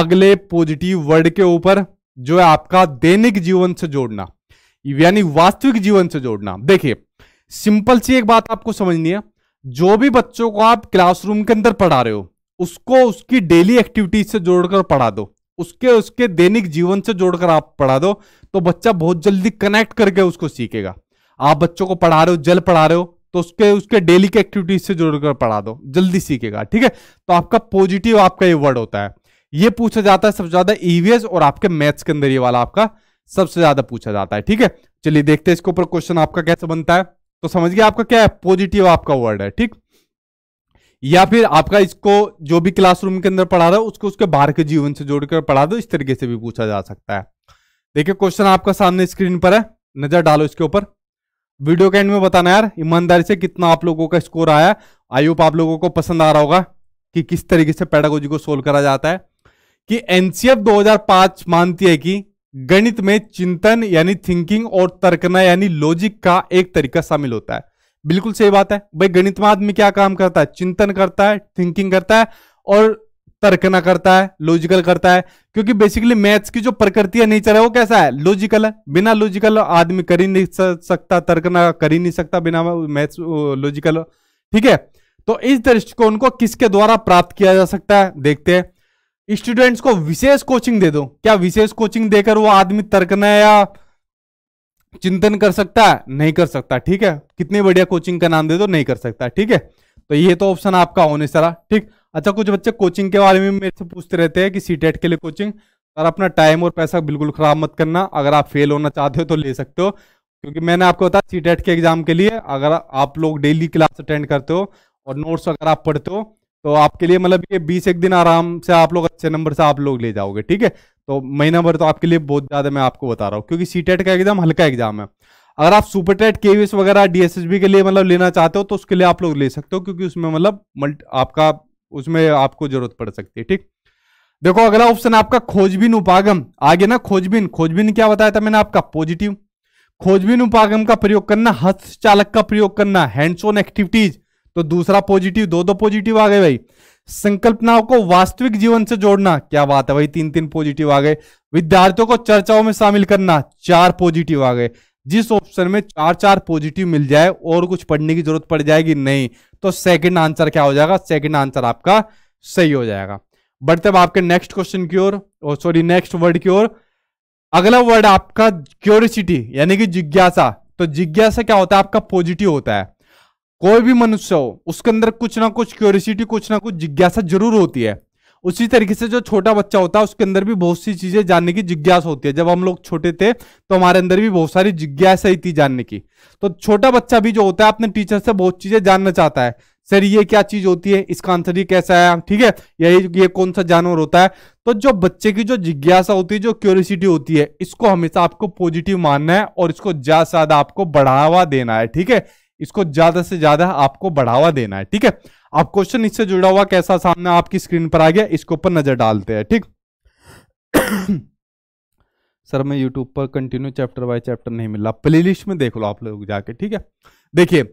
अगले पॉजिटिव वर्ड के ऊपर जो है आपका दैनिक जीवन से जोड़ना यानी वास्तविक जीवन से जोड़ना देखिए सिंपल सी एक बात आपको समझनी है जो भी बच्चों को आप क्लासरूम के अंदर पढ़ा रहे हो उसको उसकी डेली एक्टिविटीज से जोड़कर पढ़ा दो उसके उसके दैनिक जीवन से जोड़कर आप पढ़ा दो तो बच्चा बहुत जल्दी कनेक्ट करके उसको सीखेगा आप बच्चों को पढ़ा रहे हो जल पढ़ा रहे हो तो उसके उसके डेली के एक्टिविटीज से जोड़कर पढ़ा दो जल्दी सीखेगा ठीक है तो आपका पॉजिटिव आपका ये वर्ड होता है ये पूछा जाता है सबसे ज्यादा ईवीएस e और आपके मैथ्स के अंदर ये वाला आपका सबसे ज्यादा पूछा जाता है ठीक है चलिए देखते हैं इसके ऊपर क्वेश्चन आपका कैसे बनता है तो समझ गया आपका क्या है पॉजिटिव आपका वर्ड है ठीक या फिर आपका इसको जो भी क्लासरूम के अंदर पढ़ा रहा है उसको उसके बाहर के जीवन से जोड़कर पढ़ा दो इस तरीके से भी पूछा जा सकता है देखिए क्वेश्चन आपका सामने स्क्रीन पर है नजर डालो इसके ऊपर वीडियो के एंड में बताना यार ईमानदारी से कितना आप लोगों का स्कोर आया आई होप आप लोगों को पसंद आ रहा होगा कि किस तरीके से पैडागोजी को सोल्व करा जाता है कि एनसीएफ 2005 मानती है कि गणित में चिंतन यानी थिंकिंग और तर्कना यानी लॉजिक का एक तरीका शामिल होता है बिल्कुल सही बात है भाई गणित में आदमी क्या काम करता है चिंतन करता है थिंकिंग करता है और तर्क ना करता है लॉजिकल करता है क्योंकि बेसिकली मैथ्स की जो प्रकृति है नेचर है वो कैसा है लॉजिकल है बिना लॉजिकल आदमी कर ही नहीं सकता तर्क ना कर ही नहीं सकता बिना मैथ्स लॉजिकल ठीक है तो इस दृष्टिकोण को किसके द्वारा प्राप्त किया जा सकता है देखते हैं स्टूडेंट्स को विशेष कोचिंग दे दो क्या विशेष कोचिंग देकर वो आदमी तर्कना या चिंतन कर सकता है नहीं कर सकता ठीक है कितनी बढ़िया कोचिंग का नाम दे दो नहीं कर सकता ठीक है तो ये तो ऑप्शन आपका होने सारा ठीक अच्छा कुछ बच्चे कोचिंग के बारे में मेरे से पूछते रहते हैं कि सी e के लिए कोचिंग सर अपना टाइम और पैसा बिल्कुल ख़राब मत करना अगर आप फेल होना चाहते हो तो ले सकते हो क्योंकि मैंने आपको बताया सी टेट e के एग्ज़ाम के लिए अगर आप लोग डेली क्लास अटेंड करते हो और नोट्स अगर आप पढ़ते हो तो आपके लिए मतलब ये बीस एक दिन आराम से आप लोग अच्छे नंबर से आप लोग ले जाओगे ठीक है तो महीना भर तो आपके लिए बहुत ज़्यादा मैं आपको बता रहा हूँ क्योंकि सी e का एग्ज़ाम हल्का एग्ज़ाम है अगर आप सुपर टेट के वगैरह डी के लिए मतलब लेना चाहते हो तो उसके लिए आप लोग ले सकते हो क्योंकि उसमें मतलब आपका उसमें आपको जरूरत पड़ सकती है ठीक देखो अगला ऑप्शन आपका खोजबीन उपागम आगे ना खोजबीन खोजबीन क्या बताया था मैंने आपका पॉजिटिव खोजबीन उपागम का प्रयोग करना हस्त चालक का प्रयोग करना हैंड्स ऑन एक्टिविटीज तो दूसरा पॉजिटिव दो दो पॉजिटिव आ गए भाई संकल्पनाओं को वास्तविक जीवन से जोड़ना क्या बात है भाई तीन तीन पॉजिटिव आ गए विद्यार्थियों को चर्चाओं में शामिल करना चार पॉजिटिव आ गए जिस ऑप्शन में चार चार पॉजिटिव मिल जाए और कुछ पढ़ने की जरूरत पड़ जाएगी नहीं तो सेकंड आंसर क्या हो जाएगा सेकंड आंसर आपका सही हो जाएगा बढ़ते अब आपके नेक्स्ट क्वेश्चन की ओर और सॉरी नेक्स्ट वर्ड की ओर अगला वर्ड आपका क्यूरिसिटी यानी कि जिज्ञासा तो जिज्ञासा क्या होता है आपका पॉजिटिव होता है कोई भी मनुष्य हो उसके अंदर कुछ ना कुछ क्यूरिसिटी कुछ ना कुछ जिज्ञासा जरूर होती है उसी तरीके से जो छोटा बच्चा होता है उसके अंदर भी बहुत सी चीजें जानने की जिज्ञासा होती है जब हम लोग छोटे थे तो हमारे अंदर भी बहुत सारी जिज्ञासा ही थी जानने की तो छोटा बच्चा भी जो होता है अपने टीचर से बहुत चीजें जानना चाहता है सर ये क्या चीज होती है इसका आंसर ये कैसा है ठीक है यही ये कौन सा जानवर होता है तो जो बच्चे की जो जिज्ञासा होती है जो क्यूरियसिटी होती है इसको हमेशा आपको पॉजिटिव मानना है और इसको ज्यादा से ज्यादा आपको बढ़ावा देना है ठीक है इसको ज्यादा से ज्यादा आपको बढ़ावा देना है ठीक है अब क्वेश्चन इससे जुड़ा हुआ कैसा सामने आपकी स्क्रीन पर आ गया इसके ऊपर नजर डालते हैं ठीक सर मैं यूट्यूब पर कंटिन्यू चैप्टर बाय चैप्टर नहीं मिला प्लेलिस्ट में देख लो आप लोग जाके ठीक है देखिए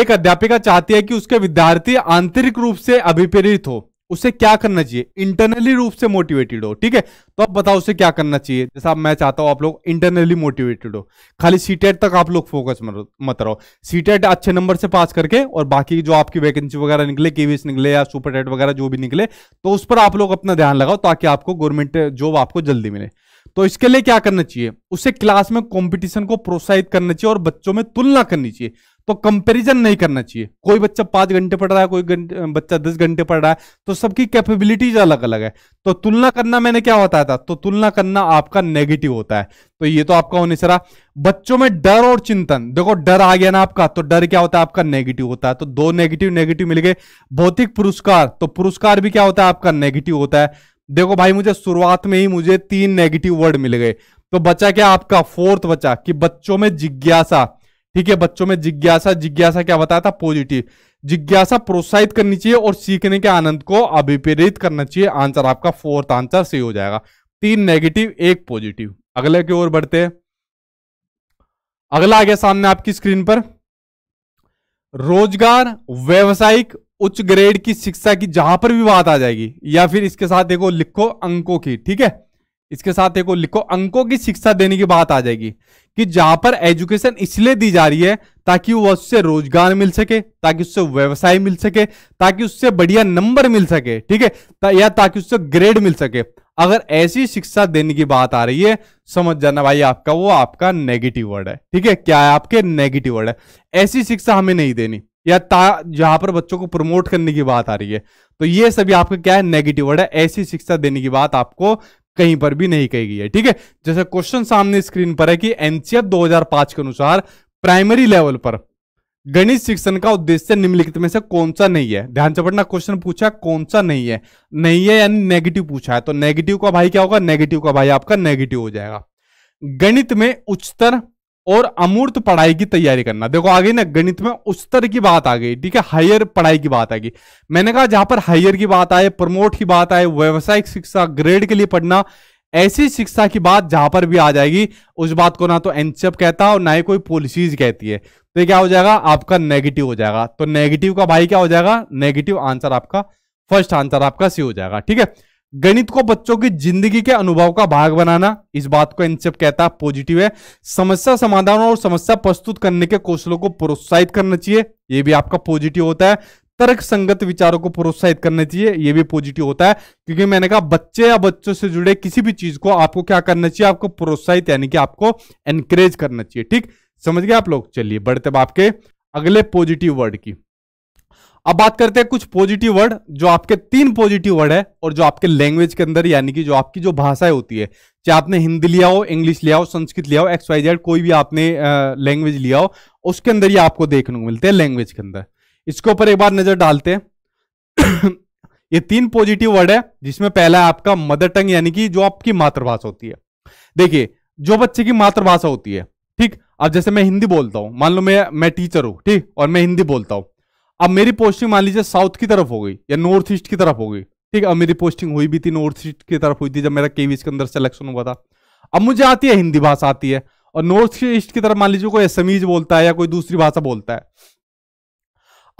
एक अध्यापिका चाहती है कि उसके विद्यार्थी आंतरिक रूप से अभिप्रेरित हो उसे क्या करना चाहिए इंटरनली रूप से मोटिवेटेड हो ठीक है तो अब बताओ उसे क्या करना चाहिए जैसा मैं चाहता हूं आप लोग इंटरनली मोटिवेटेड हो खाली सीटेट तक आप लोग फोकस मत रहो सीटेट अच्छे नंबर से पास करके और बाकी जो आपकी वैकेंसी वगैरह निकले केवीएस निकले या सुपर टेट वगैरह जो भी निकले तो उस पर आप लोग अपना ध्यान लगाओ ताकि आपको गवर्नमेंट जॉब आपको जल्दी मिले तो इसके लिए क्या करना चाहिए उसे क्लास में कॉम्पिटिशन को प्रोत्साहित करना चाहिए और बच्चों में तुलना करनी चाहिए तो कंपैरिजन नहीं करना चाहिए कोई बच्चा पांच घंटे पढ़ रहा है कोई बच्चा दस घंटे पढ़ रहा है तो सबकी कैपेबिलिटीज अलग अलग है तो तुलना करना मैंने क्या बताया था तो तुलना करना आपका नेगेटिव होता है तो ये तो आपका होने से बच्चों में डर और चिंतन देखो डर आ गया ना आपका तो डर क्या होता है आपका नेगेटिव होता है तो दो नेगेटिव नेगेटिव मिल गए भौतिक पुरस्कार तो पुरस्कार भी क्या होता है आपका नेगेटिव होता है देखो भाई मुझे शुरुआत में ही मुझे तीन नेगेटिव वर्ड मिल गए तो बचा क्या आपका फोर्थ बचा कि बच्चों में जिज्ञासा ठीक है बच्चों में जिज्ञासा जिज्ञासा क्या बताया था पॉजिटिव जिज्ञासा प्रोत्साहित करनी चाहिए और सीखने के आनंद को अभिप्रेरित करना चाहिए आंसर आपका फोर्थ आंसर सही हो जाएगा तीन नेगेटिव एक पॉजिटिव अगले की ओर बढ़ते हैं अगला आ गया सामने आपकी स्क्रीन पर रोजगार व्यवसायिक उच्च ग्रेड की शिक्षा की जहां पर भी बात आ जाएगी या फिर इसके साथ देखो लिखो अंकों की ठीक है इसके साथ देखो लिखो अंकों की शिक्षा देने की बात आ जाएगी कि जहां पर एजुकेशन इसलिए दी जा रही है ताकि वो उससे रोजगार मिल सके ताकि उससे व्यवसाय मिल सके ताकि उससे बढ़िया नंबर मिल सके ठीक है ता, या ताकि उससे ग्रेड मिल सके अगर ऐसी शिक्षा देने की बात आ रही है समझ जाना भाई आपका वो आपका नेगेटिव वर्ड है ठीक है क्या है आपके नेगेटिव वर्ड है ऐसी शिक्षा हमें नहीं देनी या जहां पर बच्चों को प्रमोट करने की बात आ रही है तो ये सभी आपका क्या है नेगेटिव वर्ड है ऐसी शिक्षा देने की बात आपको कहीं पर भी नहीं कही गई है ठीक है जैसे क्वेश्चन सामने स्क्रीन पर है कि एनसीएफ 2005 के अनुसार प्राइमरी लेवल पर गणित शिक्षण का उद्देश्य निम्नलिखित में से कौन सा नहीं है ध्यान से पढ़ना क्वेश्चन पूछा कौन सा नहीं है नहीं है यानी नेगेटिव पूछा है तो नेगेटिव का भाई क्या होगा नेगेटिव का भाई आपका नेगेटिव हो जाएगा गणित में उच्चतर और अमूर्त पढ़ाई की तैयारी करना देखो आगे ना गणित में उस तरह की बात आ गई ठीक है हायर पढ़ाई की बात आ गई मैंने कहा जहां पर हायर की बात आए प्रमोट की बात आए व्यवसायिक शिक्षा ग्रेड के लिए पढ़ना ऐसी शिक्षा की बात जहां पर भी आ जाएगी उस बात को ना तो एनसीएप कहता और ना ही कोई पॉलिसीज कहती है तो क्या हो जाएगा आपका नेगेटिव हो जाएगा तो नेगेटिव का भाई क्या हो जाएगा नेगेटिव आंसर आपका फर्स्ट आंसर आपका सी हो जाएगा ठीक है गणित को बच्चों की जिंदगी के अनुभव का भाग बनाना इस बात को एनसेप कहता है पॉजिटिव है समस्या समाधान और समस्या प्रस्तुत करने के कौशलों को प्रोत्साहित करना चाहिए यह भी आपका पॉजिटिव होता है तर्क संगत विचारों को प्रोत्साहित करना चाहिए यह भी पॉजिटिव होता है क्योंकि मैंने कहा बच्चे या बच्चों से जुड़े किसी भी चीज को आपको क्या करना चाहिए आपको प्रोत्साहित यानी कि आपको एनकरेज करना चाहिए ठीक समझ गए आप लोग चलिए बढ़ते बाप के अगले पॉजिटिव वर्ड की अब बात करते हैं कुछ पॉजिटिव वर्ड जो आपके तीन पॉजिटिव वर्ड है और जो आपके लैंग्वेज के अंदर यानी कि जो आपकी जो भाषाएं होती है चाहे आपने हिंदी लिया हो इंग्लिश लिया हो संस्कृत लिया हो एक्स वाई जेड कोई भी आपने लैंग्वेज लिया हो उसके अंदर ही आपको देखने को मिलते हैं लैंग्वेज के अंदर इसके ऊपर एक बार नजर डालते हैं ये तीन पॉजिटिव वर्ड है जिसमें पहला है आपका मदर टंग यानी कि जो आपकी मातृभाषा होती है देखिए जो बच्चे की मातृभाषा होती है ठीक अब जैसे मैं हिंदी बोलता हूं मान लो मैं मैं टीचर हूं ठीक और मैं हिंदी बोलता हूं अब मेरी पोस्टिंग मान लीजिए साउथ की तरफ हो गई या नॉर्थ ईस्ट की तरफ हो गई ठीक है अब मेरी पोस्टिंग हुई भी थी नॉर्थ ईस्ट की तरफ हुई थी जब मेरा केवीज के अंदर सिलेक्शन हुआ था अब मुझे आती है हिंदी भाषा आती है और नॉर्थ ईस्ट की तरफ मान लीजिए कोई असमीज बोलता है या कोई दूसरी भाषा बोलता है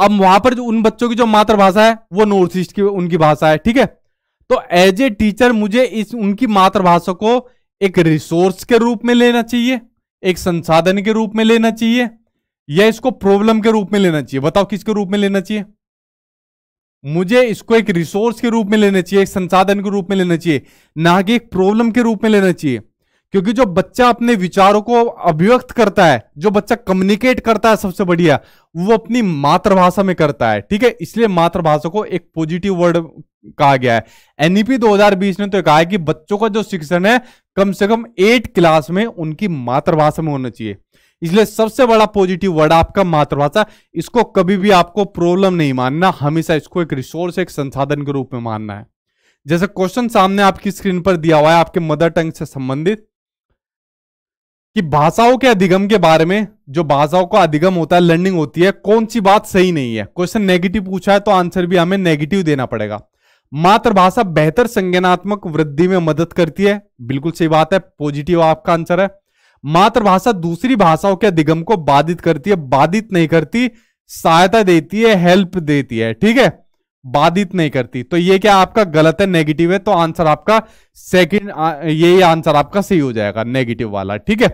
अब वहां पर जो उन बच्चों की जो मातृभाषा है वो नॉर्थ ईस्ट की उनकी भाषा है ठीक है तो एज ए टीचर मुझे इस उनकी मातृभाषा को एक रिसोर्स के रूप में लेना चाहिए एक संसाधन के रूप में लेना चाहिए या इसको प्रॉब्लम के रूप में लेना चाहिए बताओ किसके रूप में लेना चाहिए मुझे इसको एक रिसोर्स के रूप में लेना चाहिए एक संसाधन के रूप में लेना चाहिए ना कि एक प्रॉब्लम के रूप में लेना चाहिए क्योंकि जो बच्चा अपने विचारों को अभिव्यक्त करता है जो बच्चा कम्युनिकेट करता है सबसे बढ़िया वो अपनी मातृभाषा में करता है ठीक है इसलिए मातृभाषा को एक पॉजिटिव वर्ड कहा गया है एनईपी 2020 ने तो कहा है कि बच्चों का जो शिक्षण है कम से कम एट क्लास में उनकी मातृभाषा में होना चाहिए इसलिए सबसे बड़ा पॉजिटिव वर्ड आपका मातृभाषा इसको कभी भी आपको प्रॉब्लम नहीं मानना हमेशा इसको एक रिसोर्स एक संसाधन के रूप में मानना है जैसे क्वेश्चन सामने आपकी स्क्रीन पर दिया हुआ है आपके मदर टंग से संबंधित कि भाषाओं के अधिगम के बारे में जो भाषाओं का अधिगम होता है लर्निंग होती है कौन सी बात सही नहीं है क्वेश्चन नेगेटिव पूछा है तो आंसर भी हमें नेगेटिव देना पड़ेगा मातृभाषा बेहतर संज्ञानात्मक वृद्धि में मदद करती है बिल्कुल सही बात है पॉजिटिव आपका आंसर है मातृभाषा दूसरी भाषाओं के अधिगम को बाधित करती है बाधित नहीं करती सहायता देती है हेल्प देती है ठीक है बाधित नहीं करती तो ये क्या आपका गलत है नेगेटिव है तो आंसर आपका सेकंड यही आंसर आपका सही हो जाएगा नेगेटिव वाला ठीक है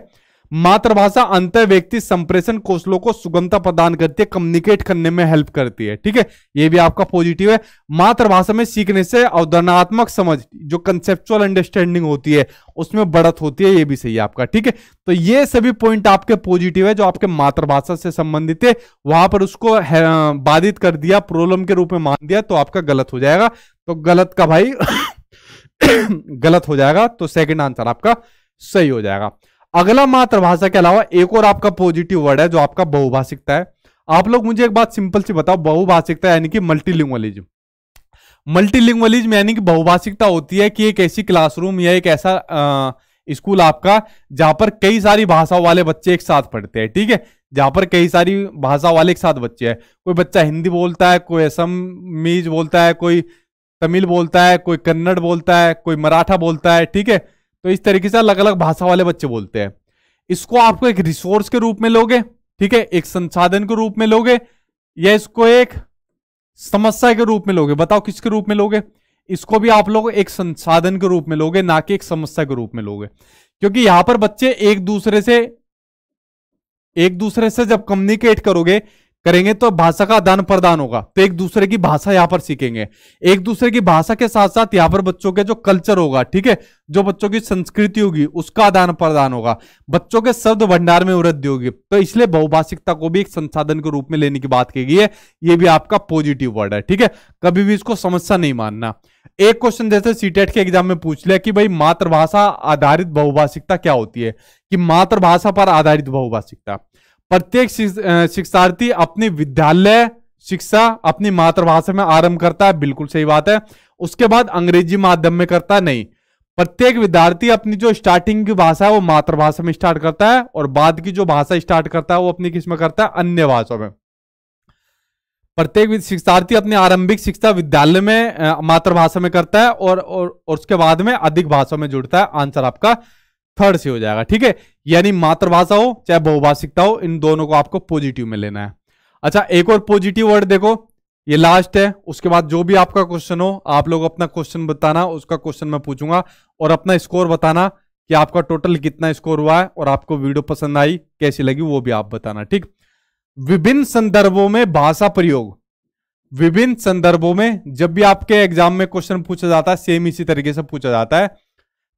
मातृभाषा अंत व्यक्ति संप्रेषण कौशलों को सुगमता प्रदान करती है कम्युनिकेट करने में हेल्प करती है ठीक है ये भी आपका पॉजिटिव है मातृभाषा में सीखने से अवधारणात्मक समझ जो कंसेप्चुअल अंडरस्टैंडिंग होती है उसमें बढ़त होती है ये भी सही है आपका ठीक है तो ये सभी पॉइंट आपके पॉजिटिव है जो आपके मातृभाषा से संबंधित है वहां पर उसको बाधित कर दिया प्रॉब्लम के रूप में मान दिया तो आपका गलत हो जाएगा तो गलत का भाई गलत हो जाएगा तो सेकेंड आंसर आपका सही हो जाएगा अगला मातृभाषा के अलावा एक और आपका पॉजिटिव वर्ड है जो आपका बहुभाषिकता है आप लोग मुझे एक बात सिंपल सी बताओ बहुभाषिकता यानी कि मल्टीलिंग्वलिज्म में यानी कि बहुभाषिकता होती है कि एक ऐसी क्लासरूम या एक ऐसा स्कूल आपका जहां पर कई सारी भाषाओं वाले बच्चे एक साथ पढ़ते हैं ठीक है जहां पर कई सारी भाषा वाले एक साथ बच्चे हैं कोई बच्चा हिंदी बोलता है कोई असमीज बोलता है कोई तमिल बोलता है कोई कन्नड़ बोलता है कोई मराठा बोलता है ठीक है तो इस तरीके से अलग अलग भाषा वाले बच्चे बोलते हैं इसको आपको एक रिसोर्स के रूप में लोगे ठीक है एक संसाधन के रूप में लोगे या इसको एक समस्या के रूप में लोगे बताओ किसके रूप में लोगे इसको भी आप लोग एक संसाधन के रूप में लोगे ना कि एक समस्या के रूप में लोगे क्योंकि यहां पर बच्चे एक दूसरे से एक दूसरे से जब कम्युनिकेट करोगे करेंगे तो भाषा का आदान प्रदान होगा तो एक दूसरे की भाषा यहाँ पर सीखेंगे एक दूसरे की भाषा के साथ साथ यहाँ पर बच्चों के जो कल्चर होगा ठीक है जो बच्चों की संस्कृति होगी उसका आदान प्रदान होगा बच्चों के शब्द भंडार में वृद्धि होगी तो इसलिए बहुभाषिकता को भी एक संसाधन के रूप में लेने की बात की गई है ये भी आपका पॉजिटिव वर्ड है ठीक है कभी भी इसको समस्या नहीं मानना एक क्वेश्चन जैसे सीटेट e के एग्जाम में पूछ लिया कि भाई मातृभाषा आधारित बहुभाषिकता क्या होती है कि मातृभाषा पर आधारित बहुभाषिकता प्रत्येक शिक्षार्थी अपनी विद्यालय शिक्षा अपनी मातृभाषा में आरंभ करता है बिल्कुल सही बात है उसके बाद अंग्रेजी माध्यम में करता है नहीं प्रत्येक विद्यार्थी अपनी जो स्टार्टिंग की भाषा है वो मातृभाषा में स्टार्ट करता है और बाद की जो भाषा स्टार्ट करता है वो अपनी किस में करता है अन्य भाषा में प्रत्येक शिक्षार्थी अपनी आरंभिक शिक्षा विद्यालय में मातृभाषा में करता है और, और, और उसके बाद में अधिक भाषा में जुड़ता है आंसर आपका थर्ड से हो जाएगा ठीक है यानी मातृभाषा हो चाहे बहुभाषिकता हो इन दोनों को आपको पॉजिटिव में लेना है अच्छा एक और पॉजिटिव वर्ड देखो ये लास्ट है उसके बाद जो भी आपका क्वेश्चन हो आप लोग अपना क्वेश्चन बताना उसका क्वेश्चन मैं पूछूंगा और अपना स्कोर बताना कि आपका टोटल कितना स्कोर हुआ है और आपको वीडियो पसंद आई कैसी लगी वो भी आप बताना ठीक विभिन्न संदर्भों में भाषा प्रयोग विभिन्न संदर्भों में जब भी आपके एग्जाम में क्वेश्चन पूछा जाता है सेम इसी तरीके से पूछा जाता है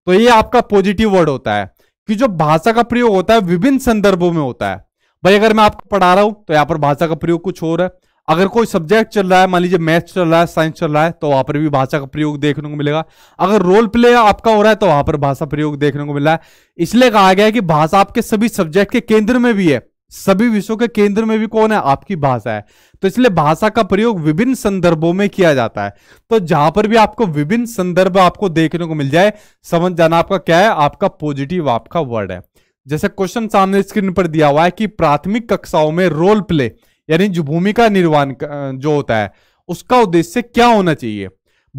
तो ये आपका पॉजिटिव वर्ड होता है कि जो भाषा का प्रयोग होता है विभिन्न संदर्भों में होता है भाई अगर मैं आपको पढ़ा रहा हूं तो यहां पर भाषा का प्रयोग कुछ और है अगर कोई सब्जेक्ट चल रहा है मान लीजिए मैथ्स चल रहा है साइंस चल रहा है तो वहां पर भी भाषा का प्रयोग देखने को मिलेगा अगर रोल प्ले आपका हो रहा है तो वहां पर भाषा प्रयोग देखने को मिल रहा है इसलिए कहा गया है कि भाषा आपके सभी सब्जेक्ट के केंद्र में भी है सभी विषयों के केंद्र में भी कौन है आपकी भाषा है तो इसलिए भाषा का प्रयोग विभिन्न संदर्भों में किया जाता है तो जहां पर भी आपको विभिन्न संदर्भ आपको देखने को मिल जाए समझ जाना आपका क्या है आपका पॉजिटिव आपका वर्ड है जैसे क्वेश्चन सामने स्क्रीन पर दिया हुआ है कि प्राथमिक कक्षाओं में रोल प्ले यानी जो भूमिका निर्वाहन जो होता है उसका उद्देश्य क्या होना चाहिए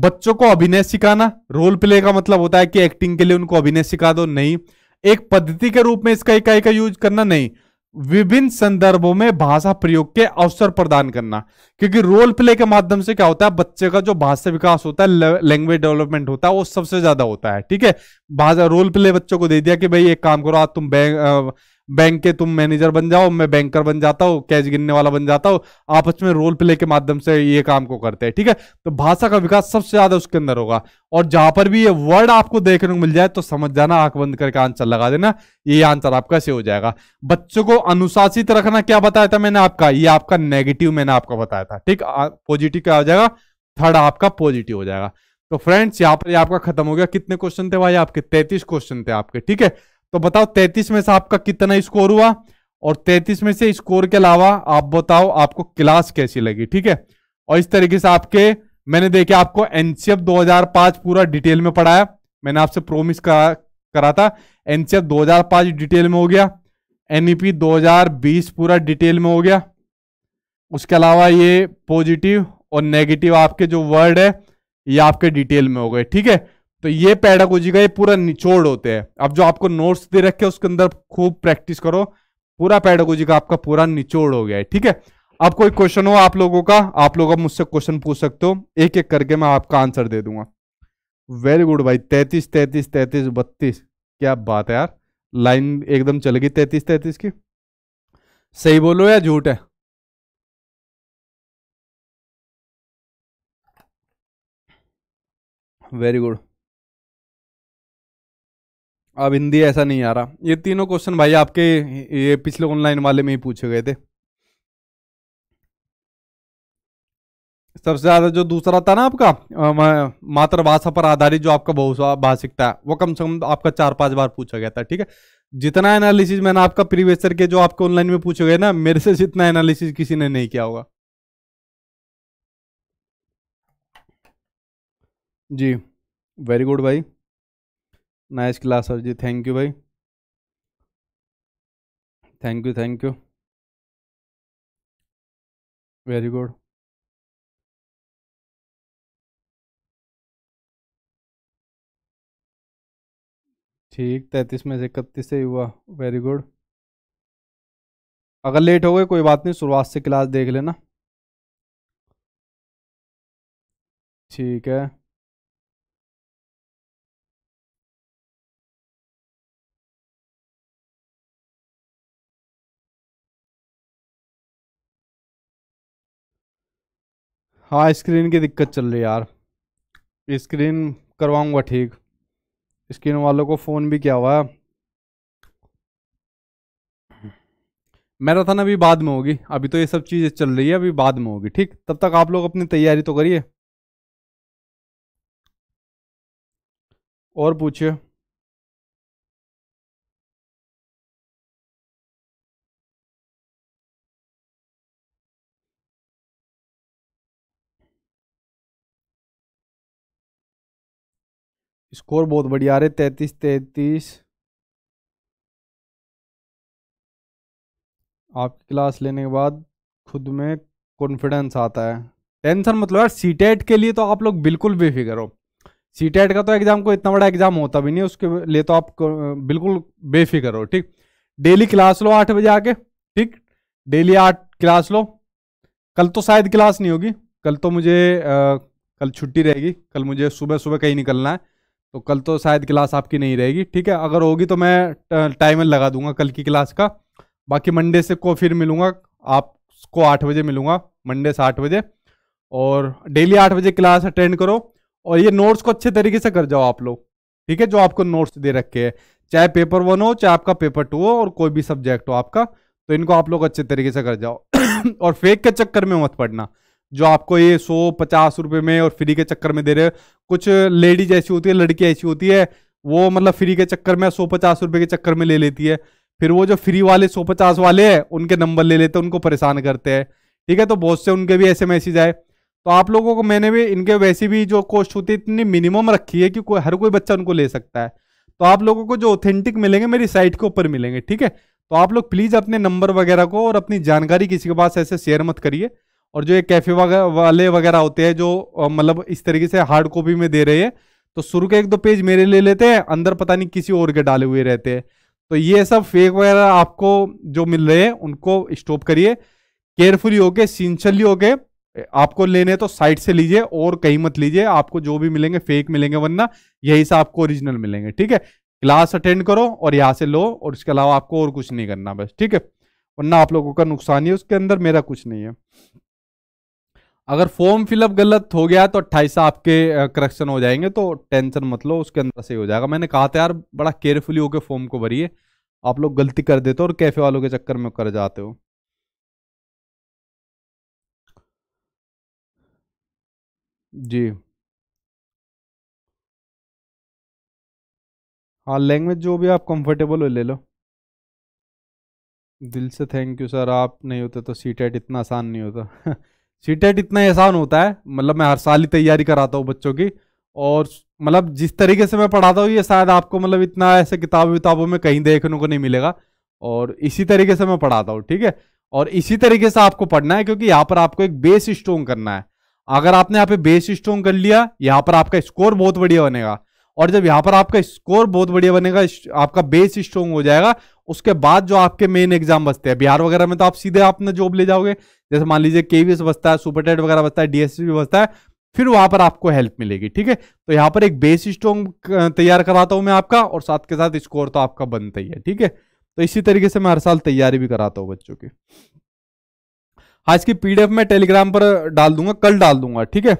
बच्चों को अभिनय सिखाना रोल प्ले का मतलब होता है कि एक्टिंग के लिए उनको अभिनय सिखा दो नहीं एक पद्धति के रूप में इसका इकाई का यूज करना नहीं विभिन्न संदर्भों में भाषा प्रयोग के अवसर प्रदान करना क्योंकि रोल प्ले के माध्यम से क्या होता है बच्चे का जो भाषा विकास होता है लैंग्वेज डेवलपमेंट होता है वो सबसे ज्यादा होता है ठीक है भाषा रोल प्ले बच्चों को दे दिया कि भाई एक काम करो आज तुम बैंक बैंक के तुम मैनेजर बन जाओ मैं बैंकर बन जाता हूँ कैश गिनने वाला बन जाता हूँ आपस में रोल प्ले के माध्यम से ये काम को करते हैं ठीक है तो भाषा का विकास सबसे ज्यादा उसके अंदर होगा और जहां पर भी ये वर्ड आपको देखने को मिल जाए तो समझ जाना आंख बंद करके आंसर लगा देना ये आंसर आपका से हो जाएगा बच्चों को अनुशासित रखना क्या बताया था मैंने आपका ये आपका नेगेटिव मैंने आपको बताया था ठीक पॉजिटिव क्या हो जाएगा थर्ड आपका पॉजिटिव हो जाएगा तो फ्रेंड्स यहाँ पर आपका खत्म हो गया कितने क्वेश्चन थे भाई आपके तैतीस क्वेश्चन थे आपके ठीक है तो बताओ तैतीस में से आपका कितना स्कोर हुआ और तैतीस में से स्कोर के अलावा आप बताओ आपको क्लास कैसी लगी ठीक है और इस तरीके से आपके मैंने देखे आपको एनसीएफ 2005 पूरा डिटेल में पढ़ाया मैंने आपसे प्रोमिस करा करा था एनसीएफ 2005 डिटेल में हो गया एनईपी 2020 पूरा डिटेल में हो गया उसके अलावा ये पॉजिटिव और नेगेटिव आपके जो वर्ड है ये आपके डिटेल में हो गए ठीक है तो ये पैडागोजी का ये पूरा निचोड़ होते हैं अब जो आपको नोट्स दे रखे उसके अंदर खूब प्रैक्टिस करो पूरा पैडागोजी का आपका पूरा निचोड़ हो गया है ठीक है अब कोई क्वेश्चन हो आप लोगों का आप लोग अब मुझसे क्वेश्चन पूछ सकते हो एक एक करके मैं आपका आंसर दे दूंगा वेरी गुड भाई तैतीस तैतीस तैतीस बत्तीस क्या बात है यार लाइन एकदम चल गई तैतीस तैतीस की सही बोलो या झूठ है वेरी गुड अब हिंदी ऐसा नहीं आ रहा ये तीनों क्वेश्चन भाई आपके ये पिछले ऑनलाइन वाले में ही पूछे गए थे सबसे ज़्यादा जो दूसरा था ना आपका मातृभाषा पर आधारित जो आपका भाषिकता है वो कम से कम आपका चार पांच बार पूछा गया था ठीक है जितना एनालिसिस मैंने आपका प्रीवियस के जो आपके ऑनलाइन में पूछे गए ना मेरे से जितना एनालिसिस किसी ने नहीं किया होगा जी वेरी गुड भाई नाइस क्लास सर जी थैंक यू भाई thank you thank you very good ठीक तैतीस में से इकतीस से हुआ वेरी गुड अगर लेट हो गए कोई बात नहीं शुरुआत से क्लास देख लेना ठीक है हाँ स्क्रीन की दिक्कत चल रही यार स्क्रीन करवाऊंगा ठीक स्क्रीन वालों को फ़ोन भी किया हुआ मैराथन अभी बाद में होगी अभी तो ये सब चीज़ें चल रही है अभी बाद में होगी ठीक तब तक आप लोग अपनी तैयारी तो करिए और पूछिए स्कोर बहुत बढ़िया आ रहे तैतीस तैतीस आपकी क्लास लेने के बाद खुद में कॉन्फिडेंस आता है टेंशन मतलब यार सी e के लिए तो आप लोग बिल्कुल बेफिक्र हो सी e का तो एग्ज़ाम को इतना बड़ा एग्ज़ाम होता भी नहीं उसके लिए तो आप बिल्कुल बेफिक्र हो ठीक डेली क्लास लो आठ बजे आके ठीक डेली आठ क्लास लो कल तो शायद क्लास नहीं होगी कल तो मुझे आ, कल छुट्टी रहेगी कल मुझे सुबह सुबह कहीं निकलना है तो कल तो शायद क्लास आपकी नहीं रहेगी ठीक है अगर होगी तो मैं टाइमर लगा दूंगा कल की क्लास का बाकी मंडे से को फिर मिलूंगा आपको आठ बजे मिलूंगा मंडे से आठ बजे और डेली आठ बजे क्लास अटेंड करो और ये नोट्स को अच्छे तरीके से कर जाओ आप लोग ठीक है जो आपको नोट्स दे रखे हैं चाहे पेपर वन हो चाहे आपका पेपर टू हो और कोई भी सब्जेक्ट हो आपका तो इनको आप लोग अच्छे तरीके से कर जाओ और फेक के चक्कर में मत पढ़ना जो आपको ये सौ पचास रुपये में और फ्री के चक्कर में दे रहे हो कुछ लेडीज ऐसी होती है लड़की ऐसी होती है वो मतलब फ्री के चक्कर में सौ पचास रुपये के चक्कर में ले लेती है फिर वो जो फ्री वाले सौ पचास वाले हैं उनके नंबर ले लेते हैं उनको परेशान करते हैं ठीक है तो बहुत से उनके भी ऐसे मैसेज आए तो आप लोगों को मैंने भी इनके वैसे भी जो कॉस्ट होती है इतनी मिनिमम रखी है कि कोई हर कोई बच्चा उनको ले सकता है तो आप लोगों को जो ऑथेंटिक मिलेंगे मेरी साइट के ऊपर मिलेंगे ठीक है तो आप लोग प्लीज़ अपने नंबर वगैरह को और अपनी जानकारी किसी के पास ऐसे शेयर मत करिए और जो ये कैफे वाले वगैरह होते हैं जो मतलब इस तरीके से हार्ड कॉपी में दे रहे हैं तो शुरू के एक दो पेज मेरे ले लेते हैं अंदर पता नहीं किसी और के डाले हुए रहते हैं तो ये सब फेक वगैरह आपको जो मिल रहे हैं उनको स्टॉप करिए केयरफुली होके सिंचली होके आपको लेने तो साइट से लीजिए और कहीं मत लीजिए आपको जो भी मिलेंगे फेक मिलेंगे वरना यही से आपको ओरिजिनल मिलेंगे ठीक है क्लास अटेंड करो और यहाँ से लो और इसके अलावा आपको और कुछ नहीं करना बस ठीक है वरना आप लोगों का नुकसान ही उसके अंदर मेरा कुछ नहीं है अगर फॉर्म फिलअप गलत हो गया तो अट्ठाईस आपके करेक्शन हो जाएंगे तो टेंशन मत लो उसके अंदर सही हो जाएगा मैंने कहा था यार बड़ा केयरफुली होकर फॉर्म को भरिए आप लोग गलती कर देते हो और कैफे वालों के चक्कर में कर जाते हो जी हाँ लैंग्वेज जो भी आप कंफर्टेबल हो ले लो दिल से थैंक यू सर आप नहीं होते तो सीटेट इतना आसान नहीं होता सीटेट इतना आसान होता है मतलब मैं हर साल ही तैयारी कराता हूँ बच्चों की और मतलब जिस तरीके से मैं पढ़ाता हूँ ये शायद आपको मतलब इतना ऐसे किताब विताबों में कहीं देखने को नहीं मिलेगा और इसी तरीके से मैं पढ़ाता हूँ ठीक है और इसी तरीके से आपको पढ़ना है क्योंकि यहाँ पर आपको एक बेस स्ट्रोंग करना है अगर आपने यहाँ पे बेस स्ट्रोंग कर लिया यहाँ पर आपका स्कोर बहुत बढ़िया बनेगा और जब यहाँ पर आपका स्कोर बहुत बढ़िया बनेगा आपका बेस स्ट्रॉन्ग हो जाएगा उसके बाद जो आपके मेन एग्जाम बचते हैं बिहार वगैरह में तो आप सीधे अपना जॉब ले जाओगे जैसे मान लीजिए केवीएस बचता है सुपर टेट वगैरह बचता है डीएससी बचता है फिर वहां पर आपको हेल्प मिलेगी ठीक है तो यहाँ पर एक बेस स्ट्रॉन्ग तैयार कराता हूँ मैं आपका और साथ के साथ स्कोर तो आपका बनता ही है ठीक है तो इसी तरीके से मैं हर साल तैयारी भी कराता हूँ बच्चों की हाँ इसकी पीडीएफ मैं टेलीग्राम पर डाल दूंगा कल डाल दूंगा ठीक है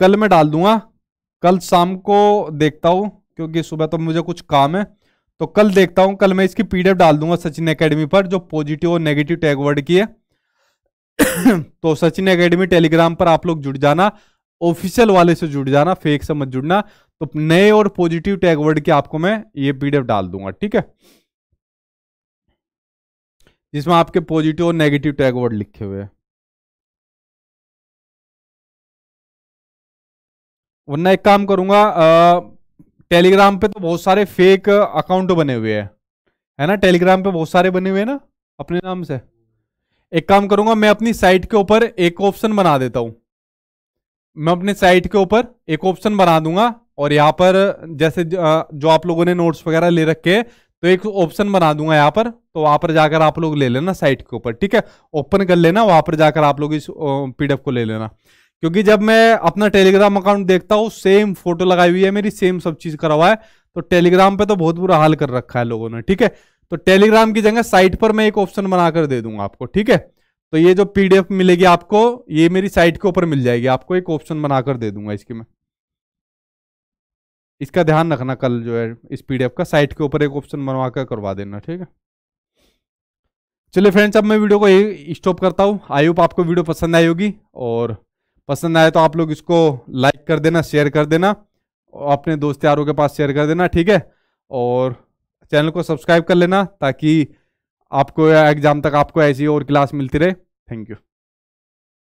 कल मैं डाल दूंगा कल शाम को देखता हूँ क्योंकि सुबह तो मुझे कुछ काम है तो कल देखता हूँ कल मैं इसकी पीडीएफ डाल दूंगा सचिन अकेडमी पर जो पॉजिटिव और नेगेटिव टैग वर्ड की है तो सचिन अकेडमी टेलीग्राम पर आप लोग जुड़ जाना ऑफिशियल वाले से जुड़ जाना फेक से मत जुड़ना तो नए और पॉजिटिव टैग वर्ड की आपको मैं ये पीडीएफ डाल दूंगा ठीक है जिसमें आपके पॉजिटिव और नेगेटिव टैग वर्ड लिखे हुए हैं वरना एक काम करूंगा टेलीग्राम पे तो बहुत सारे फेक अकाउंट बने हुए हैं है ना टेलीग्राम पे बहुत सारे बने हुए हैं ना अपने नाम से एक काम करूंगा मैं अपनी साइट के ऊपर एक ऑप्शन बना देता हूं मैं अपने साइट के ऊपर एक ऑप्शन बना दूंगा और यहाँ पर जैसे जो आप लोगों ने नोट्स वगैरह ले रखे तो एक ऑप्शन बना दूंगा यहाँ पर तो वहां पर जाकर आप लोग ले लेना साइट के ऊपर ठीक है ओपन कर लेना वहां पर जाकर आप लोग इस पीडीएफ को ले लेना क्योंकि जब मैं अपना टेलीग्राम अकाउंट देखता हूँ सेम फोटो लगाई हुई है मेरी सेम सब चीज करा हुआ है तो टेलीग्राम पे तो बहुत बुरा हाल कर रखा है लोगों ने ठीक है तो टेलीग्राम की जगह साइट पर मैं एक ऑप्शन बनाकर दे दूंगा आपको ठीक है तो ये जो पीडीएफ मिलेगी आपको ये मेरी साइट के ऊपर मिल जाएगी आपको एक ऑप्शन बनाकर दे दूंगा इसकी मैं इसका ध्यान रखना कल जो है इस पीडीएफ का साइट के ऊपर एक ऑप्शन बनवा कर करवा देना ठीक है चलिए फ्रेंड्स अब मैं वीडियो को स्टॉप करता हूँ आई होप आपको वीडियो पसंद आई होगी और पसंद आए तो आप लोग इसको लाइक कर देना शेयर कर देना अपने दोस्त यारों के पास शेयर कर देना ठीक है और चैनल को सब्सक्राइब कर लेना ताकि आपको एग्ज़ाम तक आपको ऐसी और क्लास मिलती रहे थैंक यू